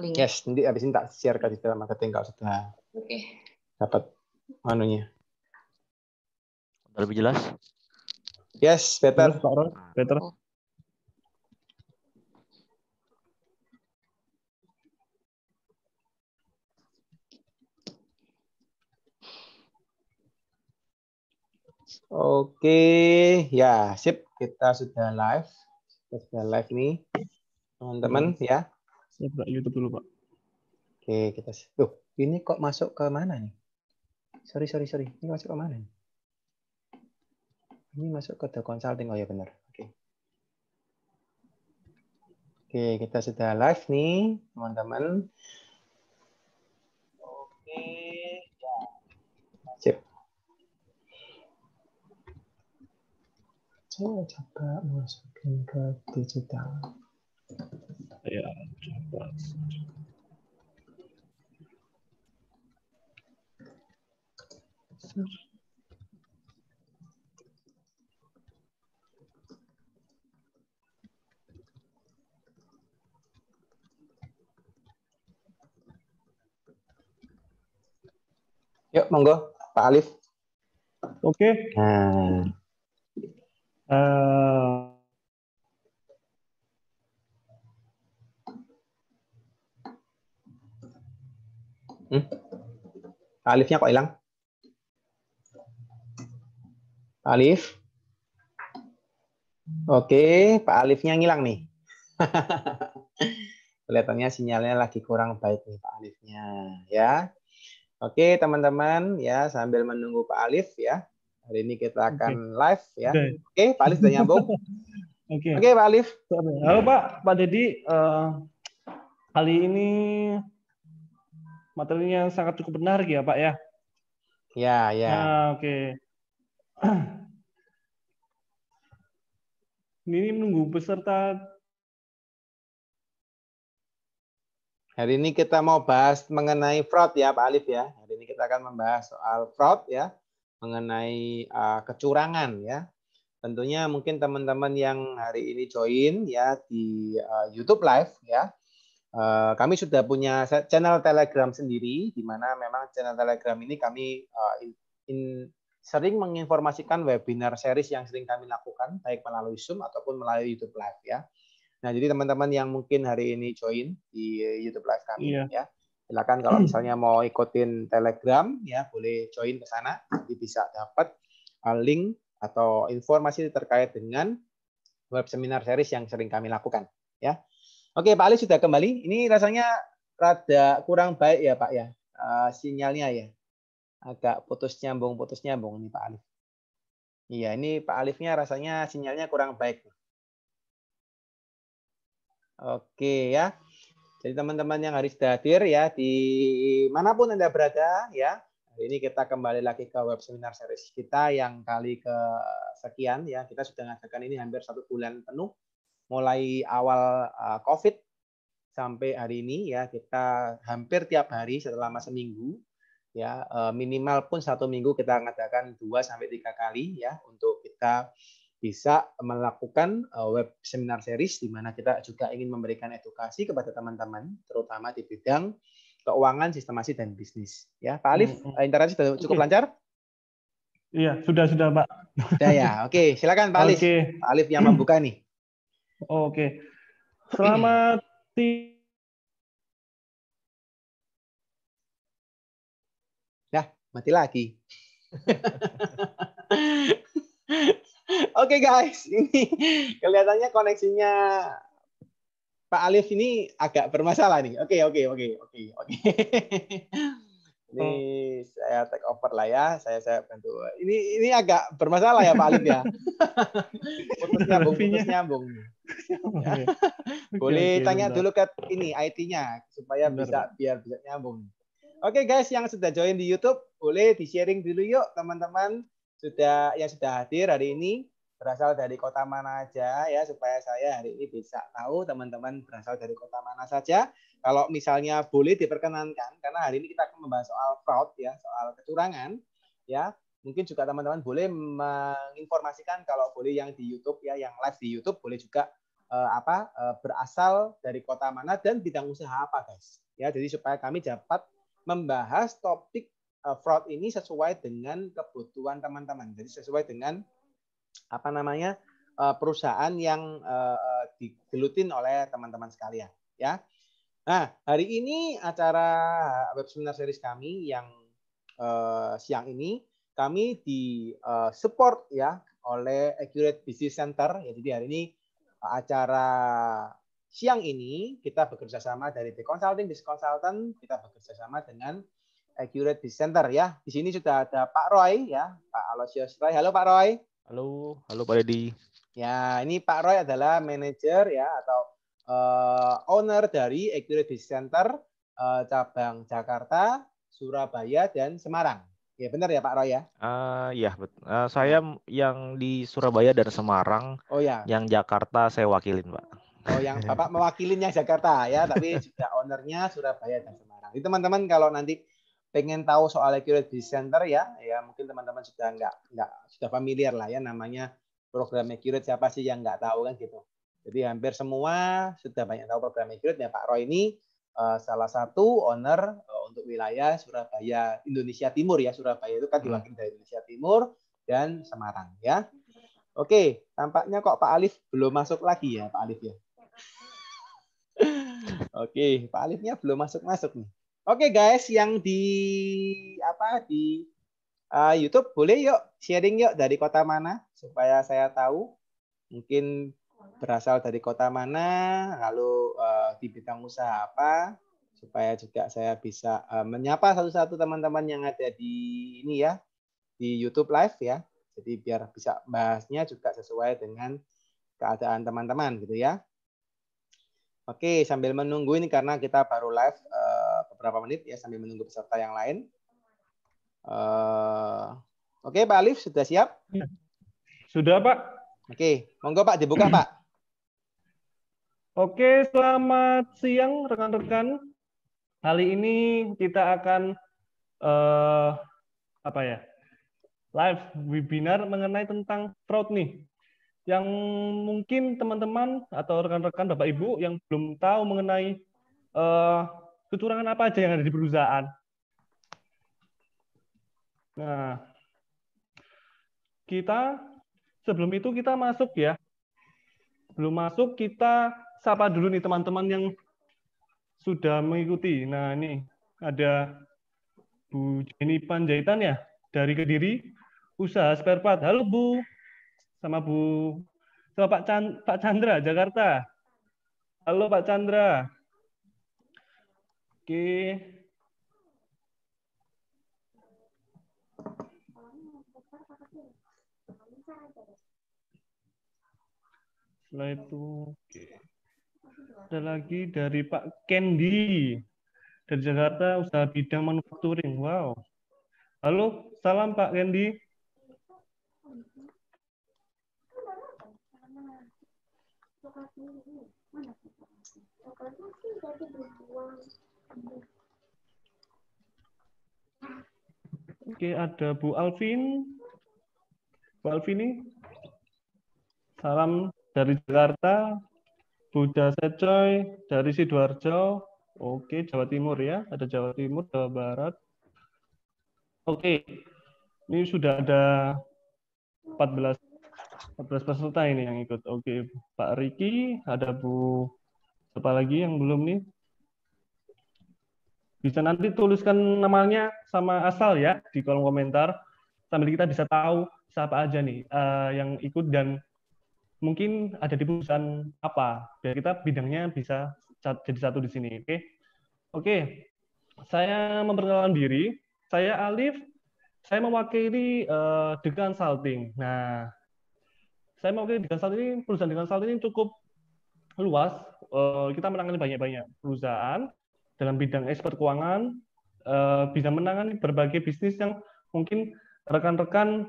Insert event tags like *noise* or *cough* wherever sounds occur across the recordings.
link. Yes, nanti habis ini tak share ke digital marketing kalau sudah okay. dapat anunya. Lebih jelas? Yes, better. Better. Oh. Oke, ya sip. Kita sudah live. Kita sudah live nih, teman-teman hmm. ya. Saya buka YouTube dulu, Pak. Oke, kita Tuh ini kok masuk ke mana nih? Sorry, sorry, sorry. Ini masuk ke mana nih? Ini masuk ke The Consulting. Oh ya benar. Oke. Oke, kita sudah live nih, teman-teman. Oke. Ya. Sip. Saya coba masukin ke digital. Yeah. Yuk, monggo Pak Alif. Oke. Okay. Nah. Uh, Hmm? Alifnya kok hilang? Alif. Oke, Pak Alifnya ngilang nih. *laughs* Kelihatannya sinyalnya lagi kurang baik nih Pak Alifnya, ya. Oke, teman-teman, ya sambil menunggu Pak Alif ya. Hari ini kita akan Oke. live ya. Oke, Oke, Pak Alif sudah nyambung. *laughs* Oke. Oke, Pak Alif. Halo Pak, Pak Dedi. Uh, eh, kali ini materinya yang sangat cukup benar ya Pak ya. Ya, ya. Nah, oke. Okay. Ini menunggu peserta. Hari ini kita mau bahas mengenai fraud ya Pak Alif ya. Hari ini kita akan membahas soal fraud ya, mengenai uh, kecurangan ya. Tentunya mungkin teman-teman yang hari ini join ya di uh, YouTube live ya Eh, kami sudah punya channel Telegram sendiri, di mana memang channel Telegram ini kami uh, in, in, sering menginformasikan webinar series yang sering kami lakukan, baik melalui Zoom ataupun melalui YouTube Live ya. Nah, jadi teman-teman yang mungkin hari ini join di YouTube Live kami iya. ya, silakan kalau misalnya mau ikutin Telegram ya, boleh join ke sana, nanti bisa dapat eh, link atau informasi terkait dengan web seminar series yang sering kami lakukan ya. Oke, Pak Ali sudah kembali. Ini rasanya rada kurang baik ya, Pak ya. Uh, sinyalnya ya. Agak putus nyambung, putus nyambung ini Pak Alif. Iya, ini Pak Alifnya rasanya sinyalnya kurang baik. Oke ya. Jadi teman-teman yang harus hadir ya di manapun Anda berada ya. Hari ini kita kembali lagi ke web seminar series kita yang kali ke sekian ya. Kita sudah mengadakan ini hampir satu bulan penuh mulai awal eh, COVID sampai hari ini ya kita hampir tiap hari selama seminggu ya eh, minimal pun satu minggu kita mengadakan dua sampai tiga kali ya untuk kita bisa melakukan eh, web seminar series di mana kita juga ingin memberikan edukasi kepada teman-teman terutama di bidang keuangan, sistemasi dan bisnis. Ya, Pak Alif, hmm. interaksi sudah cukup okay. lancar? Iya, sudah sudah, Pak. Sudah ya. Oke, silakan Pak Alif. Okay. Pak Alif yang membuka nih. Oke. Okay. Selamat *clears throat* Ya, mati lagi. *laughs* Oke okay guys, ini kelihatannya koneksinya Pak Alif ini agak bermasalah nih. Oke, okay, oke, okay, oke, okay, oke, okay, oke. Okay. *laughs* Ini oh. saya take over lah ya, saya saya bantu. Ini ini agak bermasalah ya Pak Alif ya. *laughs* putus nyambung, putus nyambung. ya. Boleh okay, tanya dulu ke ini IT-nya supaya bisa biar bisa nyambung. Oke guys, yang sudah join di YouTube boleh di-sharing dulu yuk teman-teman sudah yang sudah hadir hari ini berasal dari kota mana aja ya supaya saya hari ini bisa tahu teman-teman berasal dari kota mana saja kalau misalnya boleh diperkenankan, karena hari ini kita akan membahas soal fraud ya, soal kecurangan ya. Mungkin juga teman-teman boleh menginformasikan kalau boleh yang di YouTube ya, yang live di YouTube boleh juga eh, apa eh, berasal dari kota mana dan bidang usaha apa guys. Ya, jadi supaya kami dapat membahas topik eh, fraud ini sesuai dengan kebutuhan teman-teman. Jadi sesuai dengan apa namanya? Eh, perusahaan yang eh, eh, digelutin oleh teman-teman sekalian ya Nah, hari ini acara web seminar series kami yang uh, siang ini kami di uh, support ya oleh Accurate Business Center. Ya, jadi hari ini acara siang ini kita bekerja sama dari The Consulting Business Consultant, kita bekerja sama dengan Accurate Business Center ya. Di sini sudah ada Pak Roy ya, Pak Alosius Roy. Halo Pak Roy. Halo, halo Pak Dedi. Ya, ini Pak Roy adalah manajer ya atau uh, owner dari Equity Center uh, cabang Jakarta, Surabaya, dan Semarang. Ya benar ya Pak Roy ya? Uh, ya, uh, saya yang di Surabaya dan Semarang. Oh ya. Yang Jakarta saya wakilin Pak. Oh yang Bapak *laughs* mewakilin Jakarta ya, tapi juga ownernya Surabaya dan Semarang. Jadi teman-teman kalau nanti pengen tahu soal Equity Center ya, ya mungkin teman-teman sudah nggak nggak sudah familiar lah ya namanya program Equity siapa sih yang nggak tahu kan gitu. Jadi hampir semua sudah banyak tahu program migran ya Pak Roy ini eh, salah satu owner eh, untuk wilayah Surabaya Indonesia Timur ya Surabaya itu kan hmm. diwakili dari Indonesia Timur dan Semarang ya. Oke, tampaknya kok Pak Alif belum masuk lagi ya Pak Alif ya. *laughs* Oke, Pak Alifnya belum masuk-masuk nih. Oke guys, yang di apa di uh, YouTube boleh yuk sharing yuk dari kota mana supaya saya tahu. Mungkin berasal dari kota mana, lalu uh, di bidang usaha apa, supaya juga saya bisa uh, menyapa satu-satu teman-teman yang ada di ini ya di YouTube Live ya. Jadi biar bisa bahasnya juga sesuai dengan keadaan teman-teman gitu ya. Oke, sambil menunggu ini karena kita baru live uh, beberapa menit ya sambil menunggu peserta yang lain. Uh, Oke, Pak Alif sudah siap? Iya. Sudah, Pak. Oke, monggo Pak dibuka Pak. Oke, selamat siang rekan-rekan. Kali ini kita akan uh, apa ya? Live webinar mengenai tentang fraud nih. Yang mungkin teman-teman atau rekan-rekan Bapak Ibu yang belum tahu mengenai uh, kecurangan apa aja yang ada di perusahaan. Nah, kita sebelum itu kita masuk ya. Belum masuk, kita sapa dulu nih teman-teman yang sudah mengikuti. Nah, ini ada Bu Jenny Panjaitan ya, dari Kediri, usaha spare part. Halo Bu, sama Bu, sama Pak, Chan, Pak Chandra, Jakarta. Halo Pak Chandra. Oke, Setelah itu ada lagi dari Pak Kendi dari Jakarta usaha bidang manufakturing. Wow. Halo, salam Pak Kendi. Oke, ada Bu Alvin. Bu Alvin ini, Salam dari Jakarta, Buda Secoy dari Sidoarjo. Oke, Jawa Timur ya. Ada Jawa Timur, Jawa Barat. Oke. Ini sudah ada 14 14 peserta ini yang ikut. Oke, Pak Riki, ada Bu siapa lagi yang belum nih? Bisa nanti tuliskan namanya sama asal ya di kolom komentar sambil kita bisa tahu siapa aja nih uh, yang ikut dan mungkin ada di perusahaan apa biar kita bidangnya bisa jadi satu di sini oke okay? oke okay. saya memperkenalkan diri saya Alif saya mewakili uh, eh, dengan salting nah saya mewakili dengan salting ini perusahaan dengan salting ini cukup luas uh, kita menangani banyak-banyak perusahaan dalam bidang expert keuangan uh, bisa menangani berbagai bisnis yang mungkin rekan-rekan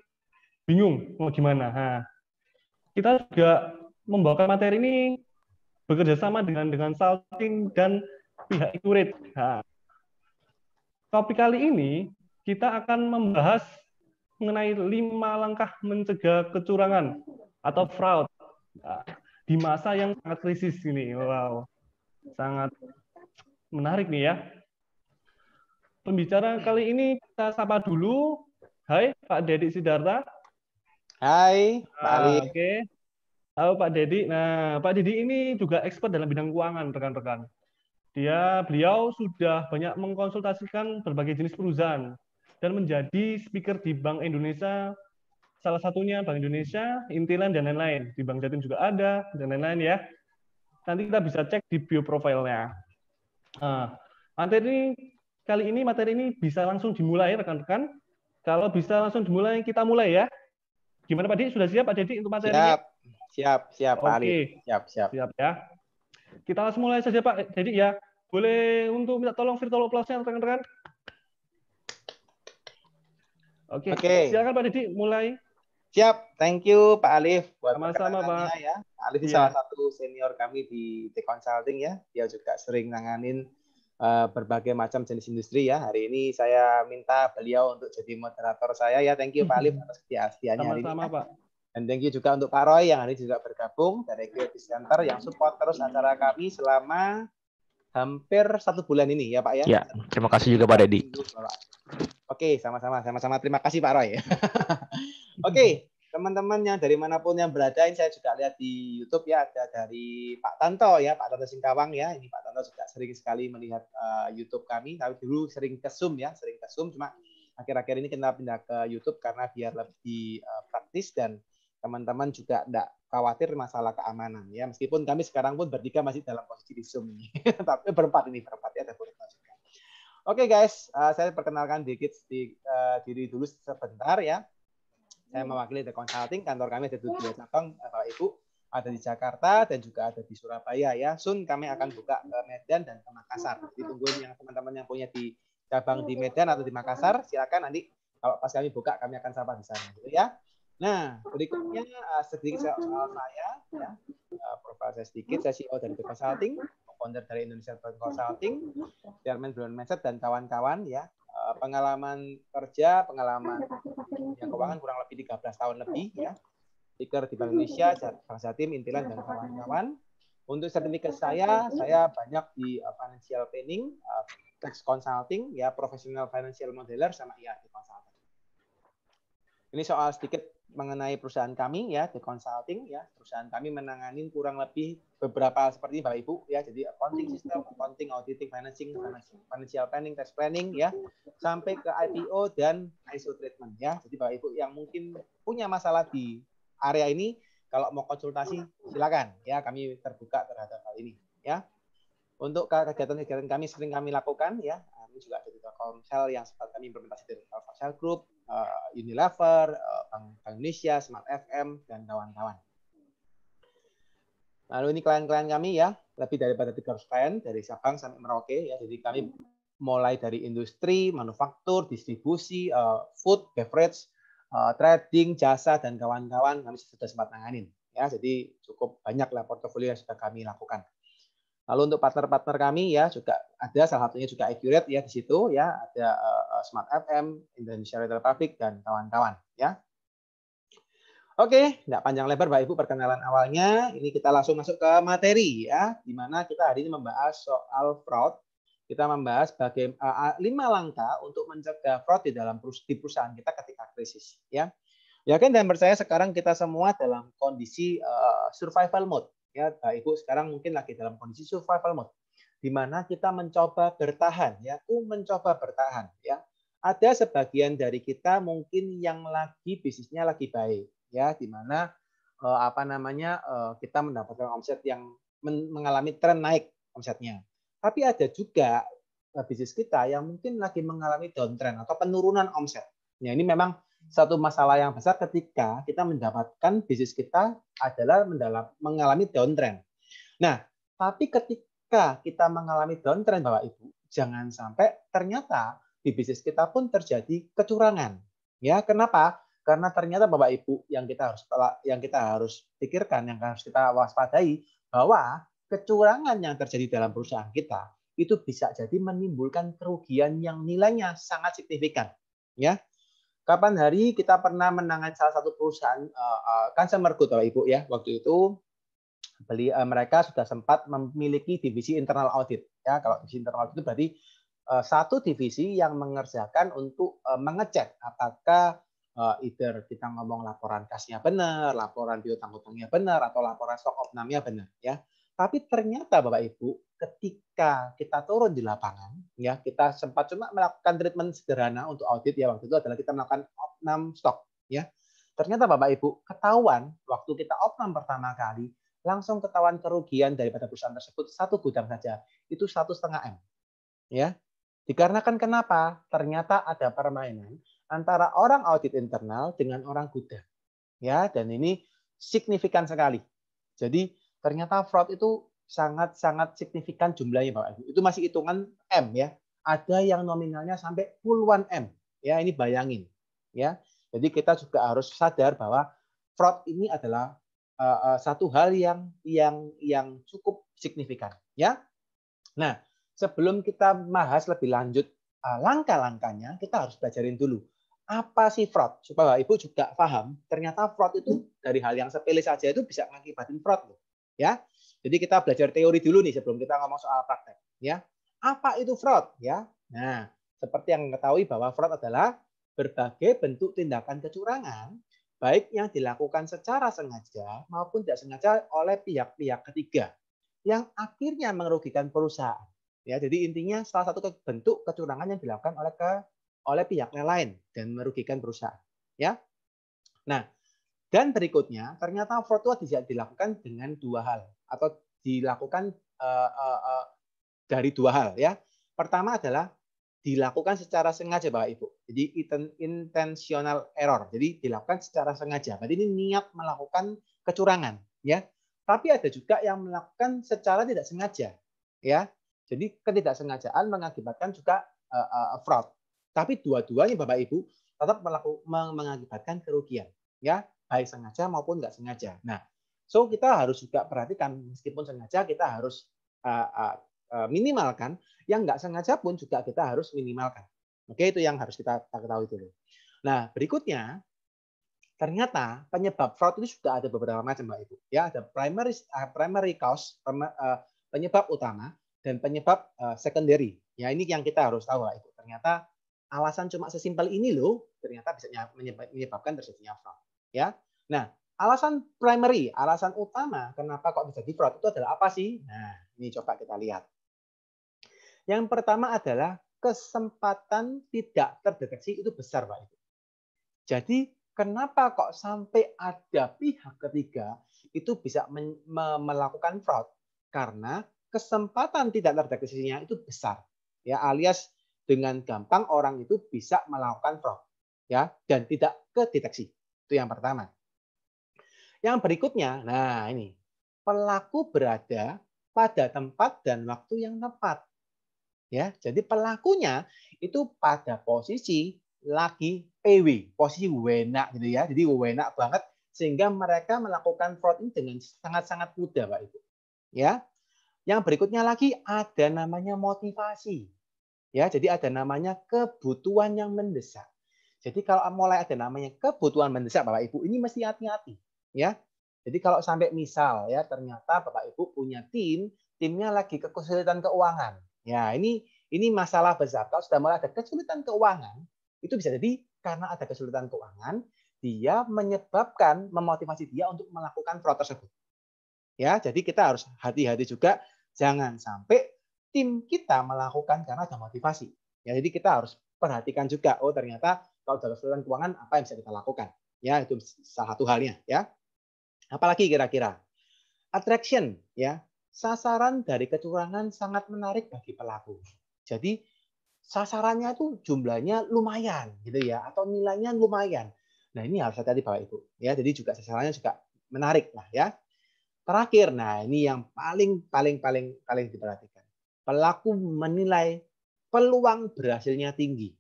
bingung mau gimana nah, kita juga membawakan materi ini bekerja sama dengan dengan salting dan pihak ikurit. Nah, topik kali ini kita akan membahas mengenai lima langkah mencegah kecurangan atau fraud nah, di masa yang sangat krisis ini. Wow, sangat menarik nih ya. Pembicara kali ini kita sapa dulu. Hai Pak Dedik Sidarta. Hai, Pak ah, Ali. Oke. Okay. Halo Pak Dedi. Nah, Pak Dedi ini juga expert dalam bidang keuangan, rekan-rekan. Dia beliau sudah banyak mengkonsultasikan berbagai jenis perusahaan dan menjadi speaker di Bank Indonesia salah satunya Bank Indonesia, Intilan dan lain-lain. Di Bank Jatim juga ada dan lain-lain ya. Nanti kita bisa cek di bio profilnya. Nah, materi kali ini materi ini bisa langsung dimulai rekan-rekan. Kalau bisa langsung dimulai kita mulai ya. Gimana Pak Dik? Sudah siap Pak Dedik untuk materinya? Siap, siap, siap Pak Ali. Siap, siap. Siap ya. Kita langsung mulai saja Pak Dedik ya. Boleh untuk minta tolong virtual applause-nya rekan-rekan? Oke, okay. okay. silakan Pak Didi mulai. Siap, thank you Pak Alif buat sama-sama Pak. Ya. Pak Alif yeah. salah satu senior kami di tech Consulting ya. Dia juga sering nanganin Eh, berbagai macam jenis industri ya. Hari ini saya minta beliau untuk jadi moderator saya ya. Thank you Pak Alif mm-hmm. atas kesediaannya hari ini. Ya. Pak. Dan thank you juga untuk Pak Roy yang hari ini juga bergabung dari Creative Center yang support terus acara kami selama hampir satu bulan ini ya Pak ya. Ya, terima kasih juga Pak Dedi. Oke, sama-sama, sama-sama terima kasih Pak Roy. *laughs* Oke, teman-teman yang dari manapun yang berada, ini saya juga lihat di YouTube ya ada dari Pak Tanto ya, Pak Tanto Singkawang ya. Ini Pak Tanto juga sering sekali melihat uh, YouTube kami, tapi dulu sering ke Zoom ya, sering ke Zoom cuma akhir-akhir ini kita pindah ke YouTube karena biar lebih uh, praktis dan teman-teman juga tidak khawatir masalah keamanan ya meskipun kami sekarang pun bertiga masih dalam posisi di Zoom ini *laughs* tapi berempat ini berempat ya ada berempat juga. Ya. Oke okay, guys, uh, saya perkenalkan dikit di, uh, diri dulu sebentar ya. Saya hmm. mewakili The Consulting, kantor kami ada di cabang, Bapak Ibu. Ada di Jakarta dan juga ada di Surabaya ya. Sun, kami akan buka ke Medan dan ke Makassar. Ditungguin yang teman-teman yang punya di cabang iya, di iya. Medan atau di Makassar, silakan nanti kalau pas kami buka kami akan sapa di sana gitu ya. Nah, berikutnya uh, sedikit soal saya, ya. Eh, profil saya sedikit, saya CEO dari The Consulting, founder dari Indonesia Consulting, Chairman Brown Mindset, dan kawan-kawan ya. Eh, pengalaman kerja, pengalaman yang keuangan kurang lebih 13 tahun lebih ya. Speaker di Bank Indonesia, Bank Jatim, Intilan dan kawan-kawan. Untuk sertifikat saya, saya banyak di eh, financial planning, uh, tax consulting, ya professional financial modeler sama IAT consulting. Ini soal sedikit mengenai perusahaan kami ya, The Consulting ya. Perusahaan kami menangani kurang lebih beberapa seperti ini, Bapak Ibu ya, jadi accounting system, accounting, auditing, financing, financial planning, tax planning ya, sampai ke IPO dan ISO treatment ya. Jadi Bapak Ibu yang mungkin punya masalah di area ini kalau mau konsultasi silakan ya, kami terbuka terhadap hal ini ya. Untuk kegiatan-kegiatan kami sering kami lakukan ya, kami juga ada di Telkomsel yang sempat kami implementasi dari Telkomsel Group uh, Unilever, uh, Bank Indonesia, Smart FM, dan kawan-kawan. Lalu ini klien-klien kami ya, lebih daripada 300 klien dari Sabang sampai Merauke ya. Jadi kami mulai dari industri, manufaktur, distribusi, uh, food, beverage, uh, trading, jasa dan kawan-kawan kami sudah sempat nanganin ya. Jadi cukup banyak lah portofolio yang sudah kami lakukan. Lalu untuk partner-partner kami ya juga ada salah satunya juga Accurate ya di situ ya ada eh, eh, Smart FM, Indonesia Retail Traffic dan kawan-kawan ya. Oke, tidak panjang lebar Bapak Ibu perkenalan awalnya. Ini kita langsung masuk ke materi ya, di mana kita hari ini membahas soal fraud. Kita membahas bagaimana eh, lima langkah untuk mencegah fraud di dalam di perusahaan kita ketika krisis ya. Yakin dan percaya sekarang kita semua dalam kondisi uh, survival mode ya Pak Ibu sekarang mungkin lagi dalam kondisi survival mode di mana kita mencoba bertahan ya aku mencoba bertahan ya ada sebagian dari kita mungkin yang lagi bisnisnya lagi baik ya di mana eh, apa namanya eh, kita mendapatkan omset yang mengalami tren naik omsetnya tapi ada juga eh, bisnis kita yang mungkin lagi mengalami downtrend atau penurunan omset. Ya, ini memang satu masalah yang besar ketika kita mendapatkan bisnis kita adalah mengalami downtrend. Nah, tapi ketika kita mengalami downtrend Bapak Ibu, jangan sampai ternyata di bisnis kita pun terjadi kecurangan. Ya, kenapa? Karena ternyata Bapak Ibu yang kita harus yang kita harus pikirkan, yang harus kita waspadai bahwa kecurangan yang terjadi dalam perusahaan kita itu bisa jadi menimbulkan kerugian yang nilainya sangat signifikan. Ya, Kapan hari kita pernah menangani salah satu perusahaan uh, eh, uh, eh, Consumer kan Good, oleh Ibu ya. Waktu itu beli uh, mereka sudah sempat memiliki divisi internal audit ya. Kalau divisi internal audit itu berarti uh, satu divisi yang mengerjakan untuk uh, mengecek apakah uh, either kita ngomong laporan kasnya benar, laporan piutang utangnya benar, atau laporan stok opnamnya benar ya. Tapi ternyata Bapak Ibu, ketika kita turun di lapangan, ya kita sempat cuma melakukan treatment sederhana untuk audit ya waktu itu adalah kita melakukan opnam stok, ya. Ternyata Bapak Ibu ketahuan waktu kita opnam pertama kali langsung ketahuan kerugian daripada perusahaan tersebut satu gudang saja itu satu setengah m, ya. Dikarenakan kenapa? Ternyata ada permainan antara orang audit internal dengan orang gudang, ya. Dan ini signifikan sekali. Jadi ternyata fraud itu sangat-sangat signifikan jumlahnya Bapak Ibu. Itu masih hitungan M ya. Ada yang nominalnya sampai puluhan M. Ya, ini bayangin. Ya. Jadi kita juga harus sadar bahwa fraud ini adalah uh, uh, satu hal yang yang yang cukup signifikan, ya. Nah, sebelum kita bahas lebih lanjut uh, langkah-langkahnya, kita harus belajarin dulu apa sih fraud supaya Bapak Ibu juga paham. Ternyata fraud itu dari hal yang sepele saja itu bisa mengakibatkan fraud loh ya. Jadi kita belajar teori dulu nih sebelum kita ngomong soal praktek, ya. Apa itu fraud, ya? Nah, seperti yang mengetahui bahwa fraud adalah berbagai bentuk tindakan kecurangan baik yang dilakukan secara sengaja maupun tidak sengaja oleh pihak-pihak ketiga yang akhirnya merugikan perusahaan. Ya, jadi intinya salah satu bentuk kecurangan yang dilakukan oleh ke oleh pihak lain dan merugikan perusahaan. Ya, nah dan berikutnya, ternyata fraud itu bisa dilakukan dengan dua hal atau dilakukan uh, uh, uh, dari dua hal ya. Pertama adalah dilakukan secara sengaja Bapak Ibu. Jadi intentional error. Jadi dilakukan secara sengaja. Berarti ini niat melakukan kecurangan ya. Tapi ada juga yang melakukan secara tidak sengaja ya. Jadi ketidaksengajaan mengakibatkan juga uh, uh, fraud. Tapi dua-duanya Bapak Ibu tetap melaku, mengakibatkan kerugian ya baik sengaja maupun nggak sengaja. Nah, so kita harus juga perhatikan meskipun sengaja kita harus uh, uh, minimalkan, yang nggak sengaja pun juga kita harus minimalkan. Oke, itu yang harus kita, ketahui dulu. Nah, berikutnya ternyata penyebab fraud itu juga ada beberapa macam, Mbak Ibu. Ya, ada primary uh, primary cause penyebab utama dan penyebab uh, secondary. Ya, ini yang kita harus tahu, Mbak Ibu. Ternyata alasan cuma sesimpel ini loh ternyata bisa menyebabkan terjadinya fraud ya. Nah, alasan primary, alasan utama kenapa kok bisa fraud itu adalah apa sih? Nah, ini coba kita lihat. Yang pertama adalah kesempatan tidak terdeteksi itu besar, Pak Jadi, kenapa kok sampai ada pihak ketiga itu bisa melakukan fraud? Karena kesempatan tidak terdeteksinya itu besar. Ya, alias dengan gampang orang itu bisa melakukan fraud ya dan tidak kedeteksi. Itu yang pertama. Yang berikutnya, nah ini. Pelaku berada pada tempat dan waktu yang tepat. Ya, jadi pelakunya itu pada posisi lagi PW, posisi wenak gitu ya. Jadi wenak banget sehingga mereka melakukan fraud ini dengan sangat-sangat mudah, Pak Ibu. Ya. Yang berikutnya lagi ada namanya motivasi. Ya, jadi ada namanya kebutuhan yang mendesak. Jadi kalau mulai ada namanya kebutuhan mendesak Bapak Ibu ini mesti hati-hati ya. Jadi kalau sampai misal ya ternyata Bapak Ibu punya tim, timnya lagi kesulitan keuangan. Ya, ini ini masalah besar. Kalau sudah mulai ada kesulitan keuangan, itu bisa jadi karena ada kesulitan keuangan, dia menyebabkan memotivasi dia untuk melakukan fraud tersebut. Ya, jadi kita harus hati-hati juga jangan sampai tim kita melakukan karena ada motivasi. Ya, jadi kita harus perhatikan juga oh ternyata kalau dalam kesulitan keuangan apa yang bisa kita lakukan. Ya, itu salah satu halnya ya. Apalagi kira-kira attraction ya. Sasaran dari kecurangan sangat menarik bagi pelaku. Jadi sasarannya itu jumlahnya lumayan gitu ya atau nilainya lumayan. Nah, ini harus hati-hati Bapak Ibu ya. Jadi juga sasarannya juga menarik lah ya. Terakhir, nah ini yang paling paling paling paling diperhatikan. Pelaku menilai peluang berhasilnya tinggi.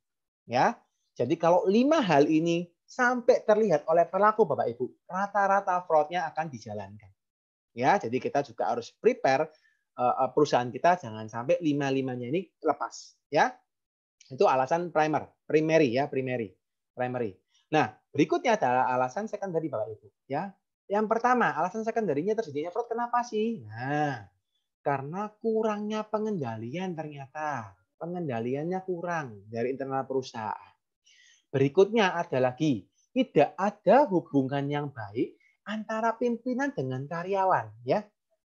Ya, jadi kalau lima hal ini sampai terlihat oleh pelaku Bapak Ibu, rata-rata fraudnya akan dijalankan. Ya, jadi kita juga harus prepare eh, eh, perusahaan kita jangan sampai lima-limanya ini lepas, ya. Itu alasan primer, primary ya, primary. Primary. Nah, berikutnya adalah alasan secondary Bapak Ibu, ya. Yang pertama, alasan secondary-nya terjadinya fraud kenapa sih? Nah, karena kurangnya pengendalian ternyata pengendaliannya kurang dari internal perusahaan. Berikutnya ada lagi, tidak ada hubungan yang baik antara pimpinan dengan karyawan, ya.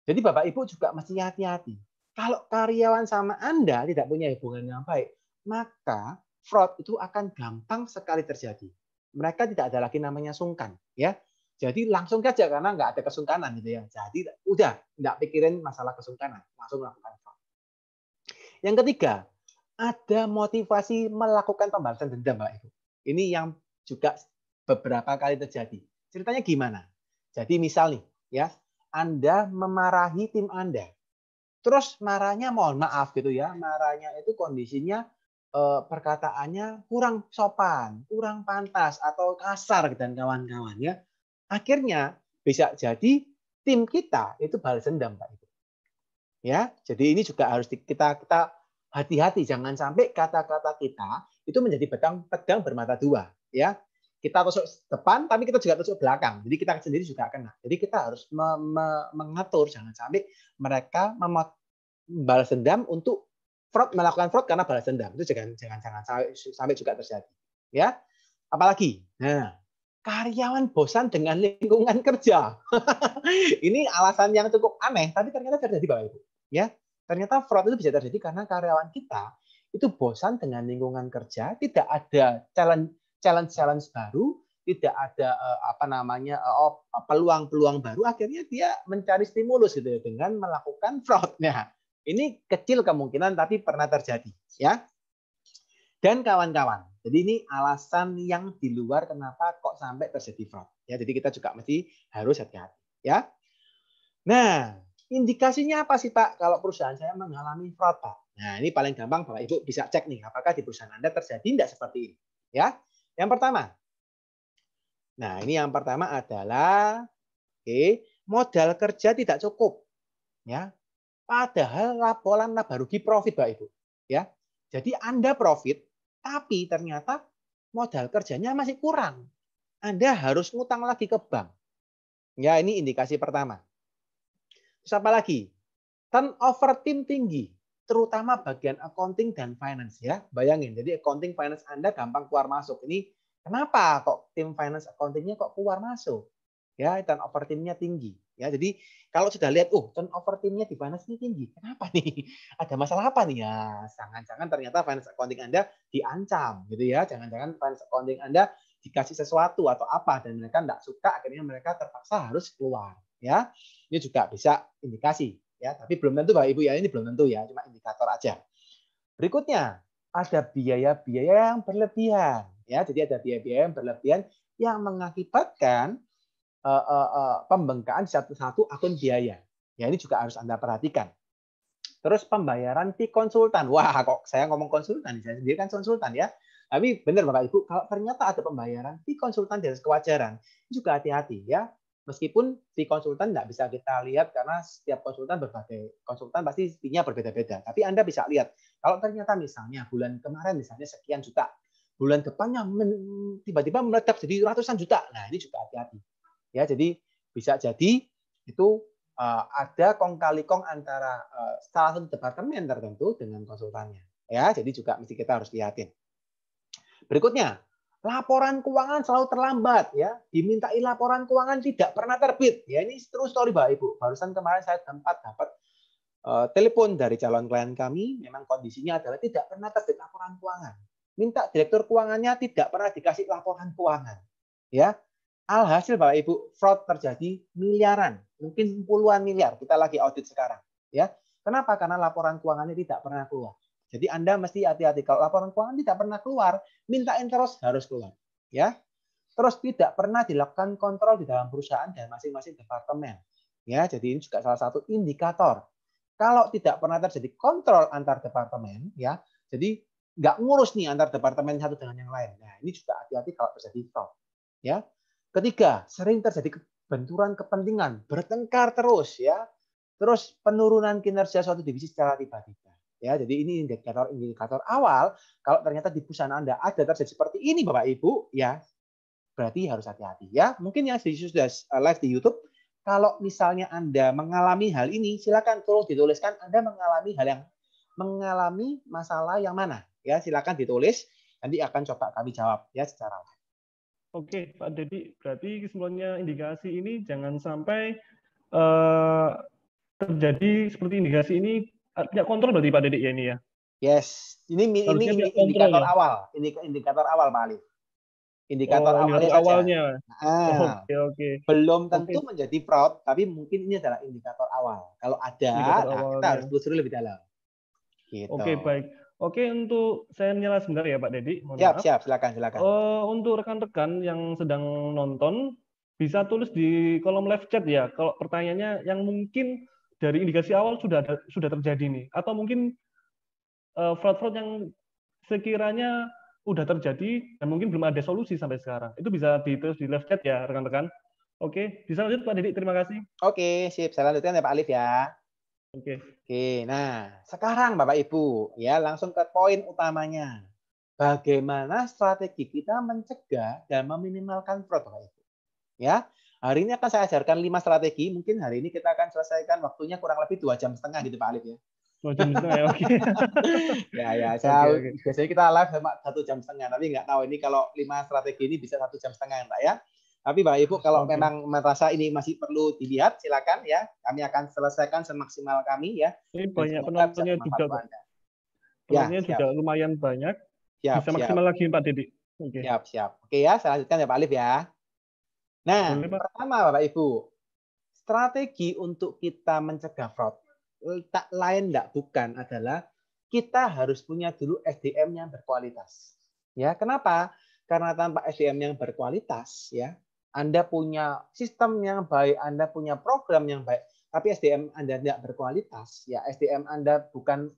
Jadi Bapak Ibu juga mesti hati-hati. Kalau karyawan sama Anda tidak punya hubungan yang baik, maka fraud itu akan gampang sekali terjadi. Mereka tidak ada lagi namanya sungkan, ya. Jadi langsung saja karena nggak ada kesungkanan gitu ya. Jadi udah nggak pikirin masalah kesungkanan, langsung lakukan fraud. Yang ketiga, ada motivasi melakukan pembalasan dendam, bapak Ibu. Ini yang juga beberapa kali terjadi. Ceritanya gimana? Jadi misal nih, ya, Anda memarahi tim Anda. Terus marahnya mohon maaf gitu ya, marahnya itu kondisinya eh, perkataannya kurang sopan, kurang pantas atau kasar dan kawan-kawan ya. Akhirnya bisa jadi tim kita itu balas dendam Pak Ibu. Ya, jadi ini juga harus kita kita hati-hati jangan sampai kata-kata kita itu menjadi pedang pedang bermata dua ya kita tusuk depan tapi kita juga tusuk belakang jadi kita sendiri juga kena jadi kita harus me me mengatur jangan sampai mereka membalas dendam untuk fraud melakukan fraud karena balas dendam itu jangan jangan jangan sampai juga terjadi ya apalagi nah karyawan bosan dengan lingkungan kerja *laughs* ini alasan yang cukup aneh tapi ternyata terjadi bapak ibu ya ternyata fraud itu bisa terjadi karena karyawan kita itu bosan dengan lingkungan kerja, tidak ada challenge challenge challenge baru, tidak ada eh, apa namanya eh, eh, peluang-peluang baru, akhirnya dia mencari stimulus gitu ya dengan melakukan fraud. *laughs* Nah, ini kecil kemungkinan tapi pernah terjadi ya. Dan kawan-kawan, jadi ini alasan yang di luar kenapa kok sampai terjadi fraud. Ya, jadi kita juga mesti harus hati-hati ya. Nah, indikasinya apa sih Pak kalau perusahaan saya mengalami fraud Pak? Nah, ini paling gampang Bapak Ibu bisa cek nih apakah di perusahaan Anda terjadi tidak seperti ini, ya. Yang pertama. Nah, ini yang pertama adalah oke, okay, modal kerja tidak cukup. Ya. Padahal laporan laba rugi profit Bapak Ibu, ya. Jadi Anda profit tapi ternyata modal kerjanya masih kurang. Anda harus ngutang lagi ke bank. Ya, ini indikasi pertama. Terus apa lagi? Turnover tim tinggi terutama bagian accounting dan finance ya. Bayangin, jadi accounting finance Anda gampang keluar masuk. Ini kenapa kok tim finance accountingnya kok keluar masuk? Ya, dan over timnya tinggi. Ya, jadi kalau sudah lihat, oh over timnya di finance ini tinggi, kenapa nih? *laughs* Ada masalah apa nih? Ya, jangan-jangan ternyata finance accounting Anda diancam, gitu ya. Jangan-jangan finance accounting Anda dikasih sesuatu atau apa dan mereka tidak suka, akhirnya mereka terpaksa harus keluar. Ya, ini juga bisa indikasi ya tapi belum tentu bahwa ibu ya ini belum tentu ya cuma indikator aja berikutnya ada biaya-biaya yang berlebihan ya jadi ada biaya-biaya yang berlebihan yang mengakibatkan uh, uh, uh, pembengkakan satu-satu akun biaya ya ini juga harus anda perhatikan terus pembayaran di konsultan wah kok saya ngomong konsultan saya sendiri kan konsultan ya tapi benar Bapak Ibu, kalau ternyata ada pembayaran di konsultan dari kewajaran, juga hati-hati ya. Meskipun si konsultan tidak bisa kita lihat karena setiap konsultan berbagai konsultan pasti fee berbeda-beda. Tapi Anda bisa lihat kalau ternyata misalnya bulan kemarin misalnya sekian juta, bulan depannya tiba-tiba meledak jadi ratusan juta. Nah ini juga hati-hati. Ya jadi bisa jadi itu uh, ada kong kali kong antara uh, salah satu departemen tertentu dengan konsultannya. Ya jadi juga mesti kita harus lihatin. Berikutnya laporan keuangan selalu terlambat ya dimintai laporan keuangan tidak pernah terbit ya ini terus story bapak ibu barusan kemarin saya tempat dapat uh, telepon dari calon klien kami memang kondisinya adalah tidak pernah terbit laporan keuangan minta direktur keuangannya tidak pernah dikasih laporan keuangan ya alhasil bapak ibu fraud terjadi miliaran mungkin puluhan miliar kita lagi audit sekarang ya kenapa karena laporan keuangannya tidak pernah keluar jadi Anda mesti hati-hati. Kalau laporan keuangan tidak pernah keluar, mintain terus harus keluar. Ya, Terus tidak pernah dilakukan kontrol di dalam perusahaan dan masing-masing departemen. Ya, jadi ini juga salah satu indikator. Kalau tidak pernah terjadi kontrol antar departemen, ya, jadi nggak ngurus nih antar departemen satu dengan yang lain. Nah, ini juga hati-hati kalau terjadi fraud. Ya. Ketiga, sering terjadi benturan kepentingan, bertengkar terus ya. Terus penurunan kinerja suatu divisi secara tiba-tiba. Ya, jadi ini indikator-indikator awal kalau ternyata di perusahaan Anda ada terjadi seperti ini Bapak Ibu, ya berarti harus hati-hati ya. Mungkin yang sudah eh, live di YouTube, kalau misalnya Anda mengalami hal ini, silakan tolong dituliskan Anda mengalami hal yang mengalami masalah yang mana ya, silakan ditulis nanti akan coba kami jawab ya secara live. Oke, Pak Dedi, berarti semuanya indikasi ini jangan sampai uh, terjadi seperti indikasi ini punya kontrol berarti Pak Dedik ya ini ya. Yes, ini ini, ini indikator ya? awal, ini indikator awal Pak Ali. Indikator, oh, awalnya, indikator awalnya. Ah, *laughs* oke, okay, okay. Belum tentu okay. menjadi fraud, tapi mungkin ini adalah indikator awal. Kalau ada, nah, kita harus ya. telusuri lebih dalam. Gitu. Oke, okay, baik. Oke, untuk saya menyela sebentar ya Pak Dedi. siap, siap, silakan, silakan. Uh, untuk rekan-rekan yang sedang nonton, bisa tulis di kolom live chat ya. Kalau pertanyaannya yang mungkin dari indikasi awal sudah ada, sudah terjadi nih atau mungkin eh, fraud-fraud yang sekiranya sudah terjadi dan mungkin belum ada solusi sampai sekarang. Itu bisa ditulis di live chat ya rekan-rekan. Oke, bisa lanjut Pak Didi. terima kasih. Oke, sip. Saya lanjutkan ya Pak Alif ya. Oke. Oke, nah sekarang Bapak Ibu ya langsung ke poin utamanya. Bagaimana strategi kita mencegah dan meminimalkan fraud Bapak Ibu. Ya, Hari ini akan saya ajarkan lima strategi. Mungkin hari ini kita akan selesaikan waktunya kurang lebih dua jam setengah gitu Pak Alif ya. Dua jam setengah ya, oke. Okay. *laughs* ya, ya. Saya, okay, okay. Biasanya kita live sama satu jam setengah. Tapi nggak tahu ini kalau lima strategi ini bisa satu jam setengah Pak ya. Tapi Bapak Ibu kalau okay. memang merasa ini masih perlu dilihat silakan ya. Kami akan selesaikan semaksimal kami ya. Ini banyak penontonnya juga. Ya, penontonnya ya, juga lumayan banyak. Siap, bisa siap. lagi Pak Didi. Okay. Siap, siap. Oke ya, saya lanjutkan ya Pak Alif ya. Nah, pertama Bapak Ibu, strategi untuk kita mencegah fraud eh, tak lain tidak bukan adalah kita harus punya dulu SDM yang berkualitas. Ya, kenapa? Karena tanpa SDM yang berkualitas, ya, Anda punya sistem yang baik, Anda punya program yang baik, tapi SDM Anda tidak berkualitas, ya, SDM Anda bukan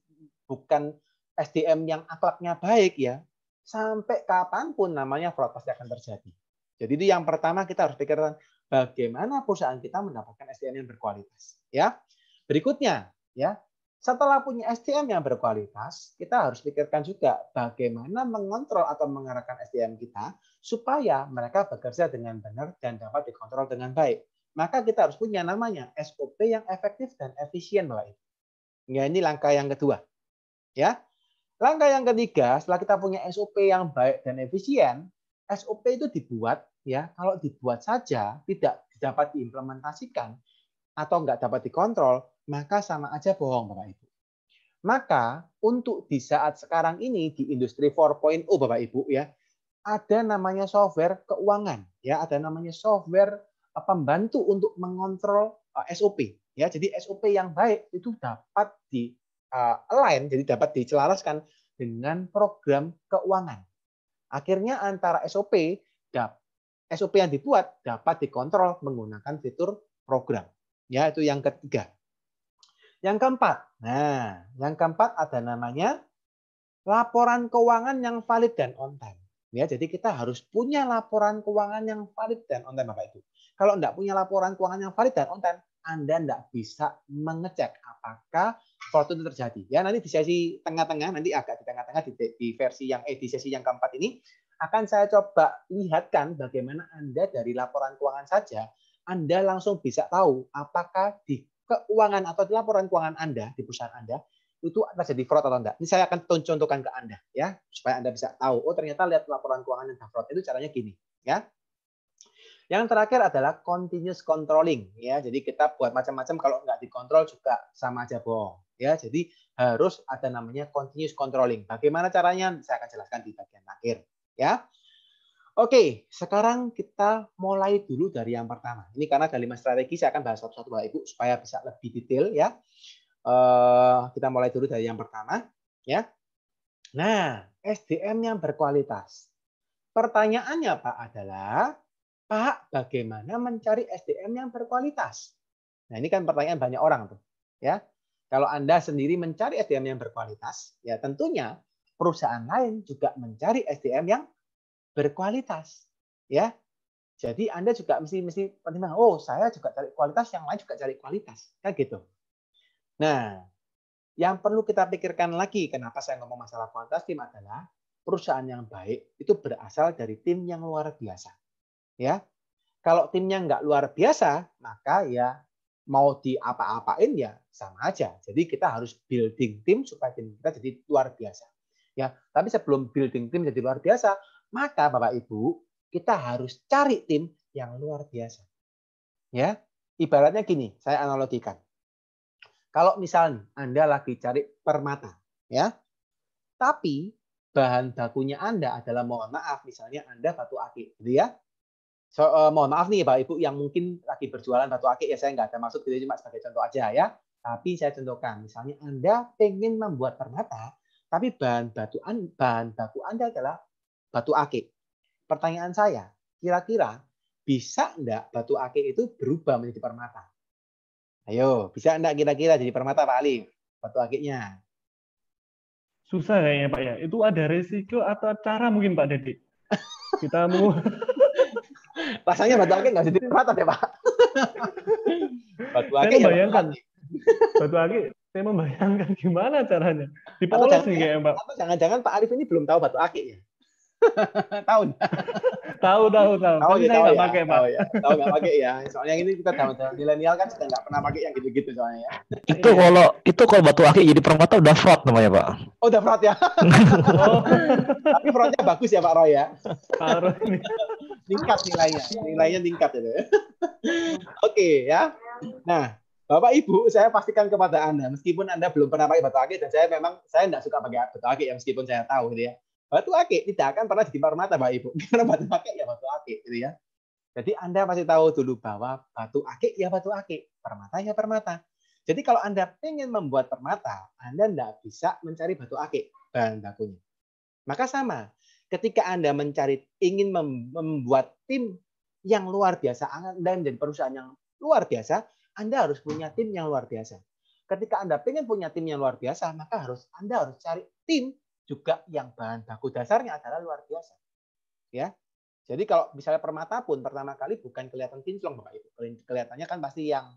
bukan SDM yang akhlaknya baik, ya, sampai kapanpun namanya fraud pasti akan terjadi. Jadi itu yang pertama kita harus pikirkan bagaimana perusahaan kita mendapatkan SDM yang berkualitas. Ya, berikutnya ya setelah punya SDM yang berkualitas, kita harus pikirkan juga bagaimana mengontrol atau mengarahkan SDM kita supaya mereka bekerja dengan benar dan dapat dikontrol dengan baik. Maka kita harus punya namanya SOP yang efektif dan efisien, Bapak Ibu. Ya, ini langkah yang kedua. Ya. Langkah yang ketiga, setelah kita punya SOP yang baik dan efisien, SOP itu dibuat ya kalau dibuat saja tidak dapat diimplementasikan atau nggak dapat dikontrol maka sama aja bohong Bapak Ibu. Maka untuk di saat sekarang ini di industri 4.0 Bapak Ibu ya ada namanya software keuangan ya ada namanya software eh, pembantu untuk mengontrol eh, SOP ya jadi SOP yang baik itu dapat di eh, align jadi dapat dicelaraskan dengan program keuangan Akhirnya antara SOP SOP yang dibuat dapat dikontrol menggunakan fitur program. Ya, itu yang ketiga. Yang keempat. Nah, yang keempat ada namanya laporan keuangan yang valid dan on time. Ya, jadi kita harus punya laporan keuangan yang valid dan on time Bapak Ibu. Kalau enggak punya laporan keuangan yang valid dan on time, anda tidak bisa mengecek apakah fraud itu terjadi. Ya, nanti di sesi tengah-tengah, nanti agak di tengah-tengah di, di versi yang eh di sesi yang keempat ini akan saya coba lihatkan bagaimana Anda dari laporan keuangan saja anda langsung bisa tahu apakah di keuangan atau di laporan keuangan Anda di perusahaan Anda itu terjadi fraud atau enggak. Ini saya akan contohkan ke Anda ya supaya Anda bisa tahu oh ternyata lihat laporan keuangan yang fraud itu caranya gini ya. Yang terakhir adalah continuous controlling ya. Jadi kita buat macam-macam kalau nggak dikontrol juga sama aja bohong ya. Jadi harus ada namanya continuous controlling. Bagaimana caranya? Saya akan jelaskan di bagian akhir ya. Oke, sekarang kita mulai dulu dari yang pertama. Ini karena ada lima strategi, saya akan bahas satu-satu Bapak Ibu supaya bisa lebih detail ya. Uh, kita mulai dulu dari yang pertama ya. Nah, SDM yang berkualitas. Pertanyaannya Pak adalah Pak, bagaimana mencari SDM yang berkualitas? Nah, ini kan pertanyaan banyak orang tuh, ya. Kalau Anda sendiri mencari SDM yang berkualitas, ya tentunya perusahaan lain juga mencari SDM yang berkualitas, ya. Jadi Anda juga mesti mesti pertimbang. oh, saya juga cari kualitas, yang lain juga cari kualitas, kan gitu. Nah, yang perlu kita pikirkan lagi kenapa saya ngomong masalah kualitas tim adalah perusahaan yang baik itu berasal dari tim yang luar biasa ya kalau timnya nggak luar biasa maka ya mau diapa-apain ya sama aja jadi kita harus building tim supaya tim kita jadi luar biasa ya tapi sebelum building tim jadi luar biasa maka bapak ibu kita harus cari tim yang luar biasa ya ibaratnya gini saya analogikan kalau misalnya anda lagi cari permata ya tapi bahan bakunya Anda adalah mohon maaf misalnya Anda batu akik gitu ya. So, uh, mohon maaf nih ya, Bapak Ibu yang mungkin lagi berjualan batu akik ya saya nggak ada maksud gitu cuma sebagai contoh aja ya. Tapi saya contohkan, misalnya Anda pengen membuat permata, tapi bahan batu bahan baku Anda adalah batu akik. Pertanyaan saya, kira-kira bisa enggak batu akik itu berubah menjadi permata? Ayo, bisa enggak kira-kira jadi permata Pak Ali? Batu akiknya. Susah kayaknya Pak ya. Itu ada resiko atau cara mungkin Pak Dedi. Kita mau *laughs* pasangnya iya, batu akik iya. nggak sedikit rata deh ya, Pak. *laughs* batu akik. Saya membayangkan. batu akik. Saya membayangkan gimana caranya. Dipoles nih kayak Pak. jangan-jangan Pak Arif ini belum tahu batu akik ya? tahun tahu tahu tahu tahu ya, tahu ya, pakai tahu ya tahu nggak pakai ya soalnya ini kita dalam milenial kan sudah nggak pernah pakai yang gitu-gitu soalnya ya itu iya. kalau itu kalau batu akik jadi permata udah fraud namanya pak oh udah fraud ya *laughs* oh. tapi fraudnya bagus ya pak Roy ya tingkat nilainya nilainya tingkat ya oke okay, ya nah Bapak Ibu, saya pastikan kepada Anda, meskipun Anda belum pernah pakai batu akik, dan saya memang, saya tidak suka pakai batu akik, ya, meskipun saya tahu gitu ya batu akik tidak akan pernah ditimpar mata pak Ibu. *laughs* Karena batu akik ya batu akik gitu ya. Jadi Anda pasti tahu dulu bahwa batu akik ya batu akik, permata ya permata. Jadi kalau Anda ingin membuat permata, Anda tidak bisa mencari batu akik bahan bakunya. Maka sama, ketika Anda mencari ingin membuat tim yang luar biasa, Anda menjadi perusahaan yang luar biasa, Anda harus punya tim yang luar biasa. Ketika Anda ingin punya tim yang luar biasa, maka harus Anda harus cari tim juga yang bahan baku dasarnya adalah luar biasa. Ya. Jadi kalau misalnya permata pun pertama kali bukan kelihatan kinclong Bapak Ibu. Kelihatannya kan pasti yang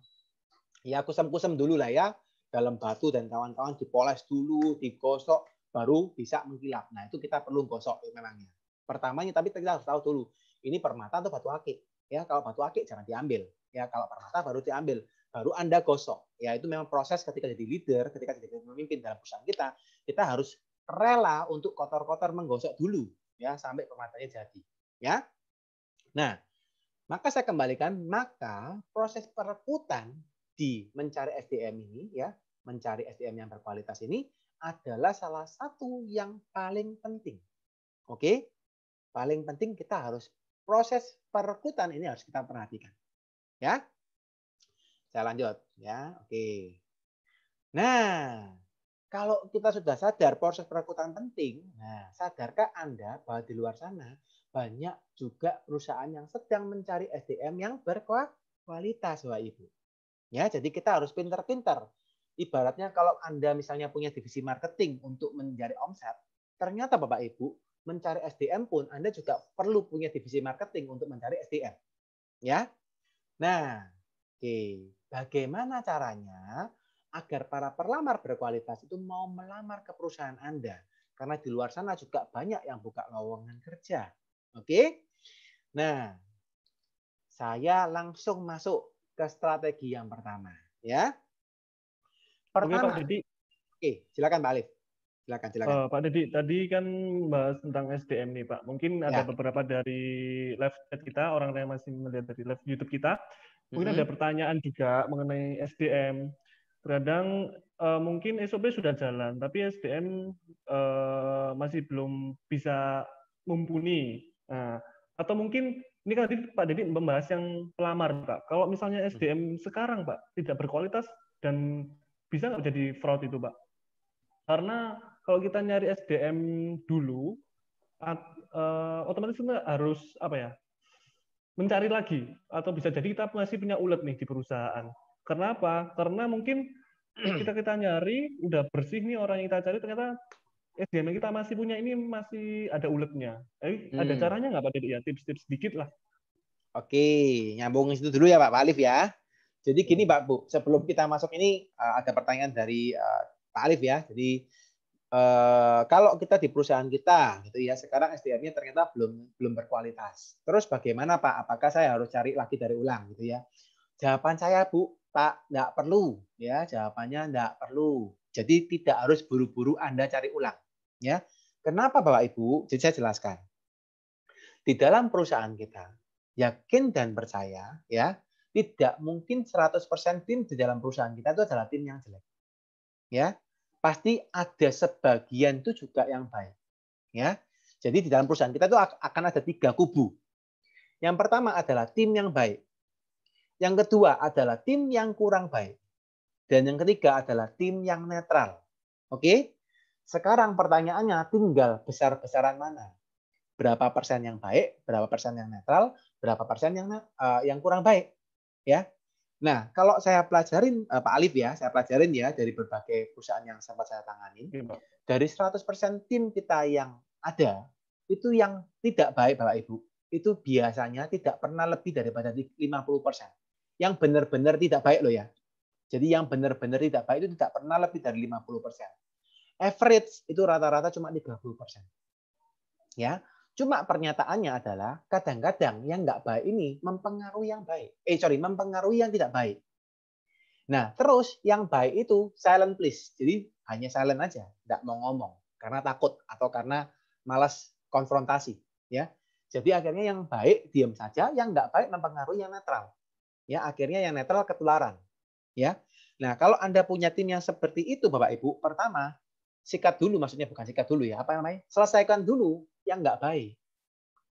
ya kusam-kusam dulu lah ya dalam batu dan kawan-kawan dipoles dulu, digosok baru bisa mengkilap. Nah, itu kita perlu gosok memangnya. Pertamanya tapi kita harus tahu dulu ini permata atau batu akik. Ya, kalau batu akik jangan diambil. Ya, kalau permata baru diambil baru Anda gosok. Ya, itu memang proses ketika jadi leader, ketika jadi pemimpin dalam perusahaan kita, kita harus rela untuk kotor-kotor menggosok dulu ya sampai pematanya jadi ya nah maka saya kembalikan maka proses perekrutan di mencari SDM ini ya mencari SDM yang berkualitas ini adalah salah satu yang paling penting oke paling penting kita harus proses perekrutan ini harus kita perhatikan ya saya lanjut ya oke nah kalau kita sudah sadar proses perekrutan penting, nah sadarkah Anda bahwa di luar sana banyak juga perusahaan yang sedang mencari SDM yang berkualitas, Bapak Ibu. Ya, jadi kita harus pintar-pintar. Ibaratnya kalau Anda misalnya punya divisi marketing untuk mencari omset, ternyata Bapak Ibu mencari SDM pun Anda juga perlu punya divisi marketing untuk mencari SDM. Ya. Nah, oke. Bagaimana caranya agar para perlamar berkualitas itu mau melamar ke perusahaan Anda. Karena di luar sana juga banyak yang buka lowongan kerja. Oke? Nah, saya langsung masuk ke strategi yang pertama, ya. Pertama. Oke, Pak Didi. Oke, silakan Pak Alif. Silakan, silakan. Uh, Pak Didi, tadi kan bahas tentang SDM nih, Pak. Mungkin ada ya. beberapa dari live chat kita, orang yang masih melihat dari live YouTube kita, mungkin -hmm. ada pertanyaan juga mengenai SDM. Terkadang uh, mungkin SOP sudah jalan, tapi SDM uh, eh, masih belum bisa mumpuni. Nah, atau mungkin ini kan tadi Pak Deddy membahas yang pelamar, Pak. Kalau misalnya SDM hmm. sekarang, Pak, tidak berkualitas dan bisa nggak jadi fraud itu, Pak? Karena kalau kita nyari SDM dulu, at, uh, otomatis kita harus apa ya? Mencari lagi atau bisa jadi kita masih punya ulet nih di perusahaan. Kenapa? Karena mungkin *clears throat* kita kita nyari udah bersih nih orang yang kita cari ternyata SDM kita masih punya ini masih ada uletnya. Eh, hmm. ada caranya nggak Pak Dedek ya? Tips-tips sedikit lah. Oke, nyambung itu dulu ya Pak, Alif ya. Jadi gini iya. Pak Bu, sebelum kita masuk ini eh, ada pertanyaan dari eh, Pak Alif ya. Jadi eh, kalau kita di perusahaan kita gitu ya, sekarang SDM-nya ternyata belum belum berkualitas. Terus bagaimana Pak? Apakah saya harus cari lagi dari ulang gitu ya? Jawaban saya Bu, Pak, nggak perlu. Ya, jawabannya nggak perlu. Jadi tidak harus buru-buru Anda cari ulang. Ya, Kenapa Bapak Ibu? Jadi saya jelaskan. Di dalam perusahaan kita, yakin dan percaya, ya tidak mungkin 100% tim di dalam perusahaan kita itu adalah tim yang jelek. Ya, pasti ada sebagian itu juga yang baik. Ya, jadi di dalam perusahaan kita itu akan ada tiga kubu. Yang pertama adalah tim yang baik. Yang kedua adalah tim yang kurang baik. Dan yang ketiga adalah tim yang netral. Oke? Sekarang pertanyaannya tinggal besar-besaran mana? Berapa persen yang baik, berapa persen yang netral, berapa persen yang uh, yang kurang baik? Ya. Nah, kalau saya pelajarin uh, Pak Alif ya, saya pelajarin ya dari berbagai perusahaan yang sempat saya tangani, iya, dari 100% tim kita yang ada, itu yang tidak baik Bapak Ibu, itu biasanya tidak pernah lebih daripada 50 persen yang benar-benar tidak baik loh ya. Jadi yang benar-benar tidak baik itu tidak pernah lebih dari 50%. Average itu rata-rata cuma 30%. Ya. Cuma pernyataannya adalah kadang-kadang yang nggak baik ini mempengaruhi yang baik. Eh sorry, mempengaruhi yang tidak baik. Nah terus yang baik itu silent please. Jadi hanya silent aja, nggak mau ngomong karena takut atau karena malas konfrontasi. Ya. Jadi akhirnya yang baik diam saja, yang nggak baik mempengaruhi yang netral ya akhirnya yang netral ketularan ya nah kalau anda punya tim yang seperti itu bapak ibu pertama sikat dulu maksudnya bukan sikat dulu ya apa namanya selesaikan dulu yang nggak baik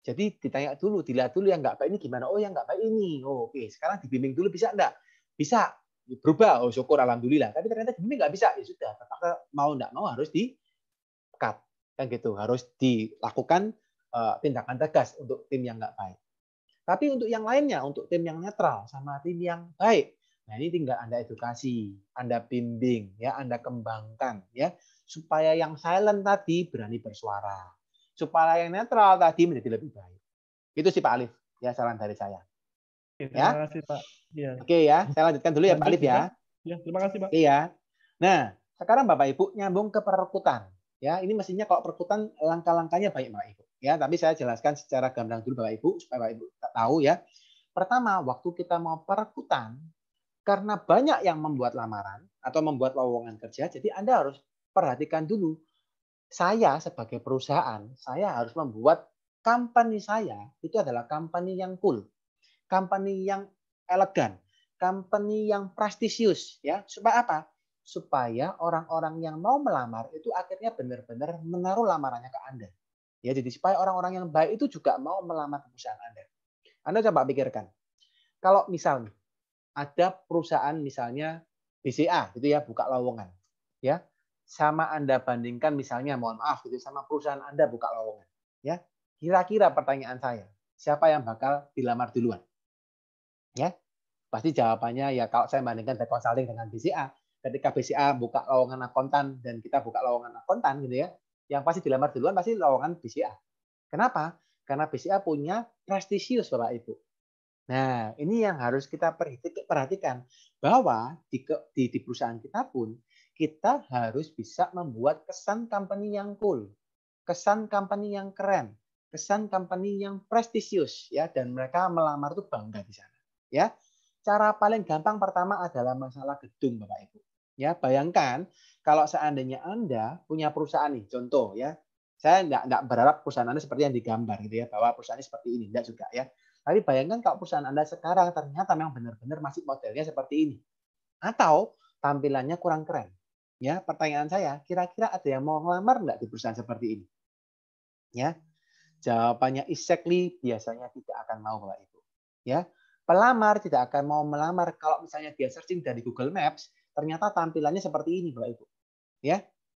jadi ditanya dulu dilihat dulu yang nggak baik ini gimana oh yang nggak baik ini oh, oke okay. sekarang dibimbing dulu bisa enggak bisa berubah oh syukur alhamdulillah tapi ternyata dibimbing nggak bisa ya sudah terpaksa mau nggak mau harus di cut kan gitu harus dilakukan uh, tindakan tegas untuk tim yang nggak baik tapi untuk yang lainnya, untuk tim yang netral sama tim yang baik, nah ini tinggal Anda edukasi, Anda bimbing, ya Anda kembangkan, ya supaya yang silent tadi berani bersuara, supaya yang netral tadi menjadi lebih baik. Itu sih Pak Alif, ya saran dari saya. Oke, ya? terima kasih Pak. Ya. Oke ya, saya lanjutkan dulu ya Pak Alif ya. Ya, terima kasih Pak. Oke ya. Nah, sekarang Bapak Ibu nyambung ke perkutan. Ya, ini mestinya kalau perkutan langkah-langkahnya baik Pak Ibu ya tapi saya jelaskan secara gamblang dulu Bapak Ibu supaya Bapak Ibu tahu ya. Pertama, waktu kita mau perekrutan karena banyak yang membuat lamaran atau membuat lowongan kerja, jadi Anda harus perhatikan dulu saya sebagai perusahaan, saya harus membuat company saya itu adalah company yang cool, company yang elegan, company yang prestisius ya. Supaya apa? Supaya orang-orang yang mau melamar itu akhirnya benar-benar menaruh lamarannya ke Anda. Ya, jadi supaya orang-orang yang baik itu juga mau melamar perusahaan Anda. Anda coba pikirkan. Kalau misalnya ada perusahaan misalnya BCA gitu ya, buka lowongan. Ya. Sama Anda bandingkan misalnya mohon maaf gitu sama perusahaan Anda buka lowongan, ya. Kira-kira pertanyaan saya, siapa yang bakal dilamar duluan? Ya. Pasti jawabannya ya kalau saya bandingkan the consulting dengan BCA, ketika BCA buka lowongan akuntan dan kita buka lowongan akuntan gitu ya, yang pasti dilamar duluan pasti lowongan BCA. Kenapa? Karena BCA punya prestisius Bapak Ibu. Nah, ini yang harus kita perhatikan bahwa di, di, di perusahaan kita pun kita harus bisa membuat kesan company yang cool, kesan company yang keren, kesan company yang prestisius ya dan mereka melamar tuh bangga di sana ya. Cara paling gampang pertama adalah masalah gedung Bapak Ibu. Ya, bayangkan kalau seandainya Anda punya perusahaan nih, contoh ya. Saya tidak tidak berharap perusahaan Anda seperti yang digambar gitu ya, bahwa perusahaannya seperti ini, tidak juga ya. Tapi bayangkan kalau perusahaan Anda sekarang ternyata memang benar-benar masih modelnya seperti ini. Atau tampilannya kurang keren. Ya, pertanyaan saya, kira-kira ada yang mau ngelamar enggak di perusahaan seperti ini? Ya. Jawabannya exactly biasanya tidak akan mau Bapak Ibu. Ya. Pelamar tidak akan mau melamar kalau misalnya dia searching dari Google Maps, ternyata tampilannya seperti ini Bapak Ibu. Ya,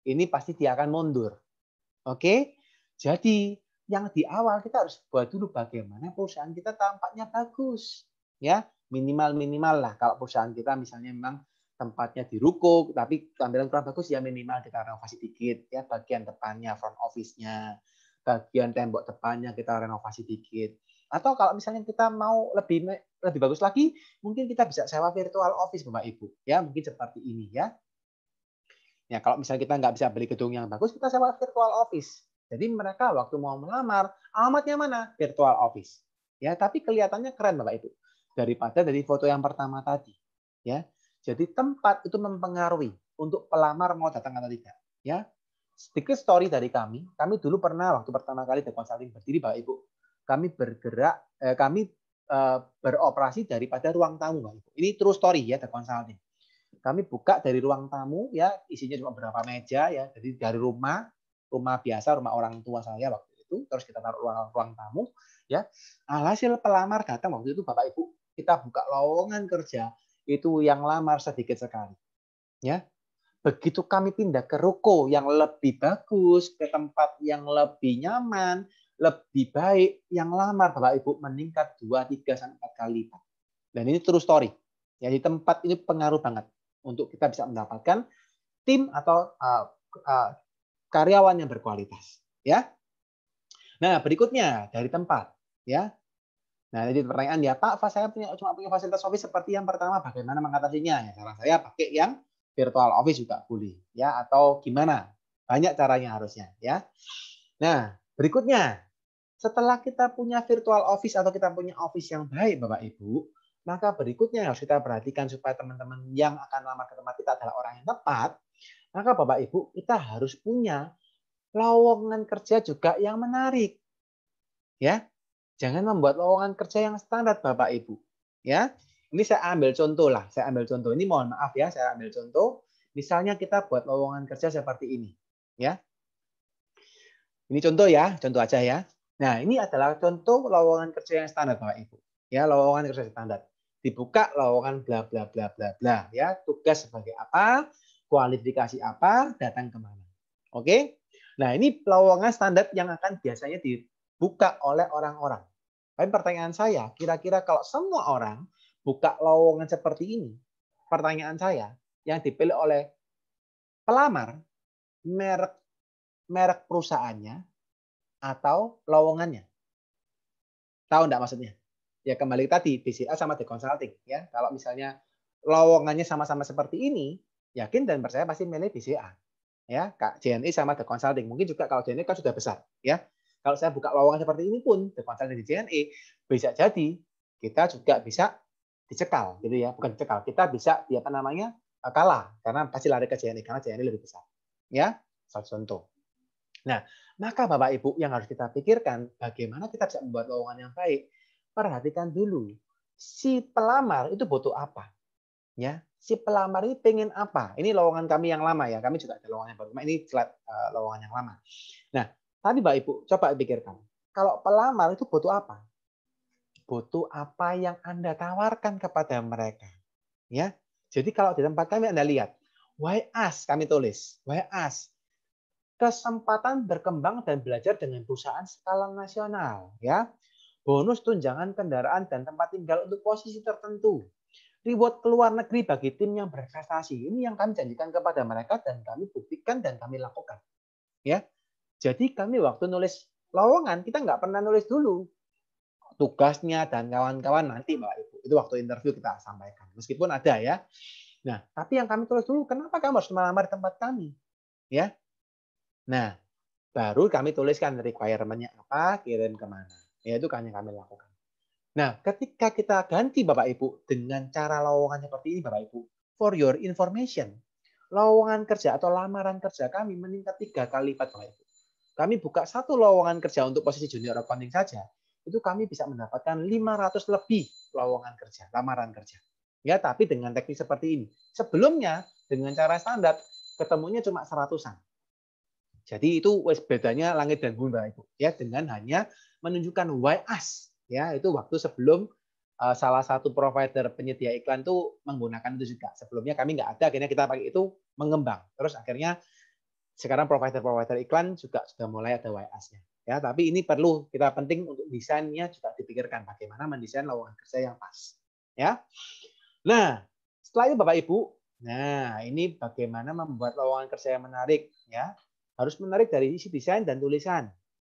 ini pasti dia akan mundur. Oke? Jadi yang di awal kita harus buat dulu bagaimana perusahaan kita tampaknya bagus. Ya, minimal-minimal lah kalau perusahaan kita misalnya memang tempatnya di ruko tapi tampilan kurang bagus ya minimal kita renovasi dikit ya bagian depannya front office-nya, bagian tembok depannya kita renovasi dikit atau kalau misalnya kita mau lebih lebih bagus lagi, mungkin kita bisa sewa virtual office Bapak Ibu. Ya, mungkin seperti ini ya. Ya, kalau misalnya kita nggak bisa beli gedung yang bagus, kita sewa virtual office. Jadi mereka waktu mau melamar, alamatnya mana? Virtual office. Ya, tapi kelihatannya keren Bapak Ibu daripada dari foto yang pertama tadi. Ya. Jadi tempat itu mempengaruhi untuk pelamar mau datang atau tidak. Ya. Sedikit story dari kami, kami dulu pernah waktu pertama kali The Consulting berdiri Bapak Ibu kami bergerak eh, kami eh, beroperasi daripada ruang tamu Pak Ibu. Ini true story ya ini. Kami buka dari ruang tamu ya isinya cuma beberapa meja ya. Jadi dari rumah rumah biasa rumah orang tua saya waktu itu terus kita taruh ruang, ruang tamu ya. Alhasil pelamar datang waktu itu Bapak Ibu kita buka lowongan kerja itu yang lamar sedikit sekali. Ya. Begitu kami pindah ke ruko yang lebih bagus, ke tempat yang lebih nyaman, lebih baik yang lamar Bapak Ibu meningkat 2, 3, sampai 4 kali lipat. Dan ini terus story. Ya, di tempat ini pengaruh banget untuk kita bisa mendapatkan tim atau uh, uh, karyawan yang berkualitas, ya. Nah, berikutnya dari tempat, ya. Nah, jadi pertanyaan ya, Pak, saya punya cuma punya fasilitas office seperti yang pertama, bagaimana mengatasinya? Ya, saran saya pakai yang virtual office juga boleh, ya, atau gimana? Banyak caranya harusnya, ya. Nah, berikutnya setelah kita punya virtual office atau kita punya office yang baik, Bapak Ibu, maka berikutnya yang harus kita perhatikan supaya teman-teman yang akan lama ke tempat kita adalah orang yang tepat, maka Bapak Ibu kita harus punya lowongan kerja juga yang menarik. Ya. Jangan membuat lowongan kerja yang standar Bapak Ibu. Ya. Ini saya ambil contoh lah, saya ambil contoh. Ini mohon maaf ya, saya ambil contoh. Misalnya kita buat lowongan kerja seperti ini, ya. Ini contoh ya, contoh aja ya. Nah, ini adalah contoh lowongan kerja yang standar Bapak Ibu. Ya, lowongan kerja standar. Dibuka lowongan bla bla bla bla bla ya, tugas sebagai apa, kualifikasi apa, datang kemana. Oke? Nah, ini lowongan standar yang akan biasanya dibuka oleh orang-orang. Tapi pertanyaan saya, kira-kira kalau semua orang buka lowongan seperti ini, pertanyaan saya, yang dipilih oleh pelamar merek merek perusahaannya atau lowongannya. Tahu enggak maksudnya? Ya kembali tadi BCA sama The Consulting ya. Kalau misalnya lowongannya sama-sama seperti ini, yakin dan percaya pasti milih BCA. Ya, Kak JNI sama The Consulting. Mungkin juga kalau JNI kan sudah besar ya. Kalau saya buka lowongan seperti ini pun The Consulting di JNI bisa jadi kita juga bisa dicekal gitu ya, bukan dicekal. Kita bisa di apa namanya? Eh, kalah karena pasti lari ke JNI karena JNI lebih besar. Ya, satu contoh. Nah, maka Bapak Ibu yang harus kita pikirkan bagaimana kita bisa membuat lowongan yang baik. Perhatikan dulu si pelamar itu butuh apa. Ya, si pelamar ini pengen apa? Ini lowongan kami yang lama ya. Kami juga ada lowongan yang baru. Ini eh, lowongan yang lama. Nah, tadi Bapak Ibu coba pikirkan. Kalau pelamar itu butuh apa? Butuh apa yang Anda tawarkan kepada mereka. Ya. Jadi kalau di tempat kami Anda lihat, why us kami tulis. Why us kesempatan berkembang dan belajar dengan perusahaan skala nasional ya. Bonus tunjangan kendaraan dan tempat tinggal untuk posisi tertentu. Reward luar negeri bagi tim yang berprestasi. Ini yang kami janjikan kepada mereka dan kami buktikan dan kami lakukan. Ya. Jadi kami waktu nulis lowongan kita nggak pernah nulis dulu tugasnya dan kawan-kawan nanti Bapak Ibu. Itu waktu interview kita sampaikan. Meskipun ada ya. Nah, tapi yang kami tulis dulu, kenapa kamu harus melamar tempat kami? Ya, Nah, baru kami tuliskan requirement-nya apa, kirim kemana. Ya, itu kan yang kami lakukan. Nah, ketika kita ganti Bapak Ibu dengan cara lowongan seperti ini Bapak Ibu, for your information, lowongan kerja atau lamaran kerja kami meningkat tiga kali lipat Bapak Ibu. Kami buka satu lowongan kerja untuk posisi junior accounting saja, itu kami bisa mendapatkan 500 lebih lowongan kerja, lamaran kerja. Ya, tapi dengan teknik seperti ini. Sebelumnya dengan cara standar ketemunya cuma seratusan. Jadi itu bedanya langit dan bumi Bapak Ibu ya dengan hanya menunjukkan why us ya itu waktu sebelum eh, salah satu provider penyedia iklan itu menggunakan itu juga. Sebelumnya kami nggak ada akhirnya kita pakai itu mengembang. Terus akhirnya sekarang provider-provider iklan juga sudah mulai ada why nya Ya, tapi ini perlu kita penting untuk desainnya juga dipikirkan bagaimana mendesain lowongan kerja yang pas. Ya. Nah, setelah itu Bapak Ibu, nah ini bagaimana membuat lowongan kerja yang menarik ya harus menarik dari isi desain dan tulisan.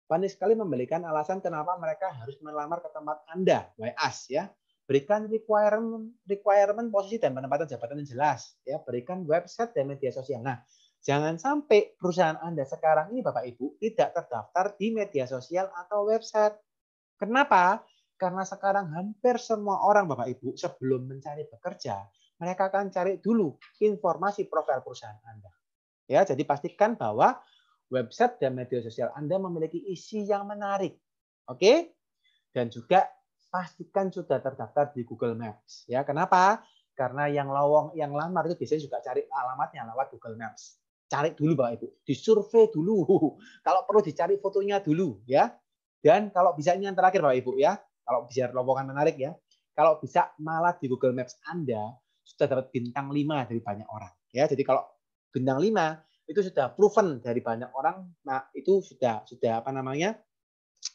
Pandai sekali memberikan alasan kenapa mereka harus melamar ke tempat Anda, by us ya. Berikan requirement requirement posisi dan penempatan jabatan yang jelas ya. Berikan website dan media sosial. Nah, jangan sampai perusahaan Anda sekarang ini Bapak Ibu tidak terdaftar di media sosial atau website. Kenapa? Karena sekarang hampir semua orang Bapak Ibu sebelum mencari bekerja mereka akan cari dulu informasi profil perusahaan Anda. Ya, jadi pastikan bahwa website dan media sosial Anda memiliki isi yang menarik. Oke? Dan juga pastikan sudah terdaftar di Google Maps. Ya, kenapa? Karena yang lowong yang lamar itu biasanya juga cari alamatnya lewat Google Maps. Cari dulu Bapak Ibu, disurvei dulu. *laughs* Kalau perlu dicari fotonya dulu ya. Dan kalau bisa ini yang terakhir Bapak Ibu ya, kalau bisa lowongan menarik ya. Kalau bisa malah di Google Maps Anda sudah dapat bintang 5 dari banyak orang ya. Jadi kalau bintang 5 itu sudah proven dari banyak orang nah itu sudah sudah apa namanya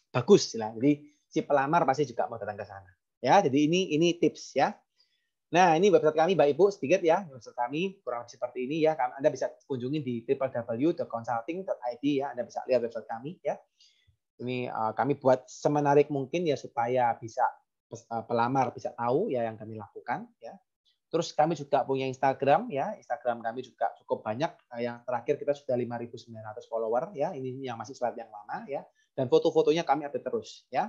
bagus lah jadi si pelamar pasti juga mau datang ke sana ya jadi ini ini tips ya nah ini website kami Mbak Ibu sedikit ya website kami kurang lebih seperti ini ya Anda bisa kunjungi di www.consulting.id ya Anda bisa lihat website kami ya ini uh, kami buat semenarik mungkin ya supaya bisa uh, pelamar bisa tahu ya yang kami lakukan ya Terus kami juga punya Instagram ya, Instagram kami juga cukup banyak. Nah, yang terakhir kita sudah 5.900 follower ya, ini yang masih slide yang lama ya. Dan foto-fotonya kami update terus ya.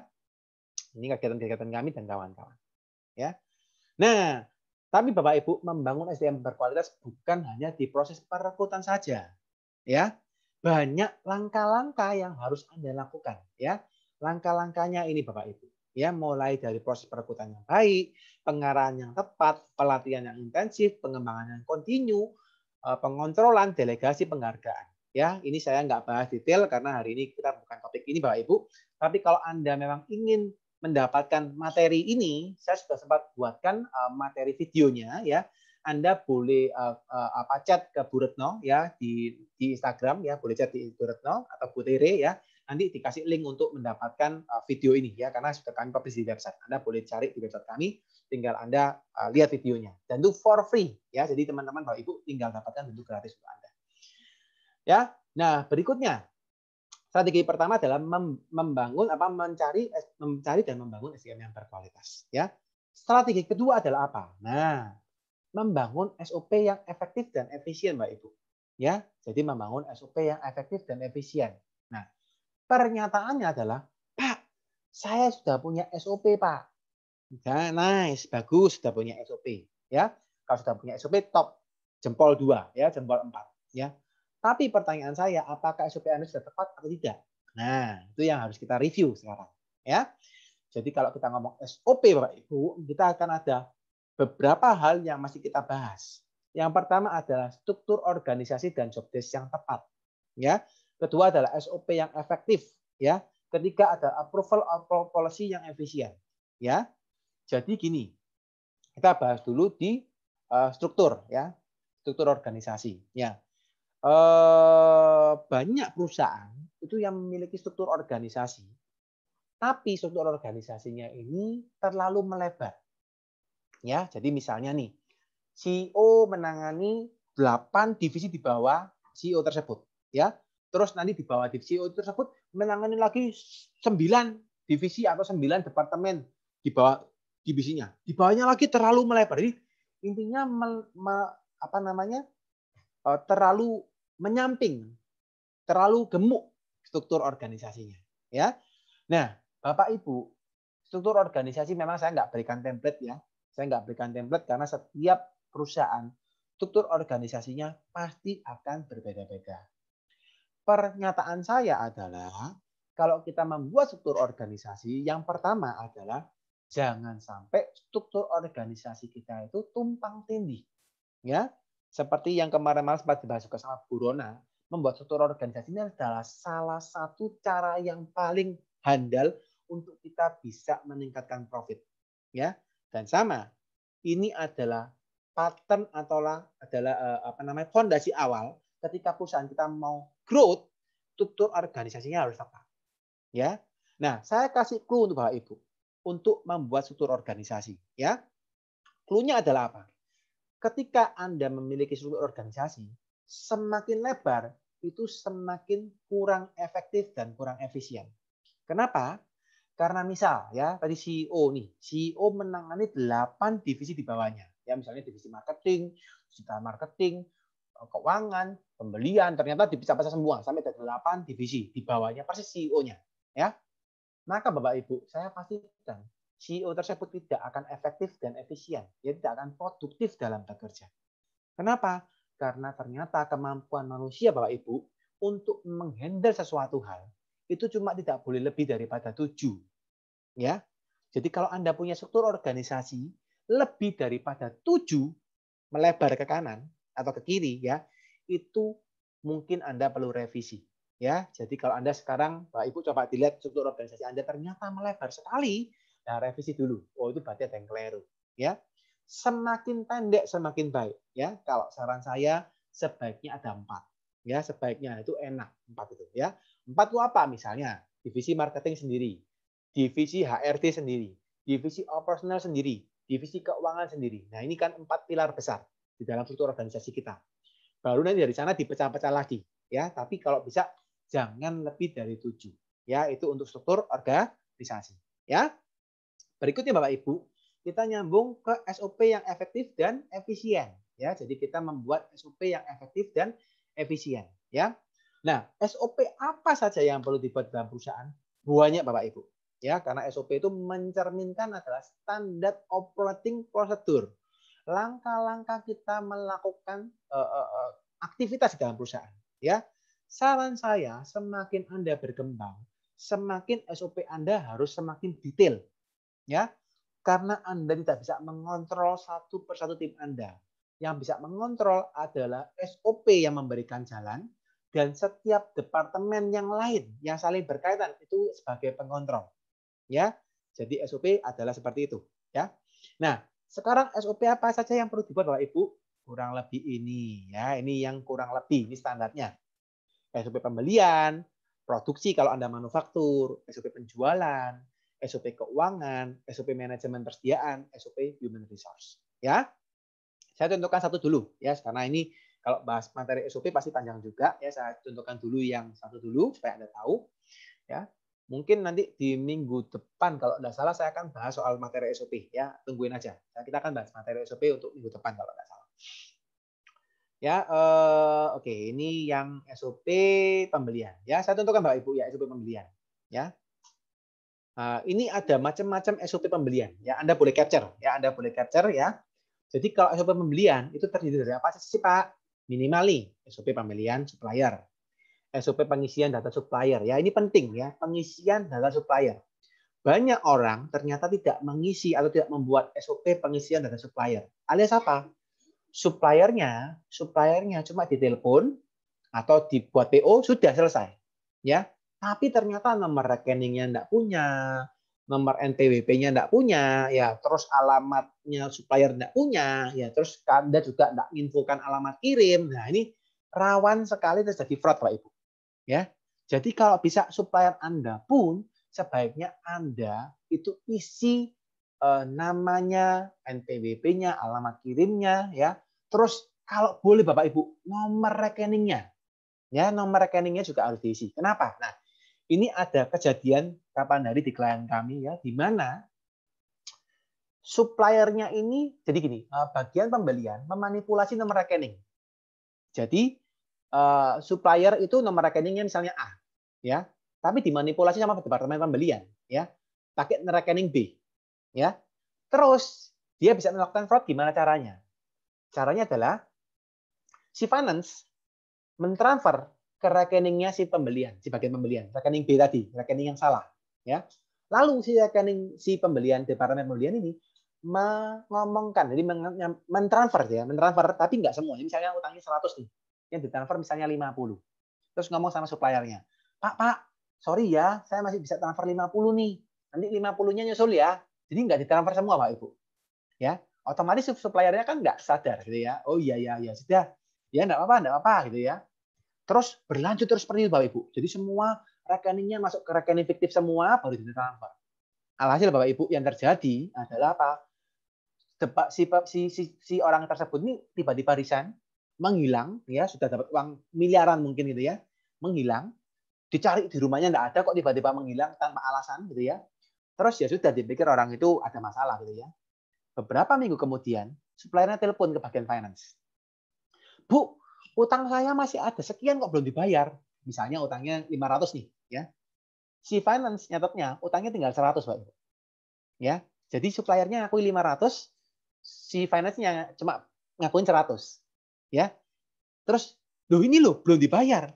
Ini kegiatan-kegiatan kami dan kawan-kawan. Ya. Nah, tapi Bapak Ibu membangun SDM berkualitas bukan hanya di proses perekrutan saja. Ya. Banyak langkah-langkah yang harus Anda lakukan ya. Langkah-langkahnya ini Bapak Ibu ya mulai dari proses perekrutan yang baik, pengarahan yang tepat, pelatihan yang intensif, pengembangan yang kontinu, eh, pengontrolan, delegasi, penghargaan. Ya, ini saya nggak bahas detail karena hari ini kita bukan topik ini Bapak Ibu. Tapi kalau Anda memang ingin mendapatkan materi ini, saya sudah sempat buatkan eh, materi videonya ya. Anda boleh eh, apa chat ke Bu Retno ya di di Instagram ya, boleh chat di Bu Retno atau Bu Tere ya nanti dikasih link untuk mendapatkan uh, video ini ya karena sudah kami publish di website. Anda boleh cari di website kami, tinggal Anda uh, lihat videonya. Dan itu for free ya. Jadi teman-teman Bapak Ibu tinggal dapatkan bentuk gratis untuk Anda. Ya. Nah, berikutnya strategi pertama adalah membangun apa mencari eh, mencari dan membangun SDM e yang berkualitas ya. Strategi kedua adalah apa? Nah, membangun SOP yang efektif dan efisien Mbak Ibu. Ya, jadi membangun SOP yang efektif dan efisien pernyataannya adalah, Pak, saya sudah punya SOP, Pak. Ya, nice, bagus, sudah punya SOP. Ya, kalau sudah punya SOP, top, jempol dua, ya, jempol empat. Ya, tapi pertanyaan saya, apakah SOP Anda sudah tepat atau tidak? Nah, itu yang harus kita review sekarang. Ya, jadi kalau kita ngomong SOP, Bapak Ibu, kita akan ada beberapa hal yang masih kita bahas. Yang pertama adalah struktur organisasi dan job desk yang tepat. Ya, Kedua adalah SOP yang efektif, ya. Ketiga ada approval, of policy yang efisien, ya. Jadi gini, kita bahas dulu di eh, struktur, ya, struktur organisasi, ya. Eh, banyak perusahaan itu yang memiliki struktur organisasi, tapi struktur organisasinya ini terlalu melebar. Ya, jadi misalnya nih, CEO menangani 8 divisi di bawah CEO tersebut, ya terus nanti di bawah divisi itu tersebut menangani lagi sembilan divisi atau sembilan departemen di bawah divisinya. Di bawahnya lagi terlalu melebar. Jadi intinya me, me, apa namanya? E, terlalu menyamping, terlalu gemuk struktur organisasinya, ya. Nah, Bapak Ibu, struktur organisasi memang saya nggak berikan template ya. Saya nggak berikan template karena setiap perusahaan struktur organisasinya pasti akan berbeda-beda. Pernyataan saya adalah kalau kita membuat struktur organisasi, yang pertama adalah jangan sampai struktur organisasi kita itu tumpang tindih. Ya, seperti yang kemarin malam sempat dibahas juga sama Bu membuat struktur organisasi ini adalah salah satu cara yang paling handal untuk kita bisa meningkatkan profit. Ya, dan sama, ini adalah pattern atau adalah eh, apa namanya fondasi awal ketika perusahaan kita mau growth, struktur organisasinya harus apa. Ya. Nah, saya kasih clue untuk Bapak Ibu untuk membuat struktur organisasi, ya. Clue-nya adalah apa? Ketika Anda memiliki struktur organisasi, semakin lebar itu semakin kurang efektif dan kurang efisien. Kenapa? Karena misal ya tadi CEO nih, CEO menangani 8 divisi di bawahnya. Ya misalnya divisi marketing, digital marketing, Eh, keuangan, pembelian, ternyata bisa pasar semua sampai ada 8 divisi di bawahnya pasti CEO-nya, ya. Maka Bapak Ibu, saya pastikan CEO tersebut tidak akan efektif dan efisien, dia tidak akan produktif dalam bekerja. Kenapa? Karena ternyata kemampuan manusia Bapak Ibu untuk menghandle sesuatu hal itu cuma tidak boleh lebih daripada tujuh. Ya. Jadi kalau Anda punya struktur organisasi lebih daripada tujuh melebar ke kanan, atau ke kiri ya, itu mungkin Anda perlu revisi. Ya, jadi kalau Anda sekarang Pak Ibu coba dilihat struktur organisasi Anda ternyata melebar sekali, nah revisi dulu. Oh, itu berarti ada yang keliru, ya. Semakin pendek semakin baik, ya. Kalau saran saya sebaiknya ada empat, ya sebaiknya itu enak empat itu, ya. Empat itu apa misalnya? Divisi marketing sendiri, divisi HRD sendiri, divisi operasional sendiri, divisi keuangan sendiri. Nah ini kan empat pilar besar di dalam struktur organisasi kita. Baru nanti dari sana dipecah-pecah lagi, ya. Tapi kalau bisa jangan lebih dari tujuh, ya. Itu untuk struktur organisasi, ya. Berikutnya Bapak Ibu, kita nyambung ke SOP yang efektif dan efisien, ya. Jadi kita membuat SOP yang efektif dan efisien, ya. Nah, SOP apa saja yang perlu dibuat dalam perusahaan? Banyak Bapak Ibu ya karena SOP itu mencerminkan adalah standar operating procedure langkah-langkah kita melakukan uh, uh, uh, aktivitas di dalam perusahaan. Ya, saran saya semakin anda berkembang, semakin SOP anda harus semakin detail. Ya, karena anda tidak bisa mengontrol satu persatu tim anda. Yang bisa mengontrol adalah SOP yang memberikan jalan dan setiap departemen yang lain yang saling berkaitan itu sebagai pengontrol. Ya, jadi SOP adalah seperti itu. Ya, nah sekarang SOP apa saja yang perlu dibuat Bapak Ibu? Kurang lebih ini ya, ini yang kurang lebih, ini standarnya. SOP pembelian, produksi kalau Anda manufaktur, SOP penjualan, SOP keuangan, SOP manajemen persediaan, SOP human resource, ya. Saya contohkan satu dulu ya, karena ini kalau bahas materi SOP pasti panjang juga ya. Saya contohkan dulu yang satu dulu supaya Anda tahu ya. Mungkin nanti di minggu depan kalau tidak salah saya akan bahas soal materi SOP ya, tungguin aja. Ya, kita akan bahas materi SOP untuk minggu depan kalau tidak salah. Ya, uh, oke okay. ini yang SOP pembelian. Ya, saya tentukan Bapak Ibu ya SOP pembelian. Ya, uh, ini ada macam-macam SOP pembelian. Ya, Anda boleh capture. Ya, Anda boleh capture ya. Jadi kalau SOP pembelian itu terdiri dari apa sih Pak? Minimali SOP pembelian supplier SOP pengisian data supplier. Ya, ini penting ya, pengisian data supplier. Banyak orang ternyata tidak mengisi atau tidak membuat SOP pengisian data supplier. Alias apa? Suppliernya, suppliernya cuma ditelepon atau dibuat PO sudah selesai. Ya, tapi ternyata nomor rekeningnya tidak punya, nomor NPWP-nya tidak punya, ya terus alamatnya supplier tidak punya, ya terus Anda juga tidak infokan alamat kirim. Nah ini rawan sekali terjadi fraud Pak Ibu ya. Jadi kalau bisa supplier Anda pun sebaiknya Anda itu isi eh, namanya, NPWP-nya, alamat kirimnya ya. Terus kalau boleh Bapak Ibu nomor rekeningnya. Ya, nomor rekeningnya juga harus diisi. Kenapa? Nah, ini ada kejadian kapan hari di klien kami ya, di mana suppliernya ini jadi gini, eh, bagian pembelian memanipulasi nomor rekening. Jadi Eh, supplier itu nomor rekeningnya misalnya A, ya, tapi dimanipulasi sama departemen pembelian, ya, pakai rekening B, ya. Terus dia bisa melakukan fraud gimana caranya? Caranya adalah si finance mentransfer ke rekeningnya si pembelian, si bagian pembelian, rekening B tadi, rekening yang salah, ya. Lalu si rekening si pembelian departemen pembelian ini mengomongkan, jadi mentransfer ya, mentransfer tapi nggak semuanya. Misalnya utangnya 100 nih, yang ditransfer misalnya 50. Terus ngomong sama suppliernya, Pak, Pak, sorry ya, saya masih bisa transfer 50 nih. Nanti 50-nya nyusul ya. Jadi nggak ditransfer semua, Pak Ibu. Ya, otomatis suppliernya kan nggak sadar gitu ya. Oh iya, iya, iya, sudah. Ya nggak apa-apa, nggak apa-apa gitu ya. Terus berlanjut terus seperti itu, Bapak Ibu. Jadi semua rekeningnya masuk ke rekening fiktif semua baru ditransfer. Alhasil Bapak Ibu yang terjadi adalah apa? si, si, si, si orang tersebut ini tiba-tiba resign, menghilang, ya sudah dapat uang miliaran mungkin gitu ya, menghilang, dicari di rumahnya tidak ada kok tiba-tiba menghilang tanpa alasan gitu ya. Terus ya sudah dipikir orang itu ada masalah gitu ya. Beberapa minggu kemudian, suppliernya telepon ke bagian finance. Bu, utang saya masih ada sekian kok belum dibayar. Misalnya utangnya 500 nih, ya. Si finance nyatetnya utangnya tinggal 100, Pak. Ya. Jadi suppliernya ngakui 500, si finance-nya cuma ngakuin 100 ya terus loh ini loh belum dibayar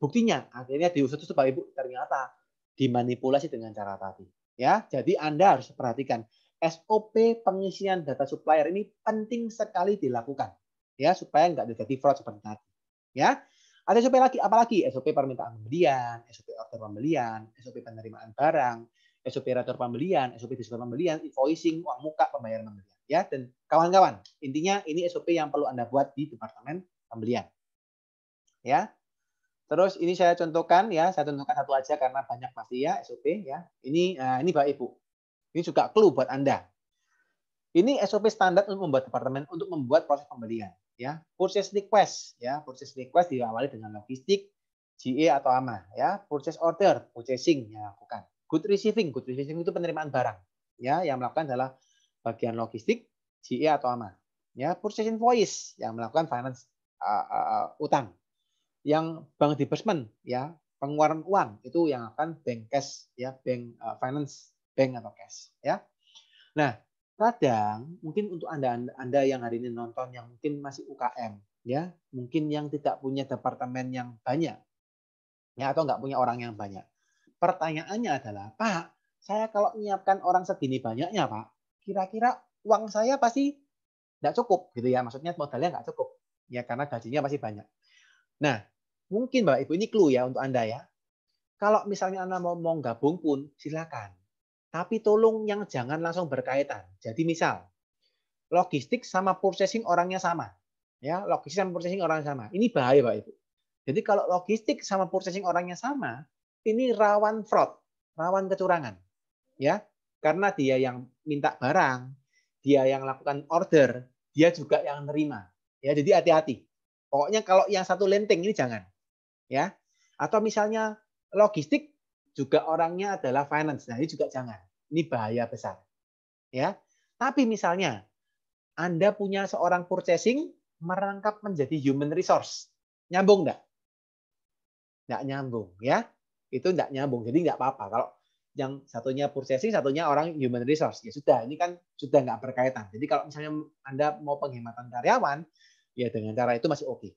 buktinya akhirnya diusut itu Pak Ibu ternyata dimanipulasi dengan cara tadi ya jadi Anda harus perhatikan SOP pengisian data supplier ini penting sekali dilakukan ya supaya nggak terjadi fraud seperti tadi ya ada SOP lagi apalagi SOP permintaan pembelian SOP order pembelian SOP penerimaan barang SOP rator pembelian SOP diskon pembelian invoicing uang muka pembayaran pembelian ya dan kawan-kawan. Intinya ini SOP yang perlu Anda buat di departemen pembelian. Ya. Terus ini saya contohkan ya, saya contohkan satu aja karena banyak pasti ya SOP ya. Ini uh, ini Bapak Ibu. Ini juga clue buat Anda. Ini SOP standar untuk membuat departemen untuk membuat proses pembelian ya. Proses request ya, proses request diawali dengan logistik, GE atau AMA ya, Proses order, purchasing yang lakukan. Good receiving, good receiving itu penerimaan barang ya, yang melakukan adalah bagian logistik, GE atau AMA. Ya, purchasing invoice yang melakukan finance uh, uh, utang. Yang bank disbursement ya, pengeluaran uang itu yang akan bank cash ya, bank uh, finance bank atau cash ya. Nah, kadang mungkin untuk Anda Anda yang hari ini nonton yang mungkin masih UKM ya, mungkin yang tidak punya departemen yang banyak ya atau nggak punya orang yang banyak. Pertanyaannya adalah, Pak, saya kalau menyiapkan orang segini banyaknya, Pak, kira-kira uang saya pasti tidak cukup gitu ya. Maksudnya modalnya nggak cukup ya karena gajinya masih banyak. Nah, mungkin Bapak Ibu ini clue ya untuk Anda ya. Kalau misalnya Anda mau, mau gabung pun silakan. Tapi tolong yang jangan langsung berkaitan. Jadi misal logistik sama purchasing orangnya sama. Ya, logistik sama purchasing orangnya sama. Ini bahaya Bapak Ibu. Jadi kalau logistik sama purchasing orangnya sama, ini rawan fraud, rawan kecurangan. Ya karena dia yang minta barang, dia yang lakukan order, dia juga yang nerima. Ya, jadi hati-hati. Pokoknya kalau yang satu lenteng ini jangan. Ya. Atau misalnya logistik juga orangnya adalah finance. Nah, ini juga jangan. Ini bahaya besar. Ya. Tapi misalnya Anda punya seorang purchasing merangkap menjadi human resource. Nyambung enggak? Enggak nyambung ya. Itu enggak nyambung. Jadi enggak apa-apa kalau yang satunya purchasing, satunya orang human resource. Ya sudah, ini kan sudah nggak berkaitan. Jadi kalau misalnya Anda mau penghematan karyawan, ya dengan cara itu masih oke. Okay.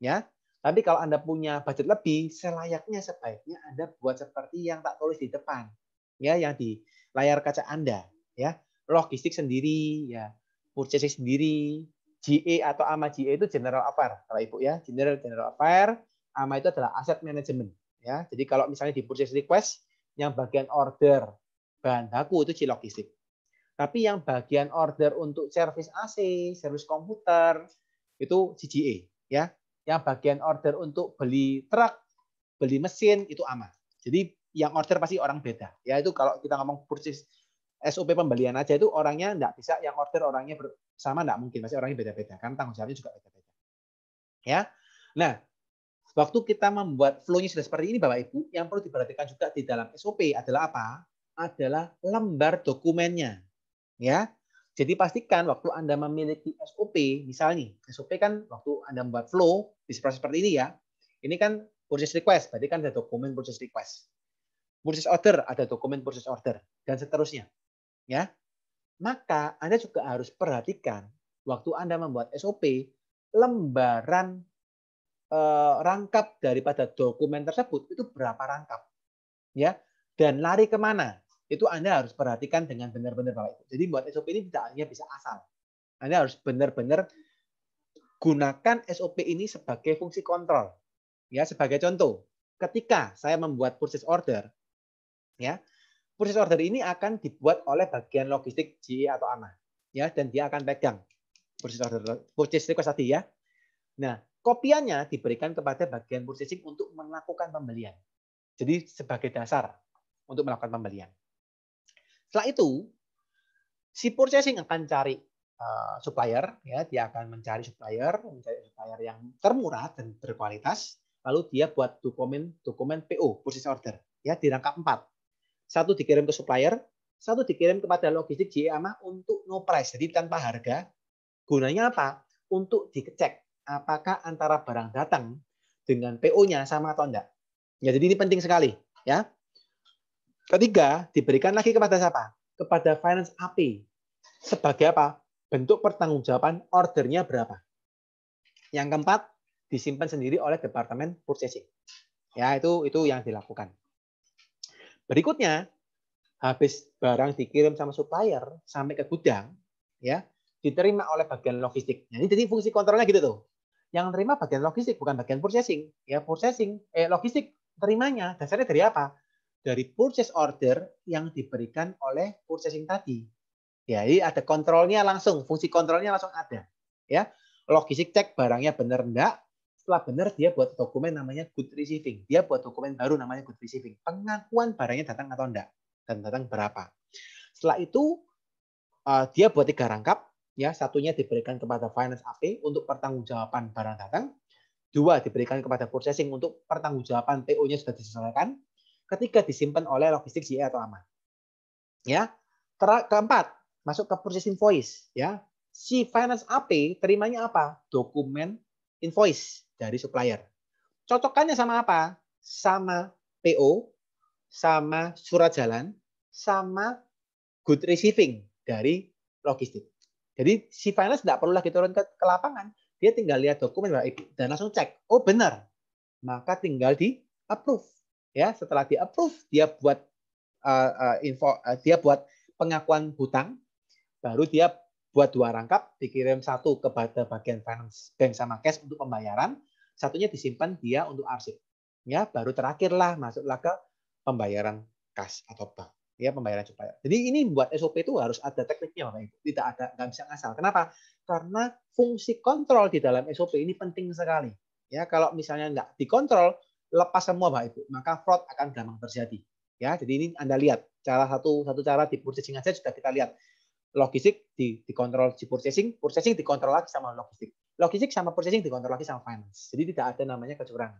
Ya. Tapi kalau Anda punya budget lebih, selayaknya sebaiknya Anda buat seperti yang tak tulis di depan. Ya, yang di layar kaca Anda, ya. Logistik sendiri, ya. Purchasing sendiri, GE atau AMA GE itu general affair, kalau Ibu ya. General general affair, AMA itu adalah asset management, ya. Jadi kalau misalnya di purchase request yang bagian order bahan baku itu cilok logistik. Tapi yang bagian order untuk servis AC, servis komputer itu CGE ya. Yang bagian order untuk beli truk, beli mesin itu AMA. Jadi yang order pasti orang beda. Ya itu kalau kita ngomong purchase SOP pembelian aja itu orangnya nggak bisa yang order orangnya sama nggak mungkin pasti orangnya beda-beda kan tanggung jawabnya juga beda-beda. Ya. Nah, Waktu kita membuat flow-nya sudah seperti ini Bapak Ibu, yang perlu diperhatikan juga di dalam SOP adalah apa? Adalah lembar dokumennya. Ya. Jadi pastikan waktu Anda memiliki SOP, misalnya SOP kan waktu Anda membuat flow di proses seperti ini ya. Ini kan proses request, berarti kan ada dokumen proses request. proses order ada dokumen proses order dan seterusnya. Ya. Maka Anda juga harus perhatikan waktu Anda membuat SOP, lembaran Eh, rangkap daripada dokumen tersebut itu berapa rangkap, ya, dan lari kemana. Itu Anda harus perhatikan dengan benar-benar Bapak Ibu. Jadi buat SOP ini tidak hanya bisa asal. Anda harus benar-benar gunakan SOP ini sebagai fungsi kontrol. Ya, sebagai contoh, ketika saya membuat purchase order, ya, purchase order ini akan dibuat oleh bagian logistik GE atau ANA, ya, dan dia akan pegang purchase order, purchase request tadi ya. Nah, Kopiannya diberikan kepada bagian purchasing untuk melakukan pembelian. Jadi sebagai dasar untuk melakukan pembelian. Setelah itu, si purchasing akan cari uh, supplier, ya dia akan mencari supplier, mencari supplier yang termurah dan berkualitas. Lalu dia buat dokumen dokumen PO, purchase order, ya di rangka 4. Satu dikirim ke supplier, satu dikirim kepada logistik JMA untuk no price, jadi tanpa harga. Gunanya apa? Untuk dicek apakah antara barang datang dengan PO-nya sama atau enggak. Ya, jadi ini penting sekali, ya. Ketiga, diberikan lagi kepada siapa? Kepada finance AP. Sebagai apa? Bentuk pertanggungjawaban ordernya berapa. Yang keempat, disimpan sendiri oleh departemen purchasing. Ya, itu itu yang dilakukan. Berikutnya, habis barang dikirim sama supplier sampai ke gudang, ya, diterima oleh bagian logistik. Nah, ini jadi fungsi kontrolnya gitu tuh yang terima bagian logistik bukan bagian purchasing ya purchasing eh logistik terimanya dasarnya dari apa dari purchase order yang diberikan oleh purchasing tadi ya jadi ada kontrolnya langsung fungsi kontrolnya langsung ada ya logistik cek barangnya benar enggak setelah benar dia buat dokumen namanya good receiving dia buat dokumen baru namanya good receiving pengakuan barangnya datang atau enggak dan datang berapa setelah itu eh, dia buat tiga rangkap ya satunya diberikan kepada finance AP untuk pertanggungjawaban barang datang. dua diberikan kepada purchasing untuk pertanggungjawaban PO-nya sudah diselesaikan, ketiga disimpan oleh logistik JE atau AMA Ya. Ter keempat, masuk ke purchasing invoice ya. Si finance AP terimanya apa? Dokumen invoice dari supplier. Cocokannya sama apa? Sama PO, sama surat jalan, sama good receiving dari logistik. Jadi si finance tidak perlulah turun ke, ke lapangan. Dia tinggal lihat dokumen Bapak dan langsung cek. Oh benar. Maka tinggal di approve. Ya, setelah di approve dia buat uh, uh, info uh, dia buat pengakuan hutang baru dia buat dua rangkap dikirim satu ke bagian finance bank sama cash untuk pembayaran satunya disimpan dia untuk arsip ya baru terakhirlah masuklah ke pembayaran kas atau bank ya pembayaran supplier. Jadi ini buat SOP itu harus ada tekniknya Bapak Ibu. Tidak ada nggak bisa ngasal. Kenapa? Karena fungsi kontrol di dalam SOP ini penting sekali. Ya, kalau misalnya nggak dikontrol, lepas semua Bapak Ibu, maka fraud akan gampang terjadi. Ya, jadi ini Anda lihat cara satu satu cara di purchasing aja sudah kita lihat. Logistik di dikontrol di purchasing, purchasing dikontrol lagi sama logistik. Logistik sama purchasing dikontrol lagi sama finance. Jadi tidak ada namanya kecurangan.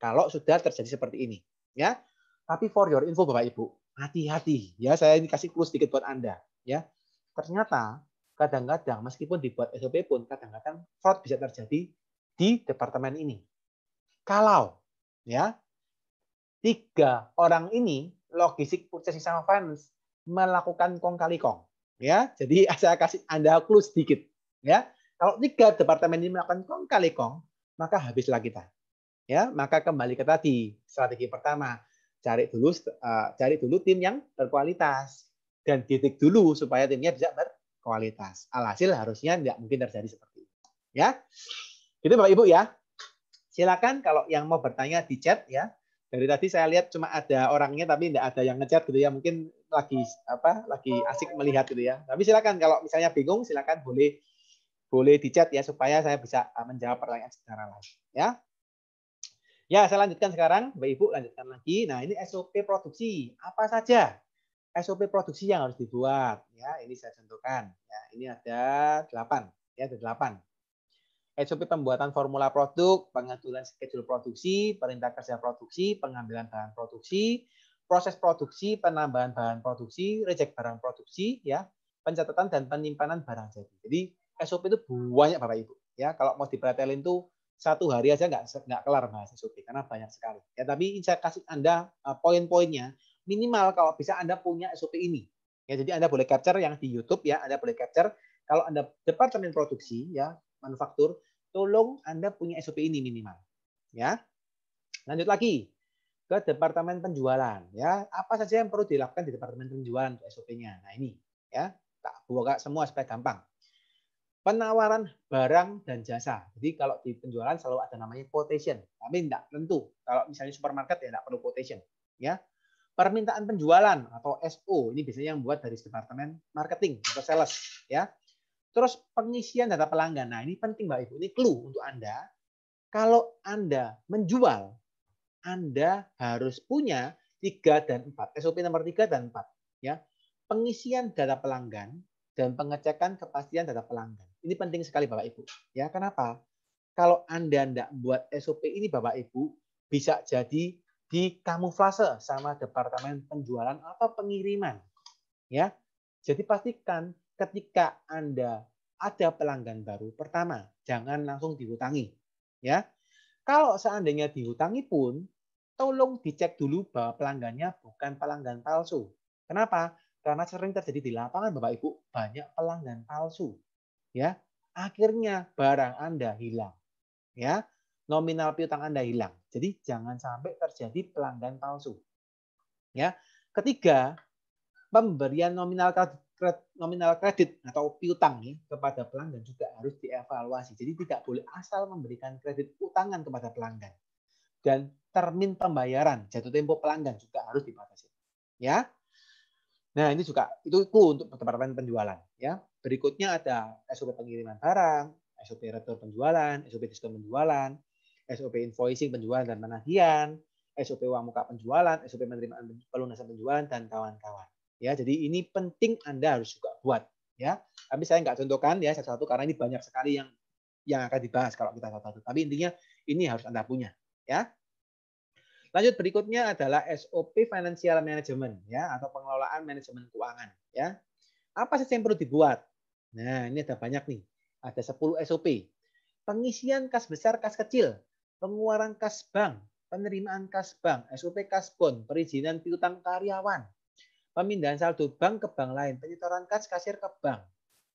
Kalau sudah terjadi seperti ini, ya. Tapi for your info Bapak Ibu, hati-hati ya saya ini kasih clue sedikit buat anda ya ternyata kadang-kadang meskipun dibuat SOP pun kadang-kadang fraud bisa terjadi di departemen ini kalau ya tiga orang ini logistik purchasing sama finance melakukan kong kali kong ya jadi *laughs* saya kasih anda clue sedikit ya kalau tiga departemen ini melakukan kong kali kong maka habislah kita ya maka kembali ke tadi strategi pertama cari dulu uh, cari dulu tim yang berkualitas dan titik dulu supaya timnya bisa berkualitas. Alhasil harusnya tidak mungkin terjadi seperti itu. Ya, itu Bapak Ibu ya. Silakan kalau yang mau bertanya di chat ya. Dari tadi saya lihat cuma ada orangnya tapi tidak ada yang ngechat gitu ya. Mungkin lagi apa? Lagi asik melihat gitu ya. Tapi silakan kalau misalnya bingung silakan boleh boleh di chat ya supaya saya bisa eh, menjawab pertanyaan secara langsung. ya. Ya, saya lanjutkan sekarang, Mbak Ibu lanjutkan lagi. Nah, ini SOP produksi. Apa saja SOP produksi yang harus dibuat? Ya, ini saya contohkan. Ya, ini ada delapan. ya, ada 8. SOP pembuatan formula produk, pengaturan schedule produksi, perintah kerja produksi, pengambilan bahan produksi, proses produksi, penambahan bahan produksi, reject barang produksi, ya, pencatatan dan penyimpanan barang jadi. Jadi SOP itu banyak Bapak Ibu. Ya, kalau mau diperhatiin tuh satu hari aja nggak nggak kelar bahas SOP karena banyak sekali. Ya tapi saya kasih anda eh, poin-poinnya minimal kalau bisa anda punya SOP ini. Ya jadi anda boleh capture yang di YouTube ya anda boleh capture kalau anda departemen produksi ya manufaktur tolong anda punya SOP ini minimal. Ya lanjut lagi ke departemen penjualan ya apa saja yang perlu dilakukan di departemen penjualan untuk SOP-nya. Nah ini ya tak buka semua supaya gampang penawaran barang dan jasa. Jadi kalau di penjualan selalu ada namanya quotation. Tapi tidak tentu. Kalau misalnya supermarket ya tidak perlu quotation. Ya, permintaan penjualan atau SO ini biasanya yang buat dari departemen marketing atau sales. Ya, terus pengisian data pelanggan. Nah ini penting mbak ibu. Ini clue untuk anda. Kalau anda menjual, anda harus punya 3 dan 4. SOP nomor 3 dan 4. Ya. Pengisian data pelanggan dan pengecekan kepastian data pelanggan. Ini penting sekali Bapak Ibu. Ya, kenapa? Kalau Anda tidak buat SOP ini Bapak Ibu, bisa jadi di kamuflase sama departemen penjualan atau pengiriman. Ya. Jadi pastikan ketika Anda ada pelanggan baru, pertama, jangan langsung dihutangi. Ya. Kalau seandainya dihutangi pun, tolong dicek dulu bahwa pelanggannya bukan pelanggan palsu. Kenapa? Karena sering terjadi di lapangan Bapak Ibu banyak pelanggan palsu ya akhirnya barang Anda hilang. Ya, nominal piutang Anda hilang. Jadi jangan sampai terjadi pelanggan palsu. Ya. Ketiga, pemberian nominal kredit, nominal kredit atau piutang nih kepada pelanggan juga harus dievaluasi. Jadi tidak boleh asal memberikan kredit utangan kepada pelanggan. Dan termin pembayaran, jatuh tempo pelanggan juga harus dibatasi. Ya. Nah, ini juga itu untuk departemen penjualan, ya. Berikutnya ada SOP pengiriman barang, SOP retur penjualan, SOP diskon penjualan, SOP invoicing penjualan dan penagihan, SOP uang muka penjualan, SOP penerimaan pelunasan penjualan dan kawan-kawan. Ya, jadi ini penting Anda harus juga buat. Ya, tapi saya nggak contohkan ya satu-satu karena ini banyak sekali yang yang akan dibahas kalau kita satu-satu. Tapi intinya ini harus Anda punya. Ya, Lanjut berikutnya adalah SOP Financial Management ya atau pengelolaan manajemen keuangan ya. Apa saja yang perlu dibuat? Nah, ini ada banyak nih. Ada 10 SOP. Pengisian kas besar, kas kecil, pengeluaran kas bank, penerimaan kas bank, SOP kas bon, perizinan piutang karyawan, pemindahan saldo bank ke bank lain, penyetoran kas kasir ke bank,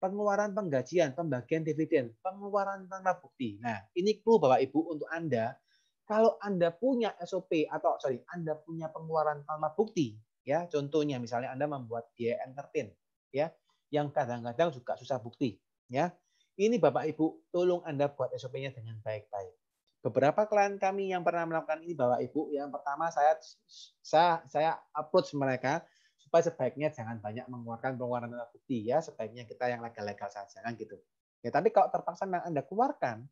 pengeluaran penggajian, pembagian dividen, pengeluaran tanpa bukti. Nah, ini clue Bapak Ibu untuk Anda. Kalau Anda punya SOP atau sorry, Anda punya pengeluaran tanpa bukti, ya contohnya misalnya Anda membuat biaya entertain, ya yang kadang-kadang juga susah bukti. Ya, ini Bapak Ibu, tolong Anda buat SOP-nya dengan baik-baik. Beberapa klien kami yang pernah melakukan ini Bapak Ibu, yang pertama saya saya saya approach mereka supaya sebaiknya jangan banyak mengeluarkan pengeluaran alat bukti ya, sebaiknya kita yang legal-legal saja kan gitu. Ya, tapi kalau terpaksa Anda keluarkan,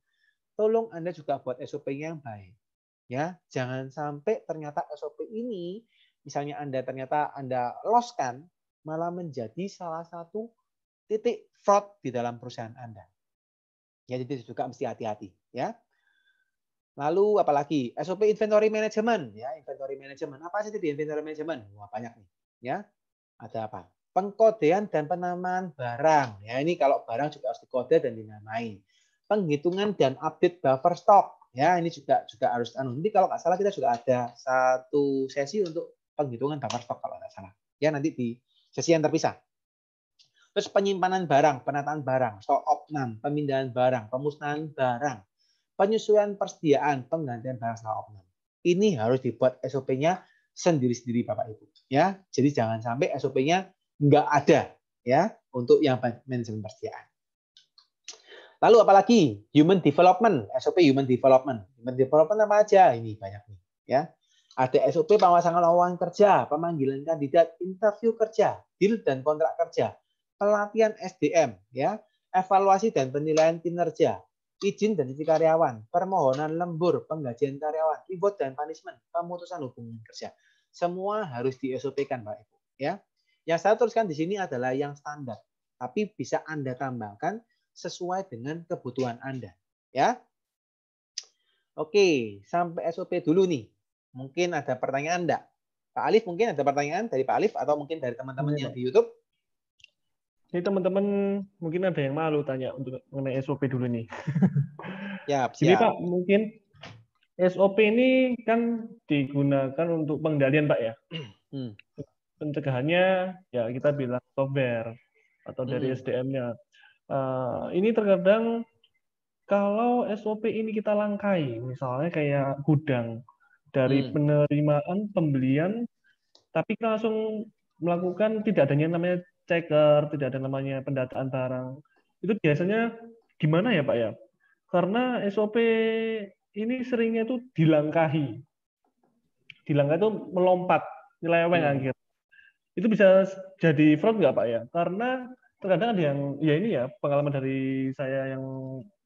tolong Anda juga buat sop yang baik. Ya, jangan sampai ternyata SOP ini misalnya Anda ternyata Anda loskan malah menjadi salah satu titik fraud di dalam perusahaan Anda. Ya, jadi juga mesti hati-hati, ya. Lalu apalagi SOP inventory management, ya, inventory management. Apa sih di inventory management? Wah, banyak nih, ya. Ada apa? Pengkodean dan penamaan barang. Ya, ini kalau barang juga harus dikode dan dinamai. Penghitungan dan update buffer stock. Ya, ini juga juga harus anu. Nanti kalau nggak salah kita juga ada satu sesi untuk penghitungan buffer stock kalau nggak salah. Ya, nanti di sesi yang terpisah. Terus penyimpanan barang, penataan barang, stok opnam, pemindahan barang, pemusnahan barang, penyesuaian persediaan, penggantian barang setelah opnam. Ini harus dibuat SOP-nya sendiri-sendiri Bapak Ibu. Ya, jadi jangan sampai SOP-nya nggak ada ya untuk yang manajemen persediaan. Lalu apalagi human development, SOP human development. Human development apa aja? Ini banyak nih ya. Ada SOP pemasangan lowongan kerja, pemanggilan kandidat, interview kerja, deal dan kontrak kerja, pelatihan SDM, ya, evaluasi dan penilaian kinerja, izin dan izin karyawan, permohonan lembur, penggajian karyawan, reward dan punishment, pemutusan hubungan kerja. Semua harus di SOP-kan, Pak Ibu, ya. Yang saya teruskan di sini adalah yang standar, tapi bisa Anda tambahkan sesuai dengan kebutuhan Anda, ya. Oke, sampai SOP dulu nih. Mungkin ada pertanyaan enggak? Pak Alif mungkin ada pertanyaan dari Pak Alif atau mungkin dari teman-teman iya, yang di YouTube? Ini teman-teman mungkin ada yang malu tanya untuk mengenai SOP dulu nih. Ya, *laughs* siap. Jadi Pak, mungkin SOP ini kan digunakan untuk pengendalian Pak ya. *clears throat* Hmm. Pencegahannya ya kita bilang software atau dari hmm. SDM-nya. Uh, eh, ini terkadang kalau SOP ini kita langkai, misalnya kayak gudang, dari hmm. penerimaan pembelian tapi langsung melakukan tidak adanya namanya checker, tidak ada namanya pendataan barang. Itu biasanya gimana ya Pak ya? Karena SOP ini seringnya itu dilangkahi. Dilangkahi itu melompat, nyeleweng hmm. akhir. Itu bisa jadi fraud nggak Pak ya? Karena terkadang ada yang, ya ini ya pengalaman dari saya yang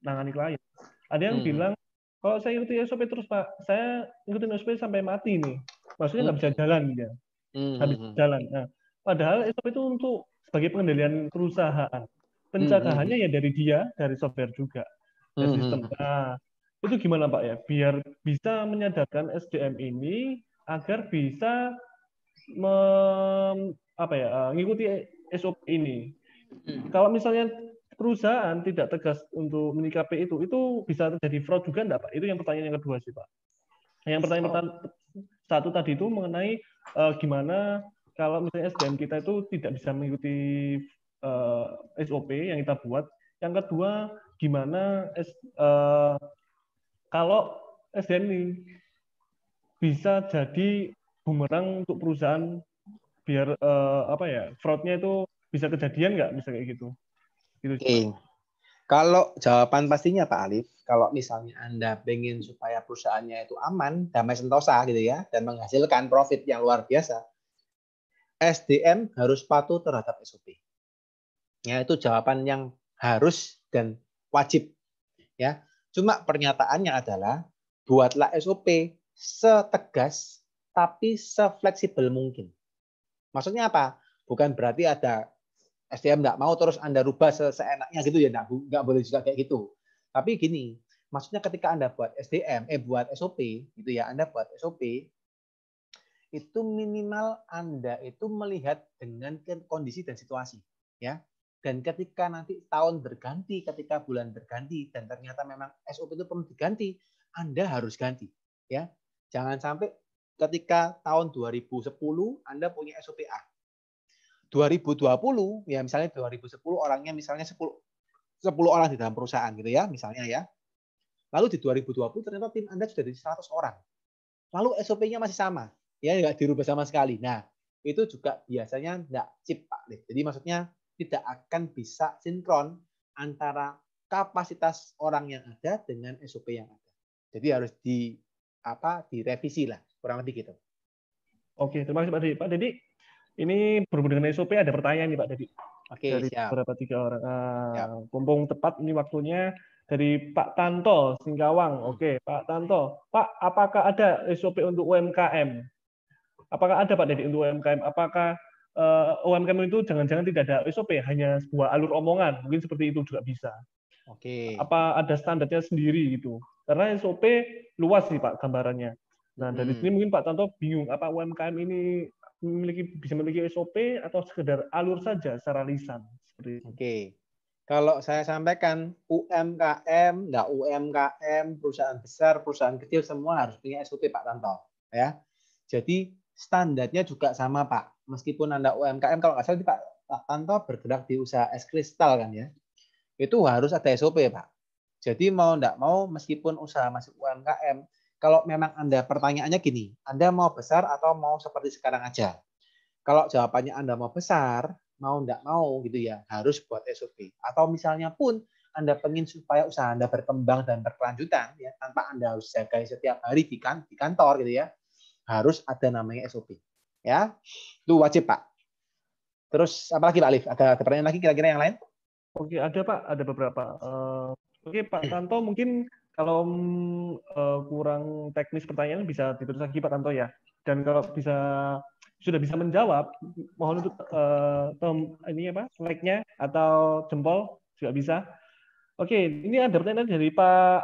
nangani klien. Ada yang hmm. bilang kalau saya ikuti SOP terus Pak, saya ikutin SOP sampai mati nih. Maksudnya nggak hmm. bisa jalan ya. Hmm. Habis hmm, hmm. jalan. Nah, padahal SOP itu untuk sebagai pengendalian perusahaan. Pencegahannya hmm, hmm. ya dari dia, dari software juga, dari hmm. sistem. Nah, itu gimana Pak ya? Biar bisa menyadarkan SDM ini agar bisa mem, apa ya, eh, ngikuti SOP ini. Hmm. Kalau misalnya perusahaan tidak tegas untuk menyikapi itu, itu bisa terjadi fraud juga enggak, Pak? Itu yang pertanyaan yang kedua sih, Pak. Yang pertanyaan oh. pertama satu tadi itu mengenai uh, gimana kalau misalnya SDM kita itu tidak bisa mengikuti uh, eh, SOP yang kita buat. Yang kedua, gimana S, uh, kalau SDM ini bisa jadi bumerang untuk perusahaan biar uh, apa ya fraudnya itu bisa kejadian nggak bisa kayak gitu Gitu. Oke. Kalau jawaban pastinya Pak Alif, kalau misalnya Anda ingin supaya perusahaannya itu aman, damai sentosa gitu ya, dan menghasilkan profit yang luar biasa, SDM harus patuh terhadap SOP. Ya, itu jawaban yang harus dan wajib. Ya, cuma pernyataannya adalah buatlah SOP setegas tapi sefleksibel mungkin. Maksudnya apa? Bukan berarti ada SDM nggak mau terus Anda rubah seenaknya gitu ya, nggak boleh juga kayak gitu. Tapi gini, maksudnya ketika Anda buat SDM, eh buat SOP, gitu ya, Anda buat SOP, itu minimal Anda itu melihat dengan kondisi dan situasi, ya. Dan ketika nanti tahun berganti, ketika bulan berganti, dan ternyata memang SOP itu perlu diganti, Anda harus ganti, ya. Jangan sampai ketika tahun 2010 Anda punya SOP A, 2020 ya misalnya 2010 orangnya misalnya 10 10 orang di dalam perusahaan gitu ya misalnya ya. Lalu di 2020 ternyata tim Anda sudah di 100 orang. Lalu SOP-nya masih sama. Ya nggak dirubah sama sekali. Nah, itu juga biasanya nggak cepat Pak. Jadi maksudnya tidak akan bisa sinkron antara kapasitas orang yang ada dengan SOP yang ada. Jadi harus di apa direvisi lah kurang lebih gitu. Oke, terima kasih Pak Dedi. Pak Dedi, ini berhubungan dengan SOP ada pertanyaan nih Pak tadi. Oke, dari siap. beberapa tiga orang. Uh, eh, Kumpung tepat ini waktunya dari Pak Tanto Singkawang. Hmm. Oke, Pak Tanto. Pak, apakah ada SOP untuk UMKM? Apakah ada Pak Dedi untuk UMKM? Apakah uh, eh, UMKM itu jangan-jangan tidak ada SOP, hanya sebuah alur omongan? Mungkin seperti itu juga bisa. Oke. Apa ada standarnya sendiri gitu? Karena SOP luas sih Pak gambarannya. Nah, dari hmm. sini mungkin Pak Tanto bingung apa UMKM ini memiliki bisa memiliki SOP atau sekedar alur saja secara lisan Oke. Okay. Kalau saya sampaikan UMKM, nggak UMKM, perusahaan besar, perusahaan kecil semua harus punya SOP Pak Tanto, ya. Jadi standarnya juga sama Pak. Meskipun Anda UMKM kalau nggak salah Pak, Pak Tanto bergerak di usaha es kristal kan ya. Itu harus ada SOP Pak. Jadi mau nggak mau meskipun usaha masuk UMKM, kalau memang Anda pertanyaannya gini, Anda mau besar atau mau seperti sekarang aja? Kalau jawabannya Anda mau besar, mau enggak mau gitu ya, harus buat SOP. Atau misalnya pun Anda pengin supaya usaha Anda berkembang dan berkelanjutan ya, tanpa Anda harus jaga setiap hari di, kan-, di kantor gitu ya. Harus ada namanya SOP. Ya. Itu wajib, Pak. Terus apalagi Pak Alif? Ada, ada pertanyaan lagi kira-kira yang lain? Oke, ada Pak, ada beberapa. Uh, oke Pak hmm. Tanto mungkin kalau uh, kurang teknis pertanyaan bisa ditulis lagi Pak Tanto ya. Dan kalau bisa sudah bisa menjawab, mohon untuk uh, tom, ini apa like-nya atau jempol juga bisa. Oke, ini ada pertanyaan dari Pak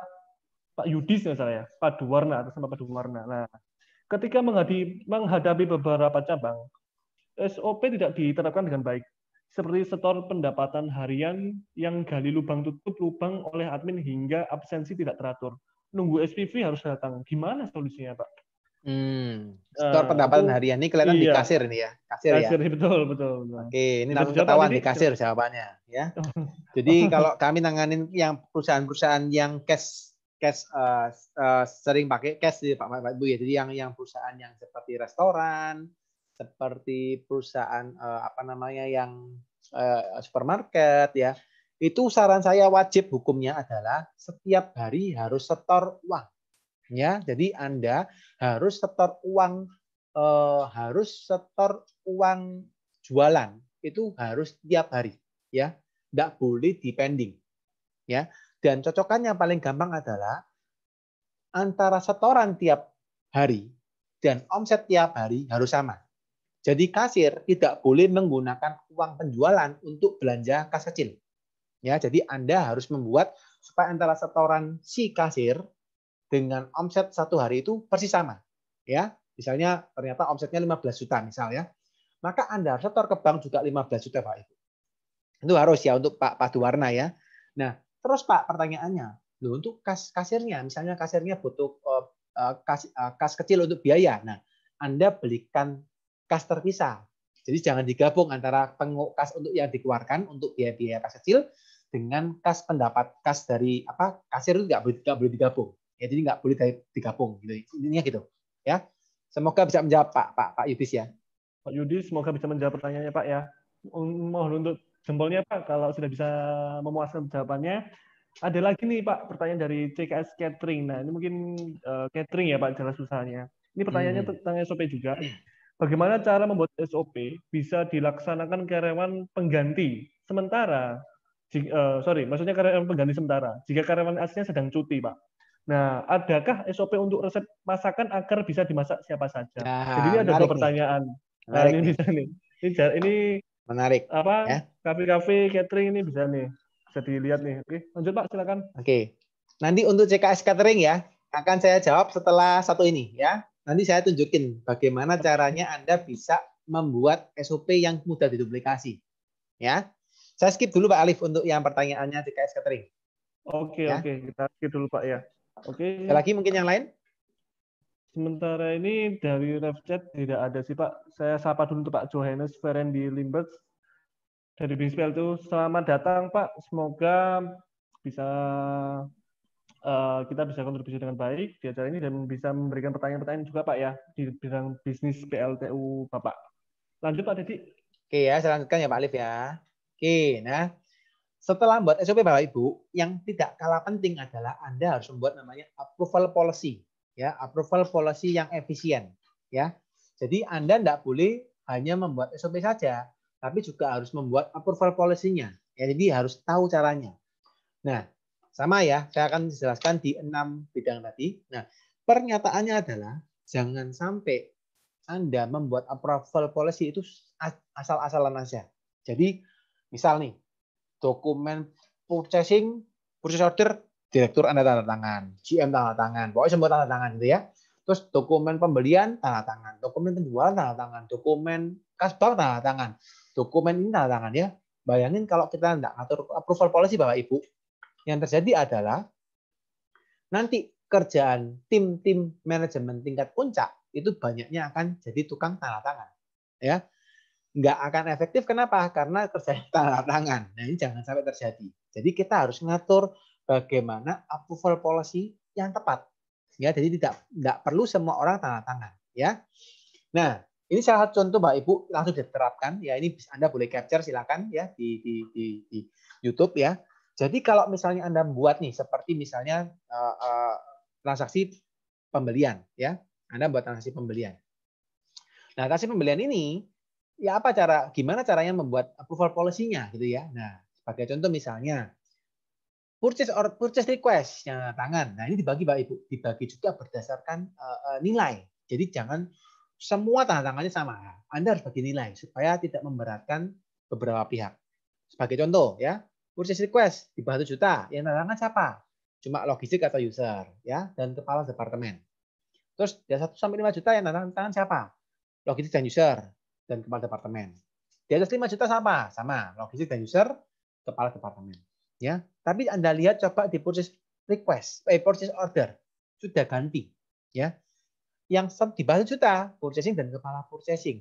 Pak Yudis misalnya, Pak Duwarna atau sama Pak Duwarna. Nah, ketika menghadapi, menghadapi beberapa cabang, SOP tidak diterapkan dengan baik seperti setor pendapatan harian yang gali lubang tutup lubang oleh admin hingga absensi tidak teratur. Nunggu SPV harus datang. Gimana solusinya, Pak? Hmm. Eh, setor pendapatan harian ini kelihatan iya. di kasir ini ya. Kasir, ya. kasir ya. *laughs* betul betul. betul. Oke, ini Bisa langsung ketahuan di kasir jawabannya ya. *laughs* Jadi kalau kami nanganin yang perusahaan-perusahaan yang cash cash uh, uh, sering pakai cash Pak Pak Bu ya. Jadi yang yang perusahaan yang seperti restoran, seperti perusahaan uh, apa namanya yang uh, supermarket ya itu saran saya wajib hukumnya adalah setiap hari harus setor uang ya jadi anda harus setor uang uh, harus setor uang jualan itu harus tiap hari ya tidak boleh dipending ya dan cocokannya paling gampang adalah antara setoran tiap hari dan omset tiap hari harus sama jadi kasir tidak boleh menggunakan uang penjualan untuk belanja kas kecil. Ya, jadi Anda harus membuat supaya antara setoran si kasir dengan omset satu hari itu persis sama. Ya, misalnya ternyata omsetnya 15 juta misalnya, Maka Anda harus setor ke bank juga 15 juta Pak Ibu. Itu harus ya untuk Pak Padu Warna ya. Nah, terus Pak pertanyaannya, loh untuk kas kasirnya misalnya kasirnya butuh uh, kas, uh, kas kecil untuk biaya. Nah, Anda belikan kas terpisah. Jadi jangan digabung antara penguk kas untuk yang dikeluarkan untuk biaya-biaya kas kecil dengan kas pendapat kas dari apa kasir itu nggak boleh nggak boleh digabung. Ya jadi nggak boleh digabung gitu. Intinya gitu. Ya. Semoga bisa menjawab Pak Pak Pak Yudis ya. Pak Yudis semoga bisa menjawab pertanyaannya Pak ya. Mohon untuk jempolnya Pak kalau sudah bisa memuaskan jawabannya. Ada lagi nih Pak pertanyaan dari CKS Catering. Nah ini mungkin uh, catering ya Pak jelas usahanya. Ini pertanyaannya hmm. tentang SOP juga. Bagaimana cara membuat SOP bisa dilaksanakan karyawan pengganti sementara? Jika, uh, eh, sorry, maksudnya karyawan pengganti sementara. Jika karyawan aslinya sedang cuti, Pak. Nah, adakah SOP untuk resep masakan agar bisa dimasak siapa saja? Nah, Jadi ini ada dua pertanyaan. Nah, ini bisa nih. Ini, ini menarik. Apa? Ya? Kafe-kafe catering ini bisa nih. Bisa dilihat nih. Oke, lanjut Pak, silakan. Oke. Nanti untuk CKS catering ya, akan saya jawab setelah satu ini ya. Nanti saya tunjukin bagaimana caranya Anda bisa membuat SOP yang mudah diduplikasi. Ya. Saya skip dulu Pak Alif untuk yang pertanyaannya di KSK Catering. Oke, ya. oke. Kita skip dulu Pak ya. Oke. Ada lagi mungkin yang lain? Sementara ini dari RevChat tidak ada sih Pak. Saya sapa dulu untuk Pak Johannes Feren di Limburg. Dari Bispel itu selamat datang Pak. Semoga bisa Eh, kita bisa kontribusi dengan baik di acara ini dan bisa memberikan pertanyaan-pertanyaan juga Pak ya di bidang bisnis PLTU Bapak. Lanjut Pak Dedi. Oke ya, saya lanjutkan ya Pak Alif ya. Oke, nah setelah membuat SOP Bapak Ibu, yang tidak kalah penting adalah Anda harus membuat namanya approval policy, ya, approval policy yang efisien, ya. Jadi Anda tidak boleh hanya membuat SOP saja, tapi juga harus membuat approval policy-nya. Ya, jadi harus tahu caranya. Nah, sama ya, saya akan jelaskan di enam bidang tadi. Nah, pernyataannya adalah jangan sampai Anda membuat approval policy itu asal-asalan saja. Jadi, misal nih, dokumen purchasing, purchase order, direktur Anda tanda tangan, GM tanda tangan, pokoknya semua tanda tangan gitu ya. Terus dokumen pembelian tanda tangan, dokumen penjualan tanda tangan, dokumen kasbon tanda tangan, dokumen ini tanda tangan ya. Bayangin kalau kita tidak atur approval policy Bapak Ibu, yang terjadi adalah nanti kerjaan tim-tim manajemen tingkat puncak itu banyaknya akan jadi tukang tanda tangan. Ya, nggak akan efektif. Kenapa? Karena kerjaan *laughs* tanda tangan. Nah ini jangan sampai terjadi. Jadi kita harus ngatur bagaimana approval policy yang tepat. Ya, jadi tidak tidak perlu semua orang tanda tangan. Ya, nah ini salah satu contoh Mbak Ibu langsung diterapkan. Ya ini Anda boleh capture silakan ya di di di, di YouTube ya. Jadi kalau misalnya Anda buat nih seperti misalnya uh, uh, transaksi pembelian ya. Anda buat transaksi pembelian. Nah, transaksi pembelian ini ya apa cara gimana caranya membuat approval policy-nya gitu ya. Nah, sebagai contoh misalnya purchase or purchase request yang tangan. Nah, ini dibagi Bapak Ibu, dibagi juga berdasarkan uh, uh, nilai. Jadi jangan semua tanda tangannya sama. Anda harus bagi nilai supaya tidak memberatkan beberapa pihak. Sebagai contoh ya, purchase request di bawah 1 juta. Yang tangan-tangan siapa? Cuma logistik atau user ya dan kepala departemen. Terus dari ya, 1 sampai 5 juta yang tangan-tangan siapa? Logistik dan user dan kepala departemen. Di atas 5 juta sama, sama logistik dan user, kepala departemen. Ya, tapi Anda lihat coba di purchase request, eh, purchase order sudah ganti, ya. Yang di bawah juta purchasing dan kepala purchasing.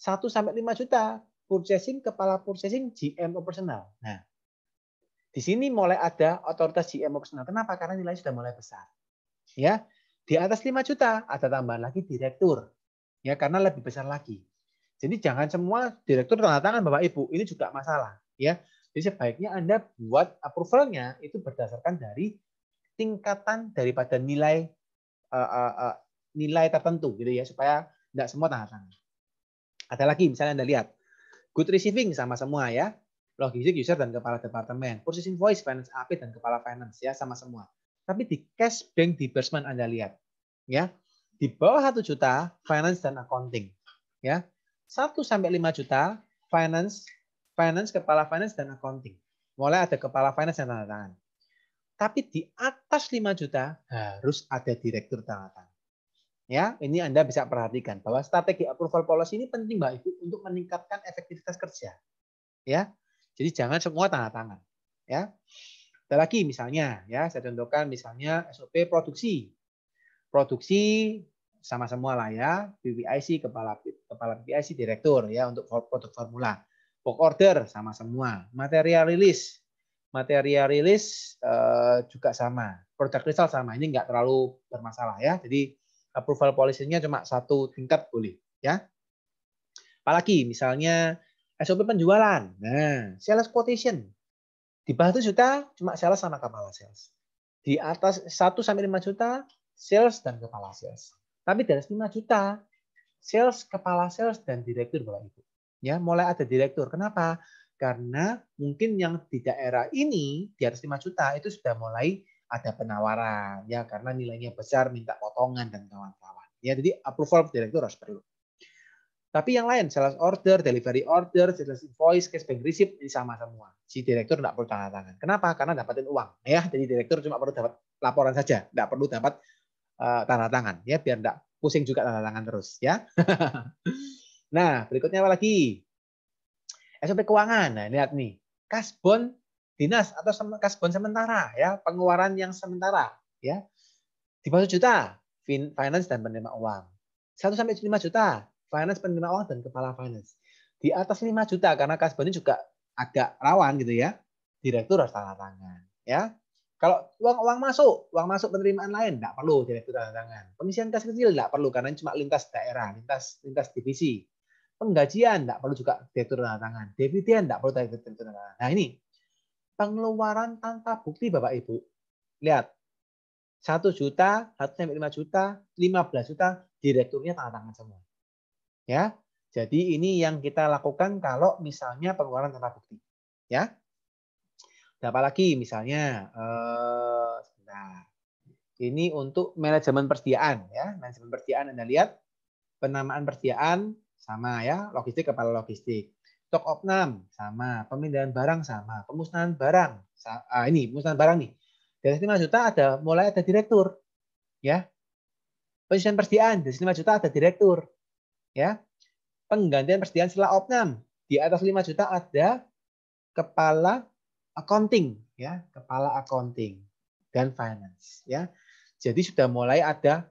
1 sampai 5 juta purchasing, kepala purchasing, GM operasional. Nah, di sini mulai ada otoritas GM opsional. Kenapa? Karena nilai sudah mulai besar. Ya, di atas 5 juta ada tambahan lagi direktur. Ya, karena lebih besar lagi. Jadi jangan semua direktur tanda tangan Bapak Ibu, ini juga masalah, ya. Jadi sebaiknya Anda buat approvalnya itu berdasarkan dari tingkatan daripada nilai uh, uh, uh, nilai tertentu gitu ya supaya tidak semua tanda tangan. Ada lagi misalnya Anda lihat good receiving sama semua ya logistik user dan kepala departemen, purchase invoice, finance AP dan kepala finance ya sama semua. Tapi di cash bank disbursement Anda lihat ya. Di bawah 1 juta finance dan accounting ya. satu sampai lima juta finance finance kepala finance dan accounting. Mulai ada kepala finance yang tanda tangan. Tapi di atas lima juta harus ada direktur tanda tangan. Ya, ini Anda bisa perhatikan bahwa strategi approval policy ini penting Mbak Ibu untuk meningkatkan efektivitas kerja. Ya, jadi jangan semua tanda tangan. Ya. Ada lagi misalnya, ya saya contohkan misalnya SOP produksi. Produksi sama semua lah ya, BPIC kepala kepala direktur ya untuk produk formula. Book order sama semua, material rilis material rilis uh, juga sama, produk kristal sama. Ini nggak terlalu bermasalah ya. Jadi approval policy-nya cuma satu tingkat boleh ya. Apalagi misalnya SOP penjualan. Nah, sales quotation. Di bawah 1 juta cuma sales sama kepala sales. Di atas 1 sampai 5 juta sales dan kepala sales. Tapi dari 5 juta sales, kepala sales dan direktur Bapak Ibu. Ya, mulai ada direktur. Kenapa? Karena mungkin yang di daerah ini di atas 5 juta itu sudah mulai ada penawaran ya karena nilainya besar minta potongan dan kawan-kawan. Ya, jadi approval direktur harus perlu. Tapi yang lain, sales order, delivery order, sales invoice, cashback receipt, ini sama semua. Si direktur tidak perlu tanda tangan. Kenapa? Karena dapatin uang. ya. Jadi direktur cuma perlu dapat laporan saja, tidak perlu dapat uh, tanda tangan. ya Biar tidak pusing juga tanda tangan terus. ya. *laughs* nah, berikutnya apa lagi? SOP keuangan. Nah, lihat nih. Kasbon dinas atau kasbon sementara. ya Pengeluaran yang sementara. ya Di bawah juta, finance dan penerima uang. 1 sampai 5 juta, finance penerima uang dan kepala finance. Di atas 5 juta karena kasbonnya juga agak rawan gitu ya. Direktur harus tanda tangan ya. Kalau uang uang masuk, uang masuk penerimaan lain tidak perlu direktur tanda tangan. Pengisian kas kecil tidak perlu karena cuma lintas daerah, lintas lintas divisi. Penggajian tidak perlu juga direktur tanda tangan. Dividen tidak perlu direktur tanda tangan. Nah ini pengeluaran tanpa bukti Bapak Ibu. Lihat, satu juta, satu sampai lima juta, lima belas juta, direkturnya tanda tangan semua. Ya. Jadi ini yang kita lakukan kalau misalnya pengeluaran tanpa bukti. Ya. apalagi misalnya eh, nah, Ini untuk manajemen persediaan ya. Manajemen persediaan Anda lihat penamaan persediaan sama ya, logistik kepala logistik. Stok opnam sama, pemindahan barang sama, pemusnahan barang. Ah, ini pemusnahan barang nih. Dari 5 juta ada mulai ada direktur. Ya. Penyusunan persediaan dari 5 juta ada direktur ya penggantian persediaan setelah opnam di atas 5 juta ada kepala accounting ya kepala accounting dan finance ya jadi sudah mulai ada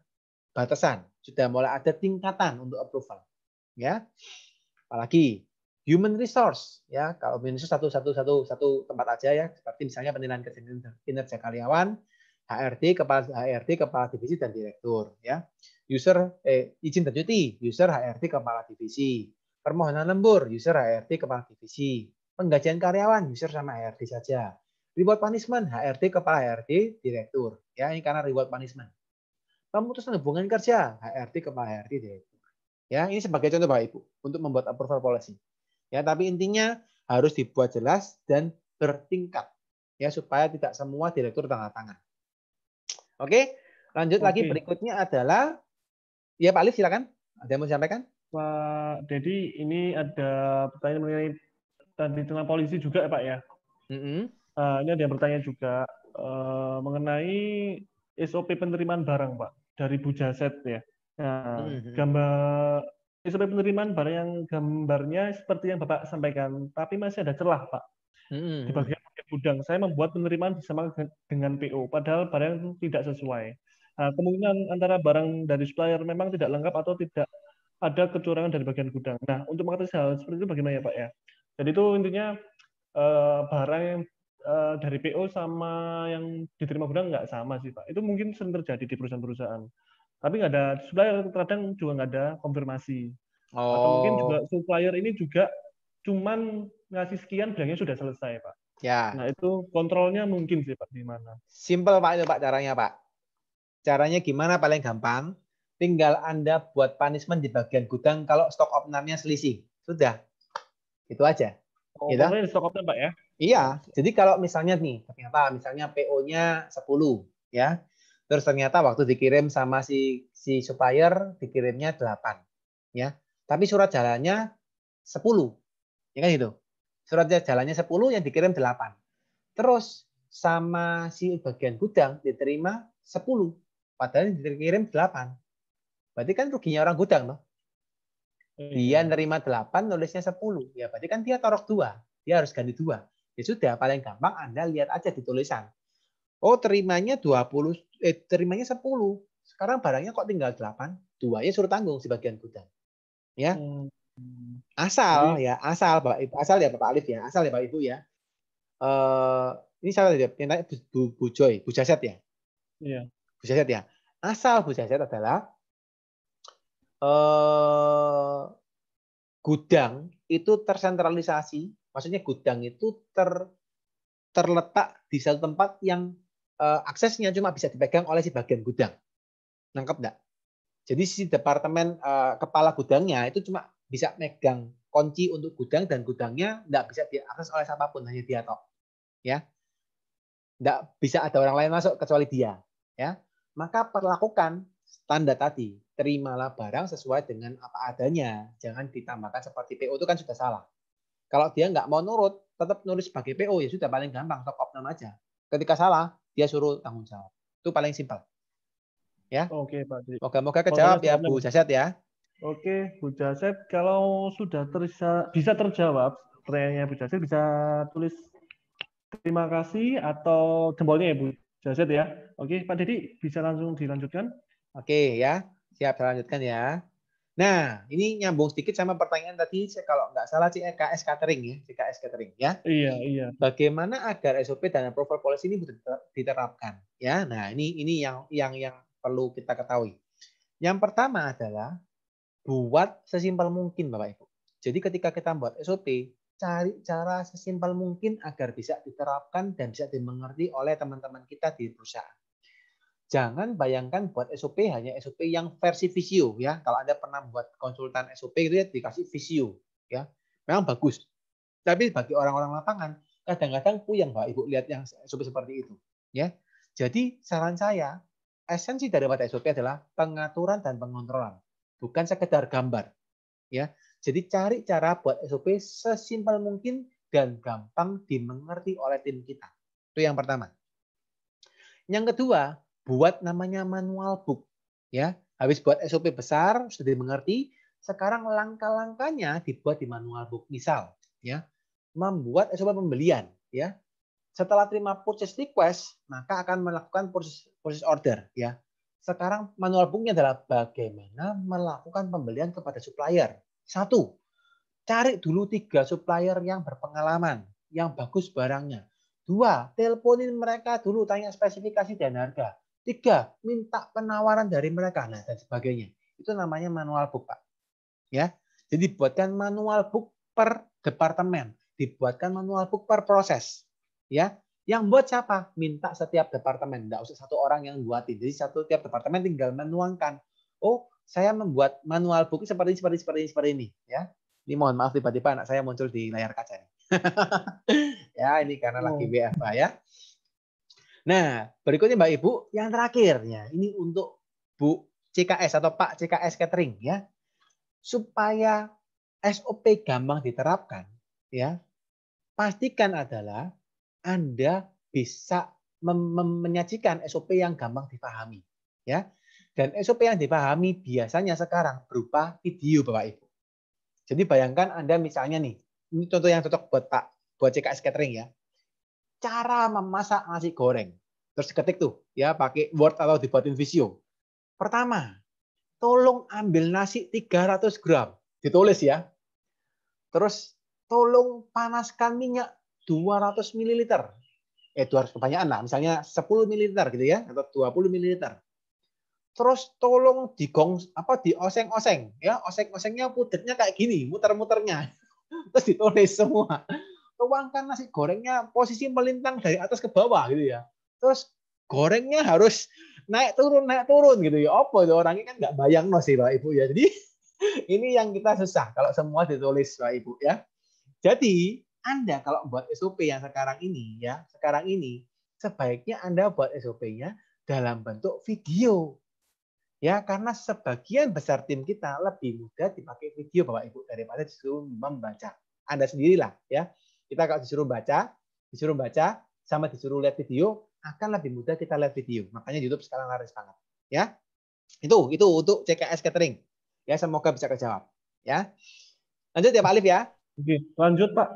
batasan sudah mulai ada tingkatan untuk approval ya apalagi human resource ya kalau human satu satu satu satu tempat aja ya seperti misalnya penilaian kinerja karyawan HRD, kepala HRD, kepala divisi dan direktur ya. User eh, izin dan cuti, user HRD kepala divisi. Permohonan lembur, user HRD kepala divisi. Penggajian karyawan, user sama HRD saja. Reward punishment, HRD kepala HRD, direktur. Ya, ini karena reward punishment. Pemutusan hubungan kerja, HRD kepala HRD, direktur. Ya, ini sebagai contoh Bapak Ibu untuk membuat approval policy. Ya, tapi intinya harus dibuat jelas dan bertingkat ya supaya tidak semua direktur tanda tangan. Oke, lanjut okay. lagi berikutnya adalah ya Pak Alif silakan. Ada yang mau sampaikan? Pak Dedi, ini ada pertanyaan mengenai tadi tentang polisi juga ya Pak ya. Mm -hmm. uh, ini ada yang bertanya juga uh, mengenai SOP penerimaan barang Pak dari Bu Jaset ya. Nah, mm -hmm. gambar SOP penerimaan barang yang gambarnya seperti yang Bapak sampaikan, tapi masih ada celah Pak. Mm -hmm. Di bagian gudang saya membuat penerimaan bersama dengan PO, padahal barang itu tidak sesuai. Nah, kemungkinan antara barang dari supplier memang tidak lengkap atau tidak ada kecurangan dari bagian gudang. Nah, untuk mengatasi hal seperti itu bagaimana ya Pak ya? Jadi itu intinya eh, barang yang eh, dari PO sama yang diterima gudang nggak sama sih Pak. Itu mungkin sering terjadi di perusahaan-perusahaan. Tapi nggak ada supplier terkadang juga nggak ada konfirmasi. Oh. Atau mungkin oh. juga supplier ini juga cuman ngasih sekian bilangnya sudah selesai Pak. Ya. Nah itu kontrolnya mungkin sih Pak di mana? Simple Pak itu Pak caranya Pak. Caranya gimana paling gampang? Tinggal Anda buat punishment di bagian gudang kalau stok opnamnya selisih. Sudah. Itu aja. Oh, gitu? stok opnam Pak ya? Iya. Jadi kalau misalnya nih, ternyata misalnya PO-nya 10 ya. Terus ternyata waktu dikirim sama si si supplier dikirimnya 8 ya. Tapi surat jalannya 10. Ya kan gitu. Suratnya jalannya 10, yang dikirim 8. Terus sama si bagian gudang diterima 10, padahal yang dikirim 8. Berarti kan ruginya orang gudang loh. Iya. Dia nerima 8, nulisnya 10. Ya berarti kan dia torok 2. Dia harus ganti 2. Ya sudah, paling gampang Anda lihat aja di tulisan. Oh, terimanya 20, eh, terimanya 10. Sekarang barangnya kok tinggal 8. Duanya suruh tanggung sebagian gudang. Ya. Hmm asal hmm. ya asal bapak ibu asal ya bapak Alif ya asal ya bapak ibu ya uh, ini saya yang tanya bu, bu, bu Joy bu Jaset ya yeah. bu Jaset ya asal bu Jaset adalah uh, gudang itu tersentralisasi maksudnya gudang itu ter terletak di satu tempat yang uh, aksesnya cuma bisa dipegang oleh si bagian gudang nangkep enggak jadi si departemen uh, kepala gudangnya itu cuma bisa megang kunci untuk gudang dan gudangnya tidak bisa diakses oleh siapapun hanya dia tok ya tidak bisa ada orang lain masuk kecuali dia ya maka perlakukan tanda tadi terimalah barang sesuai dengan apa adanya jangan ditambahkan seperti PO itu kan sudah salah kalau dia nggak mau nurut tetap nulis sebagai PO ya sudah paling gampang top up nama aja ketika salah dia suruh tanggung jawab itu paling simpel ya oke pak moga-moga kejawab ya Bu Jasad ya Oke, Bu Jasep, kalau sudah terisa, bisa terjawab pertanyaannya Bu Jasep, bisa tulis terima kasih atau jempolnya ya Bu Jasep ya. Oke, Pak Dedi, bisa langsung dilanjutkan? Oke ya, siap saya lanjutkan ya. Nah, ini nyambung sedikit sama pertanyaan tadi, kalau nggak salah CKS ya, Catering ya, CKS Catering ya. Iya, iya. Bagaimana agar SOP dan approval policy ini diterapkan? Ya, nah ini ini yang yang yang perlu kita ketahui. Yang pertama adalah buat sesimpel mungkin Bapak Ibu. Jadi ketika kita buat SOP, cari cara sesimpel mungkin agar bisa diterapkan dan bisa dimengerti oleh teman-teman kita di perusahaan. Jangan bayangkan buat SOP hanya SOP yang versi visio ya. Kalau Anda pernah buat konsultan SOP itu ya dikasih visio ya. Memang bagus. Tapi bagi orang-orang lapangan kadang-kadang puyeng bapak Ibu lihat yang SOP seperti itu ya. Jadi saran saya esensi daripada SOP adalah pengaturan dan pengontrolan bukan sekedar gambar. Ya, jadi cari cara buat SOP sesimpel mungkin dan gampang dimengerti oleh tim kita. Itu yang pertama. Yang kedua, buat namanya manual book. Ya, habis buat SOP besar sudah dimengerti. Sekarang langkah-langkahnya dibuat di manual book. Misal, ya, membuat SOP pembelian. Ya, setelah terima purchase request, maka akan melakukan purchase, purchase order. Ya, sekarang manual booknya adalah bagaimana melakukan pembelian kepada supplier. Satu, cari dulu tiga supplier yang berpengalaman, yang bagus barangnya. Dua, teleponin mereka dulu, tanya spesifikasi dan harga. Tiga, minta penawaran dari mereka, nah, dan sebagainya. Itu namanya manual book, Pak. Ya, jadi buatkan manual book per departemen, dibuatkan manual book per proses. Ya, yang buat siapa? Minta setiap departemen. Tidak usah satu orang yang buatin. Jadi satu tiap departemen tinggal menuangkan. Oh, saya membuat manual buku seperti ini, seperti ini, seperti ini, seperti ini. Ya, ini mohon maaf tiba-tiba anak saya muncul di layar kaca ya, *laughs* ya ini karena oh. lagi WFA ya. Nah, berikutnya Mbak Ibu, yang terakhirnya ini untuk Bu CKS atau Pak CKS Catering ya. Supaya SOP gampang diterapkan ya. Pastikan adalah anda bisa menyajikan SOP yang gampang dipahami, ya. Dan SOP yang dipahami biasanya sekarang berupa video, Bapak Ibu. Jadi bayangkan Anda misalnya nih, ini contoh yang cocok buat Pak, buat CKS catering ya. Cara memasak nasi goreng. Terus ketik tuh, ya pakai Word atau dibuatin Visio. Pertama, tolong ambil nasi 300 gram. Ditulis ya. Terus tolong panaskan minyak 200 ml. Eh 200 kebanyakan lah, misalnya 10 ml gitu ya atau 20 ml. Terus tolong digong apa dioseng-oseng ya, oseng-osengnya puternya kayak gini, muter-muternya. *laughs* Terus ditulis semua. Tuangkan nasi gorengnya posisi melintang dari atas ke bawah gitu ya. Terus gorengnya harus naik turun naik turun gitu ya. Apa itu orangnya kan nggak bayang no sih Ibu ya. Jadi *laughs* ini yang kita susah kalau semua ditulis lah Ibu ya. Jadi anda kalau buat SOP yang sekarang ini ya, sekarang ini sebaiknya Anda buat SOP-nya dalam bentuk video. Ya, karena sebagian besar tim kita lebih mudah dipakai video Bapak Ibu daripada disuruh membaca. Anda sendirilah ya. Kita kalau disuruh baca, disuruh baca sama disuruh lihat video akan lebih mudah kita lihat video. Makanya YouTube sekarang laris banget, ya. Itu itu untuk CKS catering. Ya, semoga bisa kejawab, ya. Lanjut ya Pak Alif ya. Oke, lanjut Pak.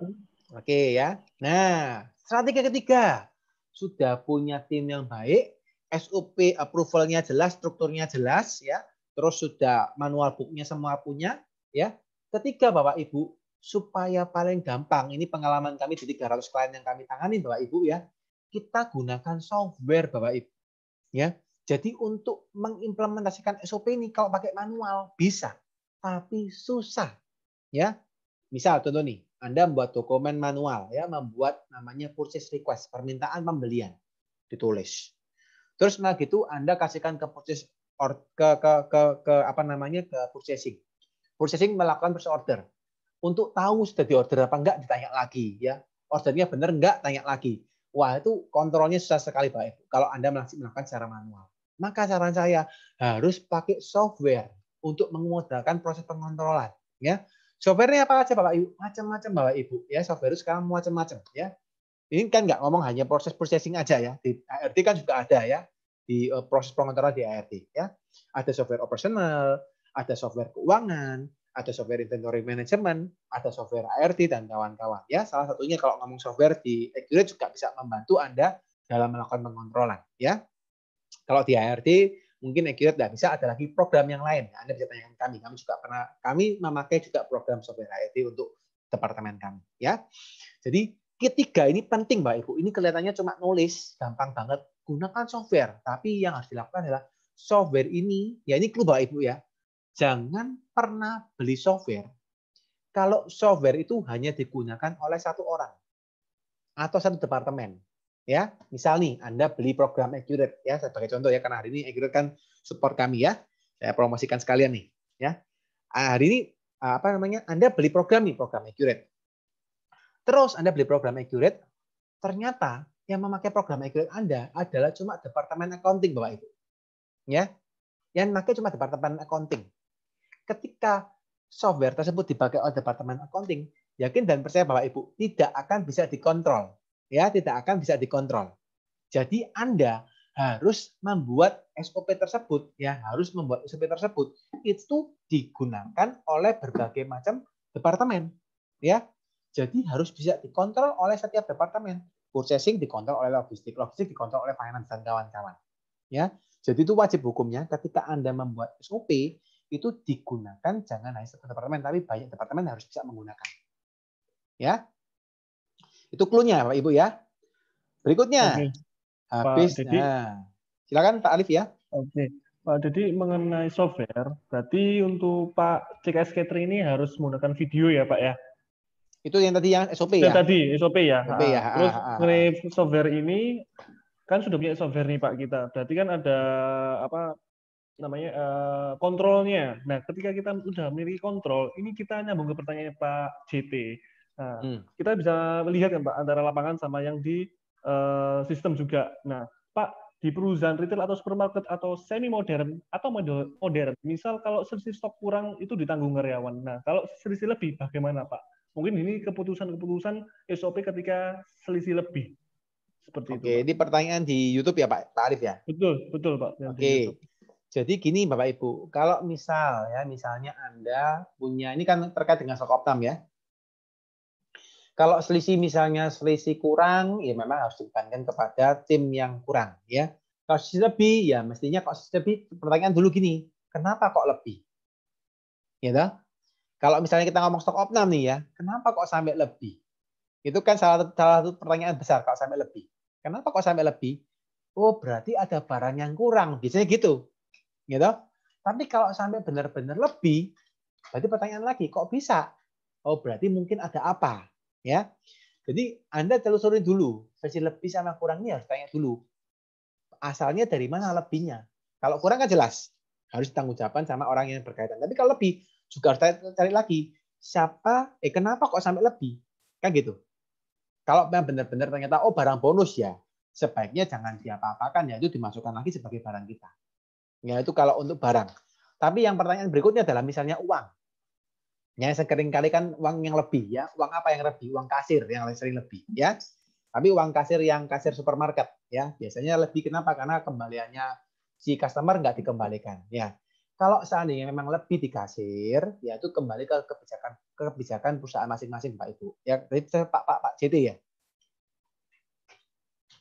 Oke ya. Nah, strategi ketiga. Sudah punya tim yang baik, SOP approval-nya jelas, strukturnya jelas ya. Terus sudah manual book-nya semua punya ya. Ketiga Bapak Ibu, supaya paling gampang, ini pengalaman kami di 300 klien yang kami tangani Bapak Ibu ya. Kita gunakan software Bapak Ibu. Ya. Jadi untuk mengimplementasikan SOP ini kalau pakai manual bisa, tapi susah. Ya. Misal contoh nih, anda membuat dokumen manual ya, membuat namanya purchase request, permintaan pembelian ditulis. Terus nah gitu Anda kasihkan ke purchase or, ke, ke ke ke apa namanya ke purchasing. Purchasing melakukan purchase order. Untuk tahu sudah diorder order apa enggak ditanya lagi ya. Ordernya benar enggak tanya lagi. Wah, itu kontrolnya susah sekali Pak Ibu kalau Anda masih melakukan secara manual. Maka saran saya harus pakai software untuk mengudahkan proses pengontrolan ya Softwarenya apa aja Bapak Ibu? Macam-macam Bapak Ibu ya. Software itu sekarang macam-macam ya. Ini kan nggak ngomong hanya proses processing aja ya. Di ART kan juga ada ya. Di uh, proses pengontrolan di ART ya. Ada software operasional, ada software keuangan, ada software inventory management, ada software ART dan kawan-kawan ya. Salah satunya kalau ngomong software di Accurate juga bisa membantu Anda dalam melakukan pengontrolan ya. Kalau di ART mungkin accurate dan bisa ada lagi program yang lain. Anda bisa tanyakan kami. Kami juga pernah kami memakai juga program software IT untuk departemen kami ya. Jadi ketiga ini penting Mbak Ibu. Ini kelihatannya cuma nulis, gampang banget gunakan software, tapi yang harus dilakukan adalah software ini ya ini clue mbak Ibu ya. Jangan pernah beli software kalau software itu hanya digunakan oleh satu orang atau satu departemen ya misal nih Anda beli program Accurate ya sebagai contoh ya karena hari ini Accurate kan support kami ya saya promosikan sekalian nih ya ah, hari ini ah, apa namanya Anda beli program nih program Accurate terus Anda beli program Accurate ternyata yang memakai program Accurate Anda adalah cuma departemen accounting Bapak Ibu ya yang memakai cuma departemen accounting ketika software tersebut dipakai oleh departemen accounting yakin dan percaya Bapak Ibu tidak akan bisa dikontrol ya tidak akan bisa dikontrol. Jadi Anda harus membuat SOP tersebut ya harus membuat SOP tersebut itu digunakan oleh berbagai macam departemen ya jadi harus bisa dikontrol oleh setiap departemen Processing dikontrol oleh logistik logistik dikontrol oleh finance dan kawan-kawan ya jadi itu wajib hukumnya ketika anda membuat SOP itu digunakan jangan hanya satu departemen tapi banyak departemen harus bisa menggunakan ya itu klunya Pak Ibu ya. Berikutnya. Okay. Habis. Pak Didi. Nah. Silakan Pak Alif ya. Oke. Okay. Pak Jadi mengenai software, berarti untuk Pak CKS Catering ini harus menggunakan video ya Pak ya? Itu yang tadi yang SOP yang ya? tadi SOP ya. SOP ya. Ah, ah, terus mengenai ah, software ini kan sudah punya software nih Pak kita. Berarti kan ada apa namanya uh, kontrolnya. Nah, ketika kita sudah memiliki kontrol, ini kita nyambung ke pertanyaan Pak JT. Nah, hmm. kita bisa melihat kan ya, Pak antara lapangan sama yang di uh, sistem juga. Nah, Pak di perusahaan retail atau supermarket atau semi modern atau modern, misal kalau selisih stok kurang itu ditanggung karyawan. Nah, kalau selisih lebih bagaimana Pak? Mungkin ini keputusan-keputusan SOP ketika selisih lebih. Seperti Oke, itu. Oke, ini pertanyaan di YouTube ya Pak, Pak ya? Betul, betul Pak. Oke. Jadi gini Bapak Ibu, kalau misal ya misalnya Anda punya ini kan terkait dengan stok optam ya. Kalau selisih misalnya selisih kurang, ya memang harus dibebankan kepada tim yang kurang, ya. Kalau selisih lebih, ya mestinya kalau selisih lebih, pertanyaan dulu gini, kenapa kok lebih? Ya, gitu? Kalau misalnya kita ngomong stok opnam nih ya, kenapa kok sampai lebih? Itu kan salah, salah satu pertanyaan besar kalau sampai lebih. Kenapa kok sampai lebih? Oh, berarti ada barang yang kurang. Biasanya gitu. Gitu. Tapi kalau sampai benar-benar lebih, berarti pertanyaan lagi, kok bisa? Oh, berarti mungkin ada apa? ya. Jadi Anda telusuri dulu versi lebih sama kurangnya harus tanya dulu. Asalnya dari mana lebihnya? Kalau kurang kan jelas harus tanggung jawaban sama orang yang berkaitan. Tapi kalau lebih juga harus cari lagi siapa eh kenapa kok sampai lebih kan gitu. Kalau memang benar-benar ternyata oh barang bonus ya sebaiknya jangan diapa-apakan ya itu dimasukkan lagi sebagai barang kita. Ya itu kalau untuk barang. Tapi yang pertanyaan berikutnya adalah misalnya uang. Ya, sekering kali kan uang yang lebih ya. Uang apa yang lebih? Uang kasir yang sering lebih ya. Tapi uang kasir yang kasir supermarket ya, biasanya lebih kenapa? Karena kembaliannya si customer nggak dikembalikan ya. Kalau seandainya memang lebih di kasir, ya itu kembali ke kebijakan kebijakan perusahaan masing-masing Pak Ibu. Ya, tadi Pak Pak Pak JT ya.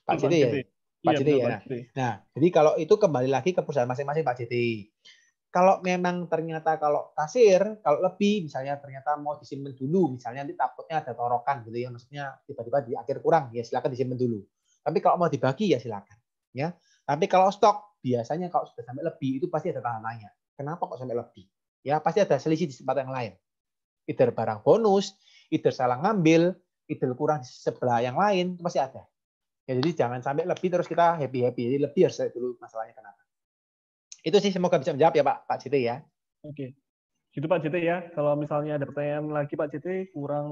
Pak JT ya? Iya, ya. Pak JT ya. Nah, jadi kalau itu kembali lagi ke perusahaan masing-masing Pak JT kalau memang ternyata kalau kasir, kalau lebih misalnya ternyata mau disimpan dulu, misalnya nanti takutnya ada torokan gitu ya, maksudnya tiba-tiba di akhir kurang ya silakan disimpan dulu. Tapi kalau mau dibagi ya silakan ya. Tapi kalau stok biasanya kalau sudah sampai lebih itu pasti ada tahanannya. Kenapa kok sampai lebih? Ya pasti ada selisih di tempat yang lain. Either barang bonus, either salah ngambil, either kurang di sebelah yang lain, itu pasti ada. Ya jadi jangan sampai lebih terus kita happy-happy. Jadi lebih harus dulu masalahnya kenapa. Itu sih semoga bisa menjawab ya Pak Pak Citi ya. Oke. Gitu Pak Citi ya. Kalau misalnya ada pertanyaan lagi Pak Citi kurang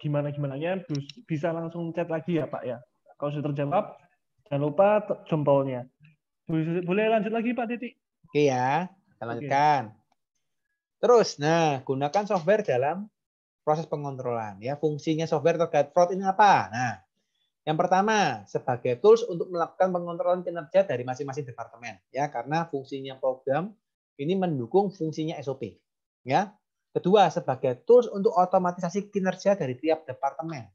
gimana gimana nya bisa langsung chat lagi ya Pak ya. Kalau sudah terjawab jangan lupa jempolnya. Boleh lanjut lagi Pak Titi? Oke ya, kita lanjutkan. Okay. Terus, nah gunakan software dalam proses pengontrolan ya. Fungsinya software terkait fraud ini apa? Nah, yang pertama, sebagai tools untuk melakukan pengontrolan kinerja dari masing-masing departemen ya karena fungsinya program ini mendukung fungsinya SOP ya. Kedua, sebagai tools untuk otomatisasi kinerja dari tiap departemen.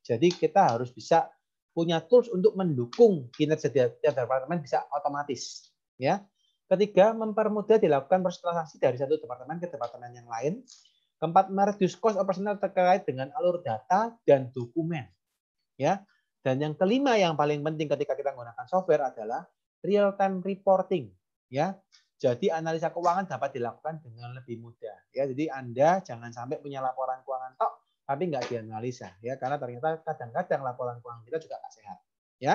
Jadi kita harus bisa punya tools untuk mendukung kinerja tiap departemen bisa otomatis ya. Ketiga, mempermudah dilakukan persentrasi dari satu departemen ke departemen yang lain. Keempat, mereduce cost operasional terkait dengan alur data dan dokumen. Ya, dan yang kelima yang paling penting ketika kita menggunakan software adalah real time reporting, ya. Jadi analisa keuangan dapat dilakukan dengan lebih mudah, ya. Jadi Anda jangan sampai punya laporan keuangan tok tapi nggak dianalisa, ya. Karena ternyata kadang-kadang laporan keuangan kita juga nggak sehat, ya.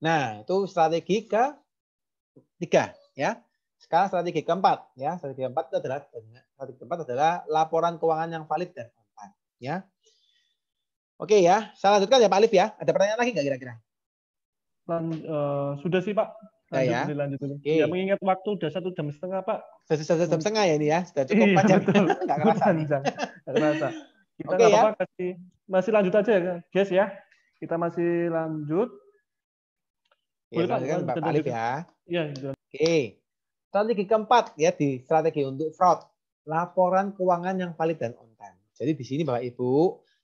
Nah, itu strategi ke tiga, ya. Sekarang strategi keempat, ya. Strategi keempat adalah strategi keempat adalah laporan keuangan yang valid dan online, ya. Oke ya, saya lanjutkan ya Pak Alif ya. Ada pertanyaan lagi nggak kira-kira? Eh, sudah sih Pak. Lanjut, ya, ya. lanjut. Okay. Ya, mengingat waktu udah satu jam setengah Pak. Sudah satu jam setengah ya ini ya. Sudah cukup iya, panjang. *laughs* Nggak kerasa. Panjang. Nggak kerasa. Kita okay, ya. apa-apa ya. kasih. Masih lanjut aja ya guys ya. Kita masih lanjut. Ya, Boleh Pak, kan, Pak Alif ya. Iya. Oke. Okay. Strategi keempat ya di strategi untuk fraud. Laporan keuangan yang valid dan on time. Jadi di sini Bapak Ibu,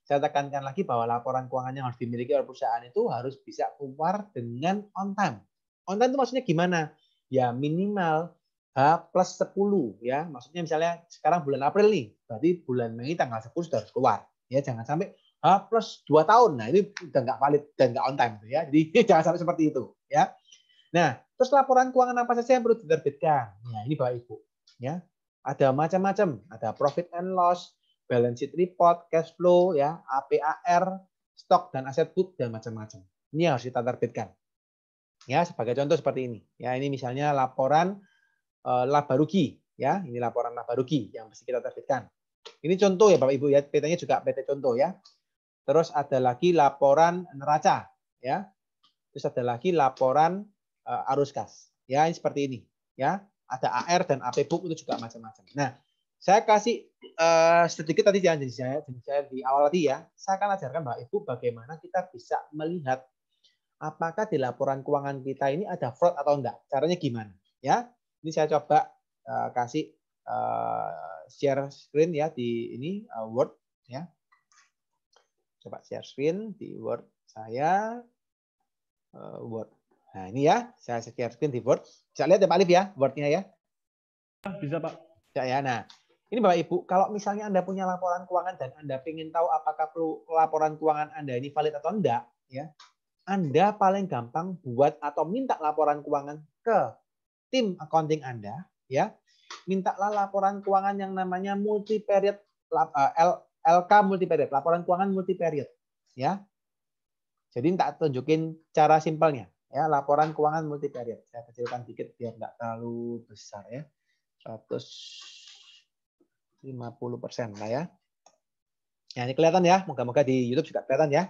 saya tekankan lagi bahwa laporan keuangan yang harus dimiliki oleh perusahaan itu harus bisa keluar dengan on time. On time itu maksudnya gimana? Ya minimal H plus 10 ya. Maksudnya misalnya sekarang bulan April nih, berarti bulan Mei tanggal 10 sudah harus keluar. Ya jangan sampai H plus 2 tahun. Nah, ini udah nggak valid dan nggak on time tuh ya. Jadi *laughs* jangan sampai seperti itu ya. Nah, terus laporan keuangan apa saja yang perlu diterbitkan? Nah, ini Bapak Ibu ya. Ada macam-macam, ada profit and loss, balance sheet report, cash flow, ya, APAR, stok dan aset book dan macam-macam. Ini yang harus kita terbitkan. Ya, sebagai contoh seperti ini. Ya, ini misalnya laporan e, laba rugi, ya. Ini laporan laba rugi yang mesti kita terbitkan. Ini contoh ya Bapak Ibu ya, PT-nya juga PT contoh ya. Terus ada lagi laporan neraca, ya. Terus ada lagi laporan e, arus kas. Ya, ini seperti ini, ya. Ada AR dan AP book itu juga macam-macam. Nah, saya kasih uh, sedikit tadi jangan saya, saya di awal tadi ya. Saya akan ajarkan Bapak Ibu bagaimana kita bisa melihat apakah di laporan keuangan kita ini ada fraud atau enggak. Caranya gimana? Ya, ini saya coba uh, kasih uh, share screen ya di ini uh, Word ya. Coba share screen di Word saya uh, Word. Nah ini ya, saya share screen di Word. Bisa lihat ya Pak Alif ya, word Wordnya ya. Bisa Pak. Ya, ya. Nah ini Bapak Ibu, kalau misalnya Anda punya laporan keuangan dan Anda ingin tahu apakah perlu laporan keuangan Anda ini valid atau enggak, ya Anda paling gampang buat atau minta laporan keuangan ke tim accounting Anda, ya. Mintalah laporan keuangan yang namanya multi period LK eh, multi period, laporan keuangan multi period, ya. Jadi tak tunjukin cara simpelnya, ya, laporan keuangan multi period. Saya kecilkan dikit biar enggak terlalu besar ya. 100 50% lah ya. Ya, ini kelihatan ya. Moga-moga di YouTube juga kelihatan ya.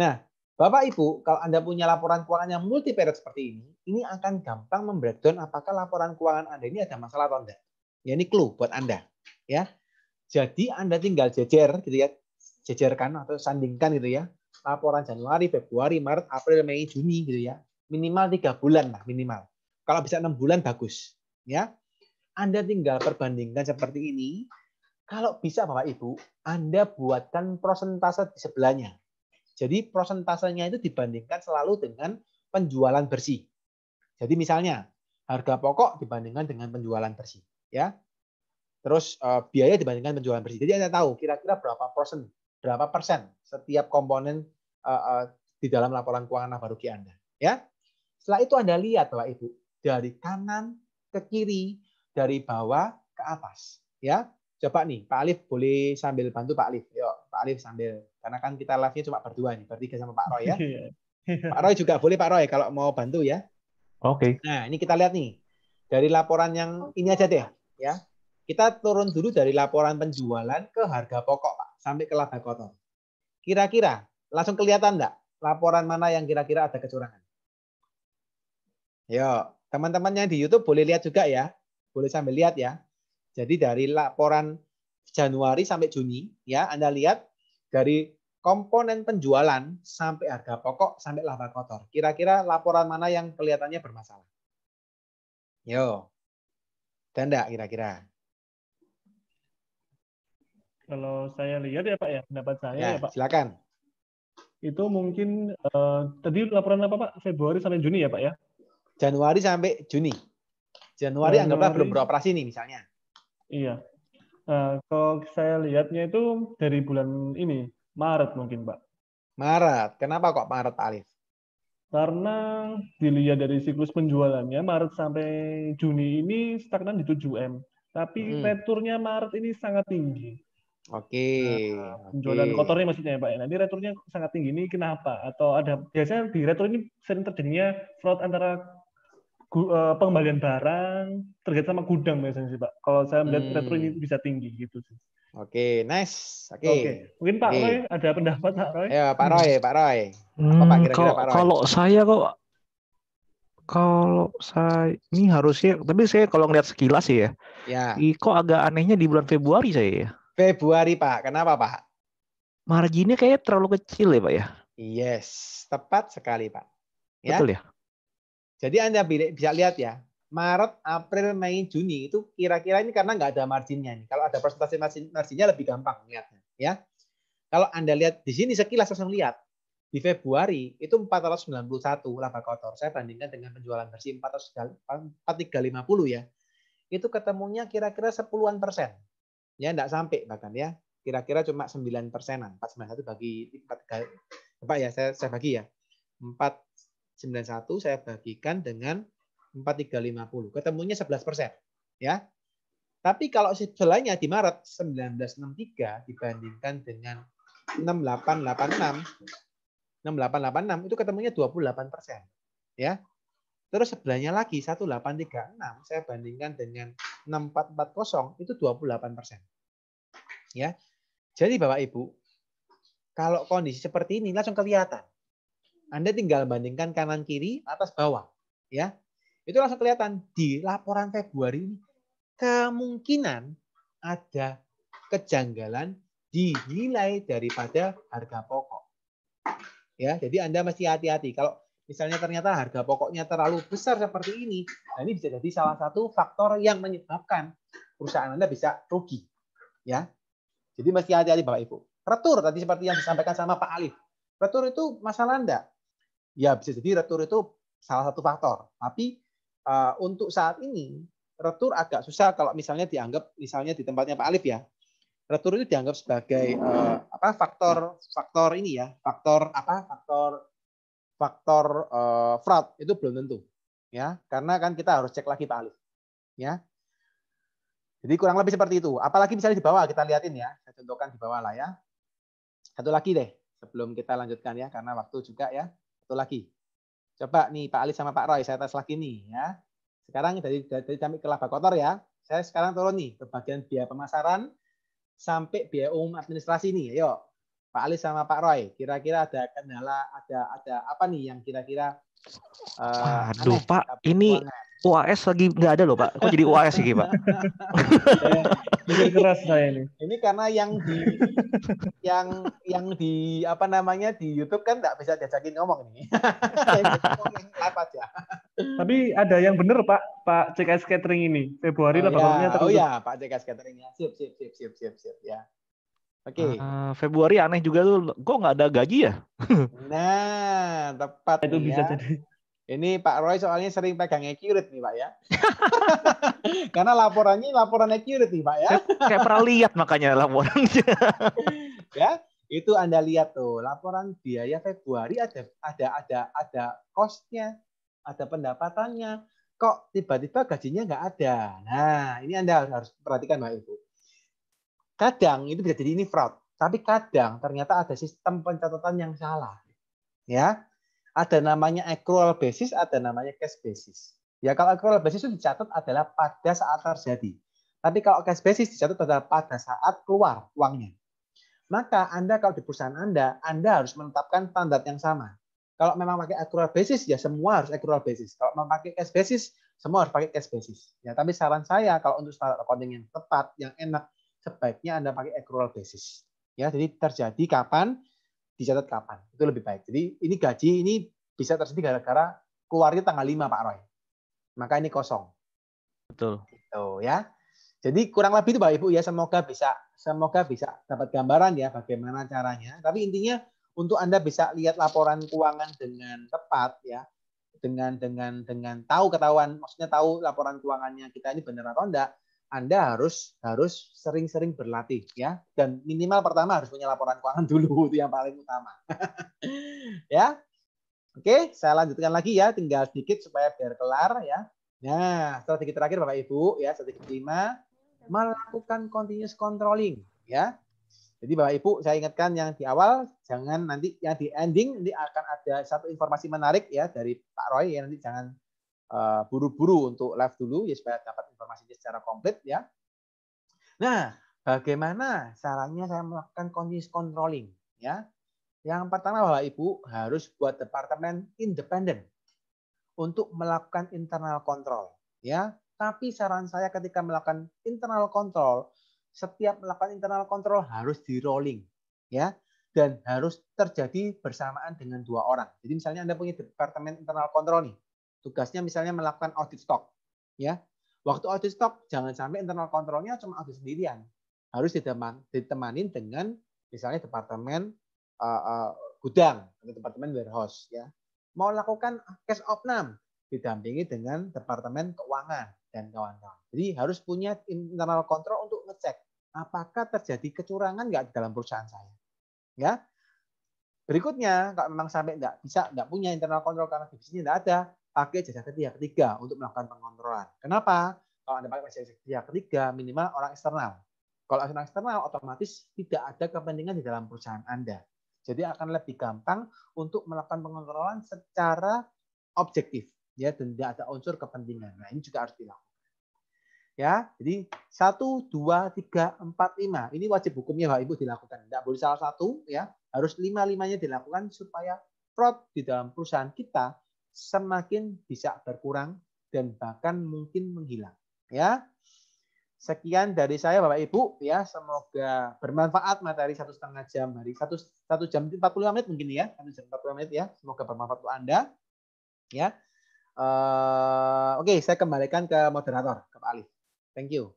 Nah, Bapak Ibu, kalau Anda punya laporan keuangan yang multi period seperti ini, ini akan gampang membreakdown apakah laporan keuangan Anda ini ada masalah atau tidak. Ya ini clue buat Anda, ya. Jadi Anda tinggal jejer gitu ya, jejerkan atau sandingkan gitu ya. Laporan Januari, Februari, Maret, April, Mei, Juni gitu ya. Minimal tiga bulan lah minimal. Kalau bisa enam bulan bagus, ya. Anda tinggal perbandingkan seperti ini. Kalau bisa Bapak Ibu, Anda buatkan prosentase di sebelahnya. Jadi prosentasenya itu dibandingkan selalu dengan penjualan bersih. Jadi misalnya harga pokok dibandingkan dengan penjualan bersih, ya. Terus eh, biaya dibandingkan penjualan bersih. Jadi Anda tahu kira-kira berapa persen, berapa persen setiap komponen eh, eh, di dalam laporan keuangan laba rugi Anda, ya. Setelah itu Anda lihat Bapak Ibu dari kanan ke kiri dari bawah ke atas ya coba nih Pak Alif boleh sambil bantu Pak Alif yuk Pak Alif sambil karena kan kita live-nya cuma berdua nih bertiga sama Pak Roy ya *laughs* iya. Pak Roy juga boleh Pak Roy kalau mau bantu ya oke okay. nah ini kita lihat nih dari laporan yang ini aja deh ya kita turun dulu dari laporan penjualan ke harga pokok Pak sampai ke laba kotor kira-kira langsung kelihatan enggak laporan mana yang kira-kira ada kecurangan? Yuk teman-teman yang di YouTube boleh lihat juga ya. Boleh sambil lihat ya. Jadi dari laporan Januari sampai Juni ya Anda lihat dari komponen penjualan sampai harga pokok sampai laba kotor. Kira-kira laporan mana yang kelihatannya bermasalah? Yo. Dan enggak kira-kira? Kalau saya lihat ya Pak ya, pendapat saya ya, ya Pak. Silakan. Itu mungkin uh, tadi laporan apa Pak? Februari sampai Juni ya Pak ya? Januari sampai Juni. Januari, Januari anggaplah belum beroperasi nih misalnya. Iya. Nah, kalau saya lihatnya itu dari bulan ini, Maret mungkin, Pak. Maret. Kenapa kok Maret, Pak Karena dilihat dari siklus penjualannya, Maret sampai Juni ini stagnan di 7M. Tapi hmm. returnya Maret ini sangat tinggi. Oke. Nah, penjualan okay. kotornya maksudnya Pak. Ya. Nanti returnya sangat tinggi ini kenapa? Atau ada biasanya di retur ini sering terjadinya fraud antara uh, pengembalian barang terkait sama gudang biasanya sih Pak. Kalau saya melihat hmm. retro ini bisa tinggi gitu sih. Oke, okay, nice. Oke. Okay. Okay. Mungkin Pak okay. Roy ada pendapat Pak Roy? Ya, Pak Roy, hmm. Pak Roy. Hmm, Kalau saya kok kalau saya ini harusnya tapi saya kalau ngeliat sekilas ya. Ya. Kok agak anehnya di bulan Februari saya ya. Februari, Pak. Kenapa, Pak? Marginnya kayaknya terlalu kecil ya, Pak ya. Yes, tepat sekali, Pak. Ya? Betul ya? Jadi Anda bisa lihat ya, Maret, April, Mei, Juni itu kira-kira ini karena nggak ada marginnya. Nih. Kalau ada persentase margin, marginnya lebih gampang lihatnya. Ya. Kalau Anda lihat di sini sekilas langsung lihat. Di Februari itu 491 laba kotor. Saya bandingkan dengan penjualan bersih 4350 ya. Itu ketemunya kira-kira sepuluhan persen. Ya, nggak sampai bahkan ya. Kira-kira cuma 9 persenan. 491 bagi 4, 3, 4 ya, saya, saya bagi ya. 4 91 saya bagikan dengan 4350. Ketemunya 11 persen. Ya. Tapi kalau sebelahnya di Maret 1963 dibandingkan dengan 6886, 6886 itu ketemunya 28 persen. Ya. Terus sebelahnya lagi 1836 saya bandingkan dengan 6440 itu 28 persen. Ya. Jadi Bapak Ibu, kalau kondisi seperti ini langsung kelihatan anda tinggal bandingkan kanan kiri, atas bawah, ya. Itu langsung kelihatan di laporan Februari ini kemungkinan ada kejanggalan di nilai daripada harga pokok. Ya, jadi Anda mesti hati-hati kalau misalnya ternyata harga pokoknya terlalu besar seperti ini, nah ini bisa jadi salah satu faktor yang menyebabkan perusahaan Anda bisa rugi. Ya. Jadi mesti hati-hati Bapak Ibu. Retur tadi seperti yang disampaikan sama Pak Alif. Retur itu masalah Anda ya bisa jadi retur itu salah satu faktor. Tapi uh, untuk saat ini retur agak susah kalau misalnya dianggap misalnya di tempatnya Pak Alif ya. Retur itu dianggap sebagai uh, apa faktor faktor ini ya, faktor apa? Faktor faktor uh, fraud itu belum tentu. Ya, karena kan kita harus cek lagi Pak Alif. Ya. Jadi kurang lebih seperti itu. Apalagi misalnya di bawah kita lihatin ya. Saya contohkan di bawah lah ya. Satu lagi deh sebelum kita lanjutkan ya karena waktu juga ya. Satu lagi. Coba nih Pak Ali sama Pak Roy, saya tes lagi nih ya. Sekarang dari dari kami ke laba kotor ya. Saya sekarang turun nih ke bagian biaya pemasaran sampai biaya umum administrasi nih. Ayo, Pak Ali sama Pak Roy, kira-kira ada kendala, ada ada apa nih yang kira-kira uh, eh, Aduh aneh, Pak, ini UAS lagi nggak ada loh pak. Kok jadi UAS sih pak? *laughs* Lebih keras saya ini. Ini karena yang di yang yang di apa namanya di YouTube kan nggak bisa diajakin ngomong ini. *laughs* Tapi ada yang benar pak Pak CKS Catering ini Februari lah oh, ya. Oh iya Pak CKS Catering ya. Siap siap siap siap siap siap ya. Oke. Okay. Uh, Februari aneh juga tuh, kok nggak ada gaji ya? nah, tepat. Itu ya. bisa jadi ini Pak Roy soalnya sering pegang accurate nih Pak ya. *laughs* Karena laporannya laporan accurate nih Pak ya. Saya, saya pernah lihat makanya laporannya. *laughs* ya, itu Anda lihat tuh laporan biaya Februari ada ada ada ada kosnya, ada pendapatannya. Kok tiba-tiba gajinya nggak ada. Nah, ini Anda harus perhatikan Pak Ibu. Kadang itu bisa jadi ini fraud, tapi kadang ternyata ada sistem pencatatan yang salah. Ya, ada namanya accrual basis, ada namanya cash basis. Ya kalau accrual basis itu dicatat adalah pada saat terjadi. Tapi kalau cash basis dicatat adalah pada saat keluar uangnya. Maka Anda kalau di perusahaan Anda, Anda harus menetapkan standar yang sama. Kalau memang pakai accrual basis, ya semua harus accrual basis. Kalau memakai cash basis, semua harus pakai cash basis. Ya, tapi saran saya kalau untuk standar accounting yang tepat, yang enak, sebaiknya Anda pakai accrual basis. Ya, jadi terjadi kapan? dicatat kapan. Itu lebih baik. Jadi ini gaji ini bisa terjadi gara-gara keluarnya tanggal 5 Pak Roy. Maka ini kosong. Betul. Gitu ya. Jadi kurang lebih itu Bapak Ibu ya semoga bisa semoga bisa dapat gambaran ya bagaimana caranya. Tapi intinya untuk Anda bisa lihat laporan keuangan dengan tepat ya. Dengan dengan dengan tahu ketahuan maksudnya tahu laporan keuangannya kita ini benar atau enggak anda harus harus sering-sering berlatih ya dan minimal pertama harus punya laporan keuangan *laughs* dulu itu yang paling utama. *laughs* ya. Oke, saya lanjutkan lagi ya, tinggal sedikit supaya biar kelar ya. Nah, strategi terakhir Bapak Ibu ya, strategi kelima melakukan continuous controlling ya. Jadi Bapak Ibu saya ingatkan yang di awal jangan nanti yang di ending nanti akan ada satu informasi menarik ya dari Pak Roy ya nanti jangan Eh, buru-buru untuk live dulu ya supaya dapat informasinya secara komplit ya. Nah, bagaimana caranya saya melakukan continuous controlling ya? Yang pertama Bapak Ibu harus buat departemen independen untuk melakukan internal control ya. Tapi saran saya ketika melakukan internal control, setiap melakukan internal control harus di rolling ya dan harus terjadi bersamaan dengan dua orang. Jadi misalnya Anda punya departemen internal control nih Tugasnya misalnya melakukan audit stok, ya. Waktu audit stok jangan sampai internal kontrolnya cuma audit sendirian. Harus ditemani ditemanin dengan misalnya departemen uh, uh, gudang atau departemen warehouse ya. Mau lakukan cash opname didampingi dengan departemen keuangan dan kawan-kawan. Jadi harus punya internal kontrol untuk ngecek apakah terjadi kecurangan nggak di dalam perusahaan saya. Ya, Berikutnya, kalau memang sampai nggak bisa, nggak punya internal kontrol karena bisnisnya nggak ada, pakai jasa ketiga ketiga untuk melakukan pengontrolan. Kenapa? Kalau Anda pakai jasa ketiga, minimal orang eksternal. Kalau orang eksternal, otomatis tidak ada kepentingan di dalam perusahaan Anda. Jadi akan lebih gampang untuk melakukan pengontrolan secara objektif, ya, dan tidak ada unsur kepentingan. Nah, ini juga harus dilakukan. Ya, jadi satu, dua, tiga, empat, lima. Ini wajib hukumnya Bapak Ibu dilakukan. Tidak boleh salah satu, ya. Harus lima-limanya dilakukan supaya fraud di dalam perusahaan kita semakin bisa berkurang dan bahkan mungkin menghilang. Ya, sekian dari saya Bapak Ibu ya semoga bermanfaat materi satu setengah jam hari satu satu jam 45 menit mungkin ya satu jam empat 45 menit ya semoga bermanfaat untuk anda ya uh, oke okay, saya kembalikan ke moderator ke Pak Alif thank you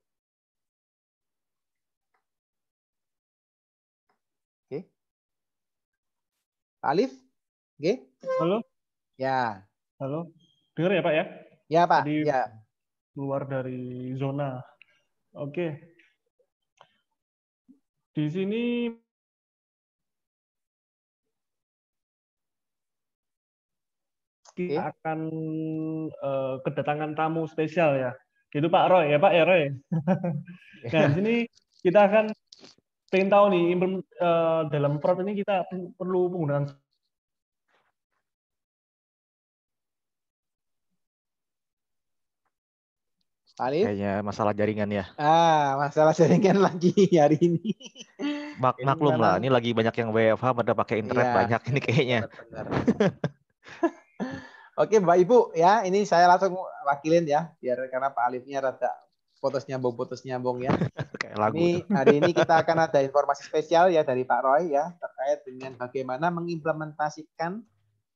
oke Alif oke okay. halo Ya. Halo, dengar ya Pak ya? Ya Pak. Jadi, ya. Keluar dari zona. Oke. Di sini kita okay. akan uh, kedatangan tamu spesial ya. Gitu Pak Roy ya Pak ya Roy. *laughs* nah di sini kita akan pengen tahu nih eh, dalam prot ini kita perlu penggunaan Alif? Kayaknya masalah jaringan ya. Ah, masalah jaringan *laughs* lagi hari ini. Mak maklum lah, ini lagi banyak yang WFH pada pakai internet ya. banyak ini kayaknya. *laughs* Oke, Mbak Ibu ya, ini saya langsung wakilin ya, biar karena Pak Alifnya rada putus nyambung putus nyambung ya. *laughs* Kayak lagu. Ini hari ini kita akan ada informasi spesial ya dari Pak Roy ya terkait dengan bagaimana mengimplementasikan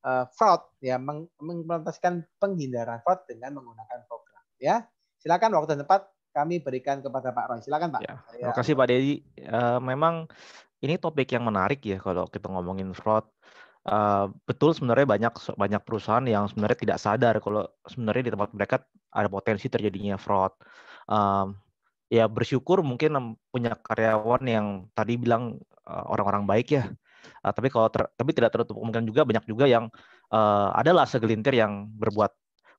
uh, fraud ya, mengimplementasikan penghindaran fraud dengan menggunakan program ya. Silakan waktu dan tempat kami berikan kepada Pak Roy. Silakan Pak. Ya, terima kasih Pak Dedi. Eh, memang ini topik yang menarik ya kalau kita ngomongin fraud. Eh, betul sebenarnya banyak banyak perusahaan yang sebenarnya tidak sadar kalau sebenarnya di tempat mereka ada potensi terjadinya fraud. Eh, ya bersyukur mungkin punya karyawan yang tadi bilang orang-orang baik ya. tapi kalau ter, tapi tidak tertutup kemungkinan juga banyak juga yang adalah segelintir yang berbuat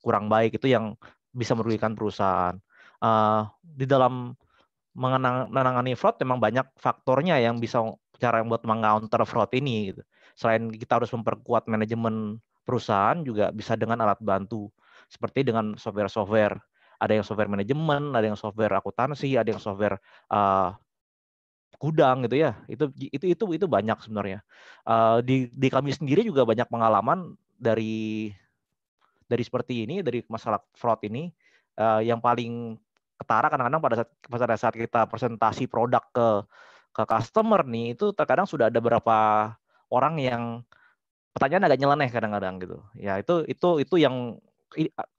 kurang baik itu yang bisa merugikan perusahaan. Uh, di dalam menangani fraud memang banyak faktornya yang bisa cara yang buat meng-counter fraud ini gitu. Selain kita harus memperkuat manajemen perusahaan juga bisa dengan alat bantu seperti dengan software-software. Ada yang software manajemen, ada yang software akuntansi, ada yang software uh, gudang gitu ya. Itu itu itu itu banyak sebenarnya. Uh, di di kami sendiri juga banyak pengalaman dari dari seperti ini dari masalah fraud ini uh, yang paling ketara kadang-kadang pada saat pada saat kita presentasi produk ke ke customer nih itu terkadang sudah ada beberapa orang yang pertanyaan agak nyeleneh kadang-kadang gitu. Ya itu itu itu yang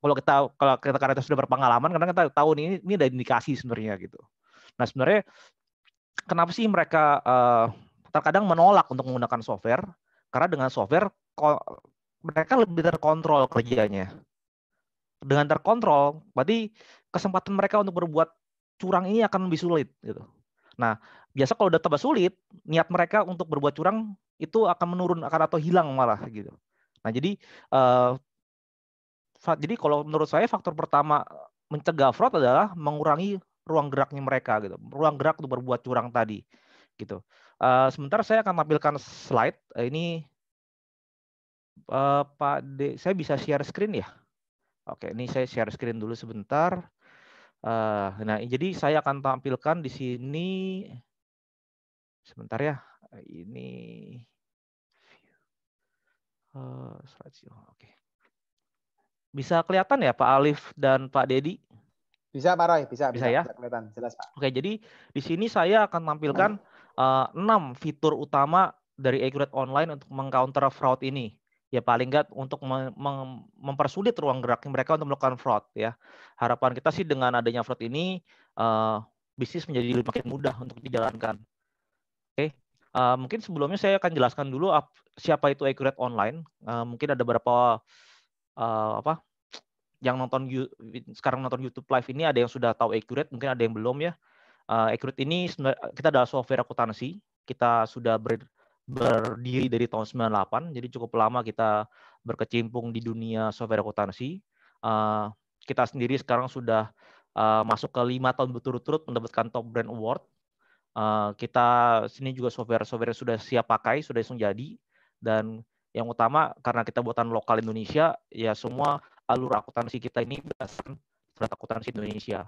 kalau kita kalau kita karena sudah berpengalaman karena kita tahu nih ini ada indikasi sebenarnya gitu. Nah sebenarnya kenapa sih mereka uh, terkadang menolak untuk menggunakan software? Karena dengan software mereka lebih terkontrol kerjanya. Dengan terkontrol, berarti kesempatan mereka untuk berbuat curang ini akan lebih sulit gitu. Nah, biasa kalau udah tambah sulit, niat mereka untuk berbuat curang itu akan menurun akan atau hilang malah gitu. Nah, jadi uh, jadi kalau menurut saya faktor pertama mencegah fraud adalah mengurangi ruang geraknya mereka gitu, ruang gerak untuk berbuat curang tadi gitu. Uh, sebentar saya akan tampilkan slide. Eh, ini uh, Pak D, saya bisa share screen ya? Oke, ini saya share screen dulu sebentar. Uh, nah, jadi saya akan tampilkan di sini. Sebentar ya, ini. Uh, Oke. Bisa kelihatan ya Pak Alif dan Pak Dedi? Bisa Pak Roy, bisa. Bisa, bisa ya? Bisa kelihatan, jelas Pak. Oke, jadi di sini saya akan tampilkan uh, fitur utama dari Accurate Online untuk mengcounter fraud ini ya paling nggak untuk mem mempersulit ruang gerak mereka untuk melakukan fraud ya harapan kita sih dengan adanya fraud ini uh, bisnis menjadi makin mudah untuk dijalankan oke okay. uh, eh, mungkin sebelumnya saya akan jelaskan dulu siapa itu accurate online uh, mungkin ada beberapa uh, apa yang nonton sekarang nonton YouTube live ini ada yang sudah tahu accurate mungkin ada yang belum ya uh, accurate ini kita adalah software akuntansi kita sudah ber, berdiri dari tahun 98, jadi cukup lama kita berkecimpung di dunia software akuntansi. Eh, kita sendiri sekarang sudah eh, masuk ke lima tahun berturut-turut mendapatkan top brand award. Eh, kita sini juga software-software sudah siap pakai, sudah langsung jadi. Dan yang utama karena kita buatan lokal Indonesia, ya semua alur akuntansi kita ini berdasarkan surat akuntansi Indonesia.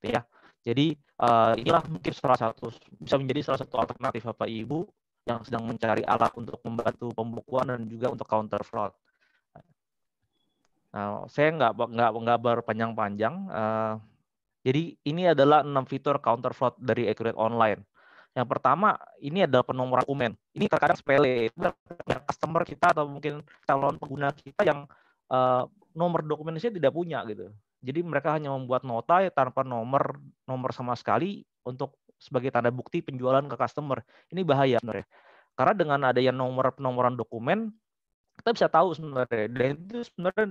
Gitu ya. Jadi uh, inilah mungkin salah satu bisa menjadi salah satu alternatif Bapak Ibu yang sedang mencari alat untuk membantu pembukuan dan juga untuk counter fraud. Nah, saya nggak nggak nggak berpanjang-panjang. Uh, jadi ini adalah enam fitur counter fraud dari Accurate Online. Yang pertama, ini adalah penomoran dokumen. Ini terkadang sepele. Customer kita atau mungkin calon pengguna kita yang uh, nomor dokumennya tidak punya gitu. Jadi mereka hanya membuat nota ya tanpa nomor nomor sama sekali untuk sebagai tanda bukti penjualan ke customer. Ini bahaya sebenarnya. Karena dengan ada yang nomor penomoran dokumen, kita bisa tahu sebenarnya dan itu sebenarnya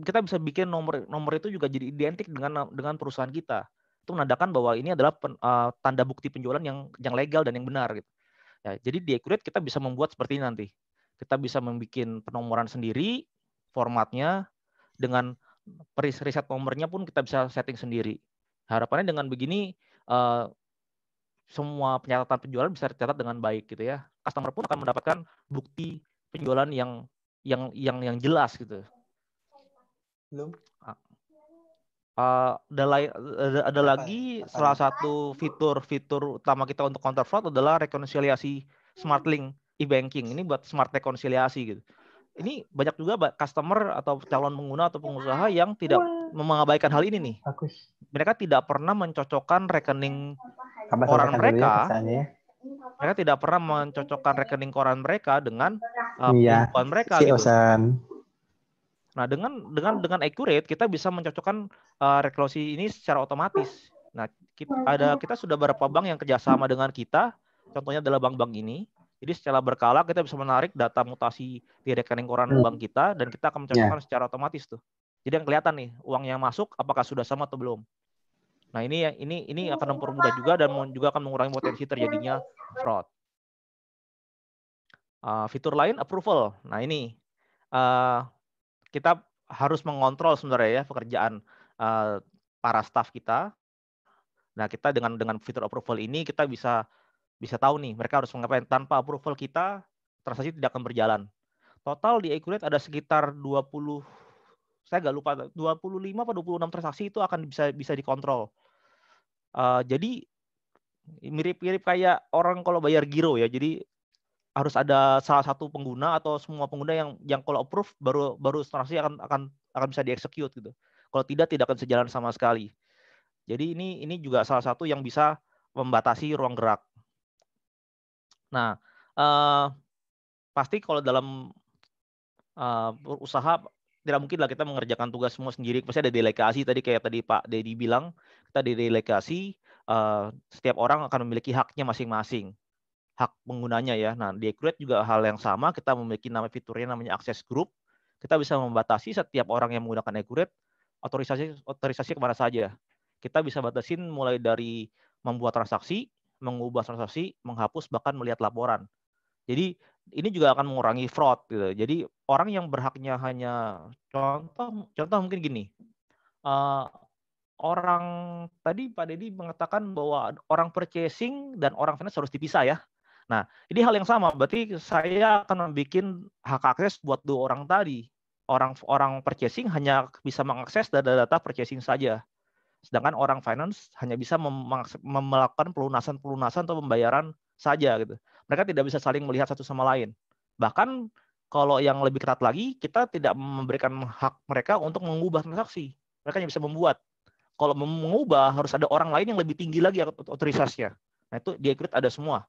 kita bisa bikin nomor nomor itu juga jadi identik dengan dengan perusahaan kita itu menandakan bahwa ini adalah pen, uh, tanda bukti penjualan yang yang legal dan yang benar gitu ya jadi di Accurate kita bisa membuat seperti ini nanti kita bisa membuat penomoran sendiri formatnya dengan riset nomornya pun kita bisa setting sendiri harapannya dengan begini eh, semua pencatatan penjualan bisa tercatat dengan baik gitu ya. Customer pun akan mendapatkan bukti penjualan yang yang yang yang jelas gitu. Belum. Uh, ada, ada, ada lagi apa, salah satu fitur-fitur utama kita untuk counter fraud adalah rekonsiliasi smart link e-banking. Ini buat smart rekonsiliasi gitu ini banyak juga customer atau calon pengguna atau pengusaha yang tidak mengabaikan hal ini nih. Bagus. Mereka tidak pernah mencocokkan rekening Kapan orang mereka. Dulu, ya, ya. mereka tidak pernah mencocokkan rekening koran mereka dengan uh, iya. mereka. Si gitu. Nah, dengan dengan dengan accurate kita bisa mencocokkan uh, reklosi ini secara otomatis. Nah, kita, ada kita sudah beberapa bank yang kerjasama dengan kita. Contohnya adalah bank-bank ini jadi secara berkala kita bisa menarik data mutasi di rekening koran hmm. bank kita dan kita akan ya. mencocokkan yeah. secara otomatis tuh. Jadi yang kelihatan nih uang yang masuk apakah sudah sama atau belum. Nah ini ya, ini ini akan mempermudah juga dan juga akan mengurangi potensi terjadinya fraud. Uh, fitur lain approval. Nah ini uh, kita harus mengontrol sebenarnya ya pekerjaan uh, para staff kita. Nah kita dengan dengan fitur approval ini kita bisa bisa tahu nih mereka harus mengapain tanpa approval kita transaksi tidak akan berjalan total di Equinet ada sekitar 20 saya nggak lupa 25 atau 26 transaksi itu akan bisa bisa dikontrol uh, jadi mirip-mirip kayak orang kalau bayar giro ya jadi harus ada salah satu pengguna atau semua pengguna yang yang kalau approve baru baru transaksi akan akan akan bisa dieksekut gitu. Kalau tidak tidak akan sejalan sama sekali. Jadi ini ini juga salah satu yang bisa membatasi ruang gerak. Nah, uh, pasti kalau dalam uh, usaha tidak mungkin lah kita mengerjakan tugas semua sendiri. Pasti ada delegasi tadi kayak tadi Pak Dedi bilang, kita ada delegasi uh, setiap orang akan memiliki haknya masing-masing. Hak penggunanya ya. Nah, di Accurate juga hal yang sama, kita memiliki nama fiturnya namanya akses group. Kita bisa membatasi setiap orang yang menggunakan Accurate otorisasi otorisasi kemana saja. Kita bisa batasin mulai dari membuat transaksi mengubah transaksi, menghapus bahkan melihat laporan. Jadi ini juga akan mengurangi fraud gitu. Jadi orang yang berhaknya hanya contoh contoh mungkin gini. Uh, orang tadi Pak Deddy mengatakan bahwa orang purchasing dan orang finance harus dipisah ya. Nah, ini hal yang sama. Berarti saya akan membuat hak akses buat dua orang tadi. Orang orang purchasing hanya bisa mengakses data-data purchasing saja. Sedangkan orang finance hanya bisa melakukan pelunasan-pelunasan atau pembayaran saja gitu. Mereka tidak bisa saling melihat satu sama lain. Bahkan kalau yang lebih ketat lagi, kita tidak memberikan hak mereka untuk mengubah transaksi. Mereka hanya bisa membuat. Kalau mengubah harus ada orang lain yang lebih tinggi lagi otorisasinya. Nah itu di Equid ada semua.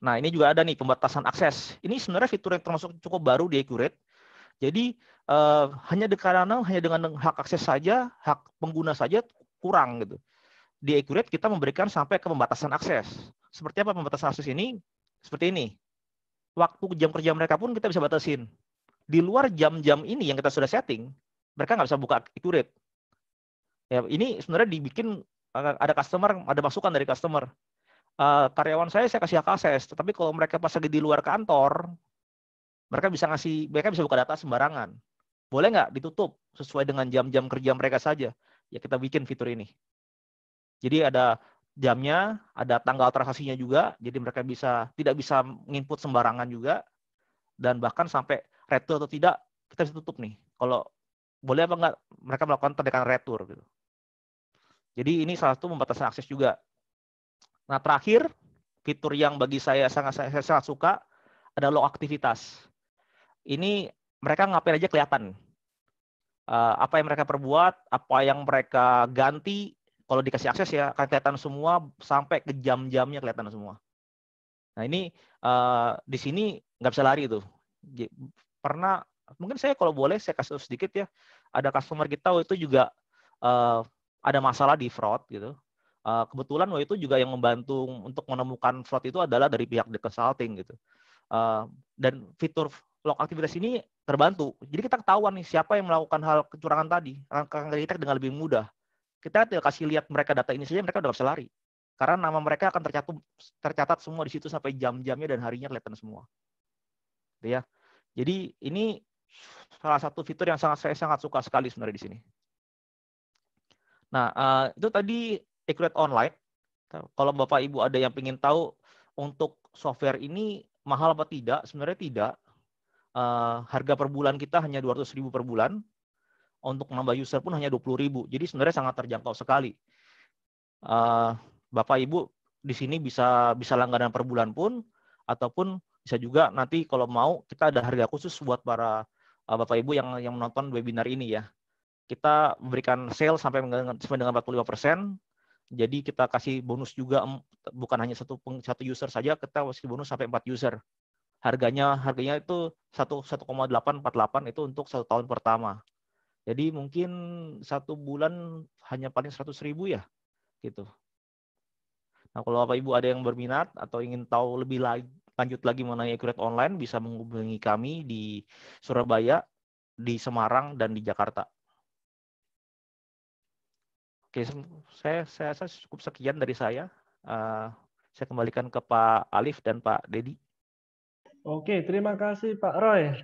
Nah ini juga ada nih pembatasan akses. Ini sebenarnya fitur yang termasuk cukup baru di Equid jadi uh, hanya dengan hanya dengan hak akses saja, hak pengguna saja kurang gitu. Di Accurate kita memberikan sampai ke pembatasan akses. Seperti apa pembatasan akses ini? Seperti ini. Waktu jam kerja mereka pun kita bisa batasin. Di luar jam-jam ini yang kita sudah setting, mereka nggak bisa buka Accurate. Ya, ini sebenarnya dibikin eh, ada customer, ada masukan dari customer. Uh, karyawan saya saya kasih hak akses, tetapi kalau mereka pas lagi di luar kantor, mereka bisa ngasih mereka bisa buka data sembarangan boleh nggak ditutup sesuai dengan jam-jam kerja mereka saja ya kita bikin fitur ini jadi ada jamnya ada tanggal transaksinya juga jadi mereka bisa tidak bisa menginput sembarangan juga dan bahkan sampai retur atau tidak kita bisa tutup nih kalau boleh apa enggak mereka melakukan pendekatan retur gitu jadi ini salah satu pembatasan akses juga nah terakhir fitur yang bagi saya sangat saya, saya sangat suka ada log aktivitas ini mereka ngapain aja kelihatan. Uh, apa yang mereka perbuat, apa yang mereka ganti, kalau dikasih akses ya kelihatan semua sampai ke jam-jamnya kelihatan semua. Nah ini uh, di sini nggak bisa lari itu. Pernah mungkin saya kalau boleh saya kasih sedikit ya. Ada customer kita itu juga uh, ada masalah di fraud gitu. kebetulan waktu itu juga yang membantu untuk menemukan fraud itu adalah dari pihak the consulting gitu. dan fitur log aktivitas ini terbantu. Jadi kita ketahuan nih siapa yang melakukan hal kecurangan tadi. Langkah kita dengan lebih mudah. Kita tinggal kasih lihat mereka data ini saja mereka udah bisa lari. Karena nama mereka akan tercatat tercatat semua di situ sampai jam-jamnya dan harinya kelihatan semua. Gitu ya. Jadi ini salah satu fitur yang sangat saya sangat suka sekali sebenarnya di sini. Nah, eh, itu tadi accurate online. Kalau Bapak Ibu ada yang ingin tahu untuk software ini mahal apa tidak, sebenarnya tidak Eh, harga per bulan kita hanya 200 ribu per bulan, untuk nambah user pun hanya 20 ribu. Jadi sebenarnya sangat terjangkau sekali. Eh, Bapak Ibu di sini bisa bisa langganan per bulan pun, ataupun bisa juga nanti kalau mau kita ada harga khusus buat para eh, Bapak Ibu yang yang menonton webinar ini ya. Kita berikan sale sampai dengan, sampai dengan 45 persen. Jadi kita kasih bonus juga bukan hanya satu satu user saja, kita kasih bonus sampai 4 user harganya harganya itu 1,848 itu untuk satu tahun pertama. Jadi mungkin satu bulan hanya paling 100 ribu ya, gitu. Nah kalau Bapak Ibu ada yang berminat atau ingin tahu lebih lanjut lagi mengenai Ecuret Online, bisa menghubungi kami di Surabaya, di Semarang, dan di Jakarta. Oke, saya, saya, saya cukup sekian dari saya. Uh, saya kembalikan ke Pak Alif dan Pak Dedi. Oke, terima kasih Pak Roy.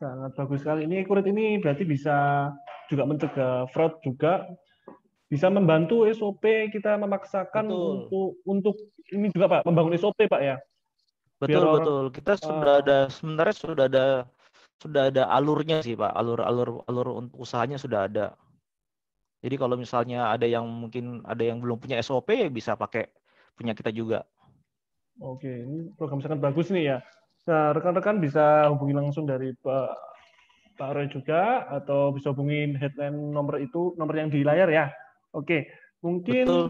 Sangat bagus sekali. Ini kurit ini berarti bisa juga mencegah fraud juga. Bisa membantu SOP kita memaksakan untuk untuk ini juga Pak, membangun SOP Pak ya. Betul Biar betul. Orang, kita sudah ada sebenarnya sudah ada sudah ada alurnya sih Pak. Alur-alur alur untuk usahanya sudah ada. Jadi kalau misalnya ada yang mungkin ada yang belum punya SOP bisa pakai punya kita juga. Oke, ini program sangat bagus nih ya. Nah, rekan-rekan bisa hubungi langsung dari Pak Pak Roy juga atau bisa hubungi headline nomor itu nomor yang di layar ya. Oke, mungkin Betul.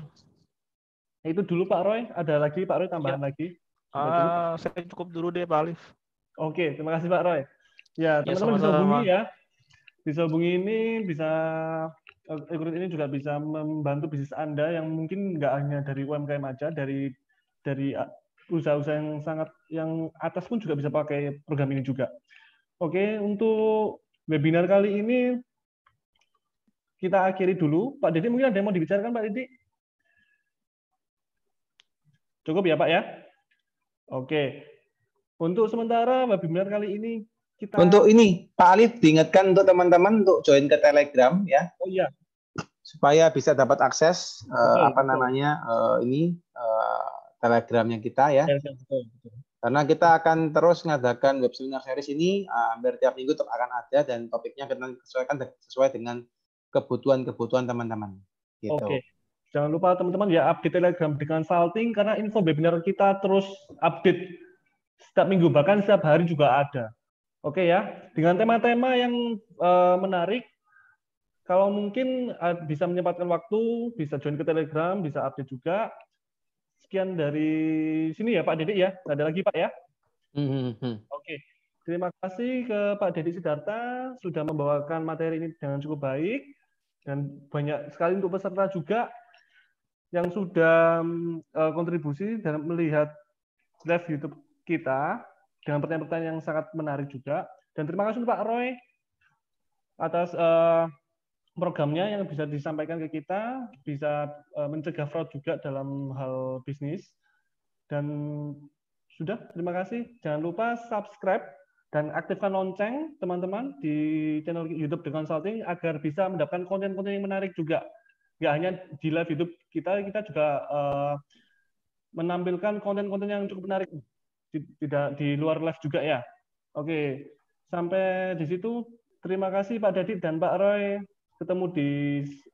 itu dulu Pak Roy. Ada lagi Pak Roy tambahan ya. lagi? Ah, uh, saya cukup dulu deh Pak Alif. Oke, terima kasih Pak Roy. Ya, ya teman-teman ya, bisa hubungi ya. Bisa hubungi ini, bisa eh, ikut ini juga bisa membantu bisnis Anda yang mungkin nggak hanya dari UMKM aja, dari dari usaha-usaha yang sangat yang atas pun juga bisa pakai program ini juga. Oke, untuk webinar kali ini kita akhiri dulu. Pak Didi mungkin ada yang mau dibicarakan Pak Didi? Cukup ya Pak ya? Oke. Untuk sementara webinar kali ini kita Untuk ini Pak Alif diingatkan untuk teman-teman untuk join ke Telegram ya. Oh iya. Supaya bisa dapat akses uh, apa namanya uh, ini uh, telegramnya kita ya. Iya, iya, karena kita akan terus mengadakan web seminar series ini berarti eh, hampir tiap minggu tetap akan ada dan topiknya kita sesuaikan sesuai dengan kebutuhan-kebutuhan teman-teman. Gitu. Oke. Okay. Jangan lupa teman-teman ya update Telegram dengan salting karena info webinar kita terus update setiap minggu bahkan setiap hari juga ada. Oke okay, ya. Dengan tema-tema yang uh, menarik kalau mungkin eh, bisa menyempatkan waktu, bisa join ke Telegram, bisa update juga sekian dari sini ya Pak Dedik ya. Tidak ada lagi Pak ya. Mm -hmm. Oke. Terima kasih ke Pak Dedik Sidarta sudah membawakan materi ini dengan cukup baik dan banyak sekali untuk peserta juga yang sudah eh, kontribusi dan melihat live YouTube kita dengan pertanyaan-pertanyaan yang sangat menarik juga. Dan terima kasih untuk Pak Roy atas eh, programnya yang bisa disampaikan ke kita bisa e, mencegah fraud juga dalam hal bisnis. Dan sudah, terima kasih. Jangan lupa subscribe dan aktifkan lonceng teman-teman di channel YouTube The Consulting agar bisa mendapatkan konten-konten yang menarik juga. nggak hanya di live YouTube kita, kita juga e, menampilkan konten-konten yang cukup menarik di, tidak di luar live juga ya. Oke, sampai di situ. Terima kasih Pak Dadi dan Pak Roy ketemu di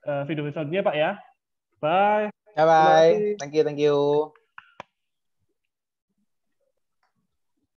uh, video selanjutnya Pak ya. Bye. Bye bye. Thank you, thank you.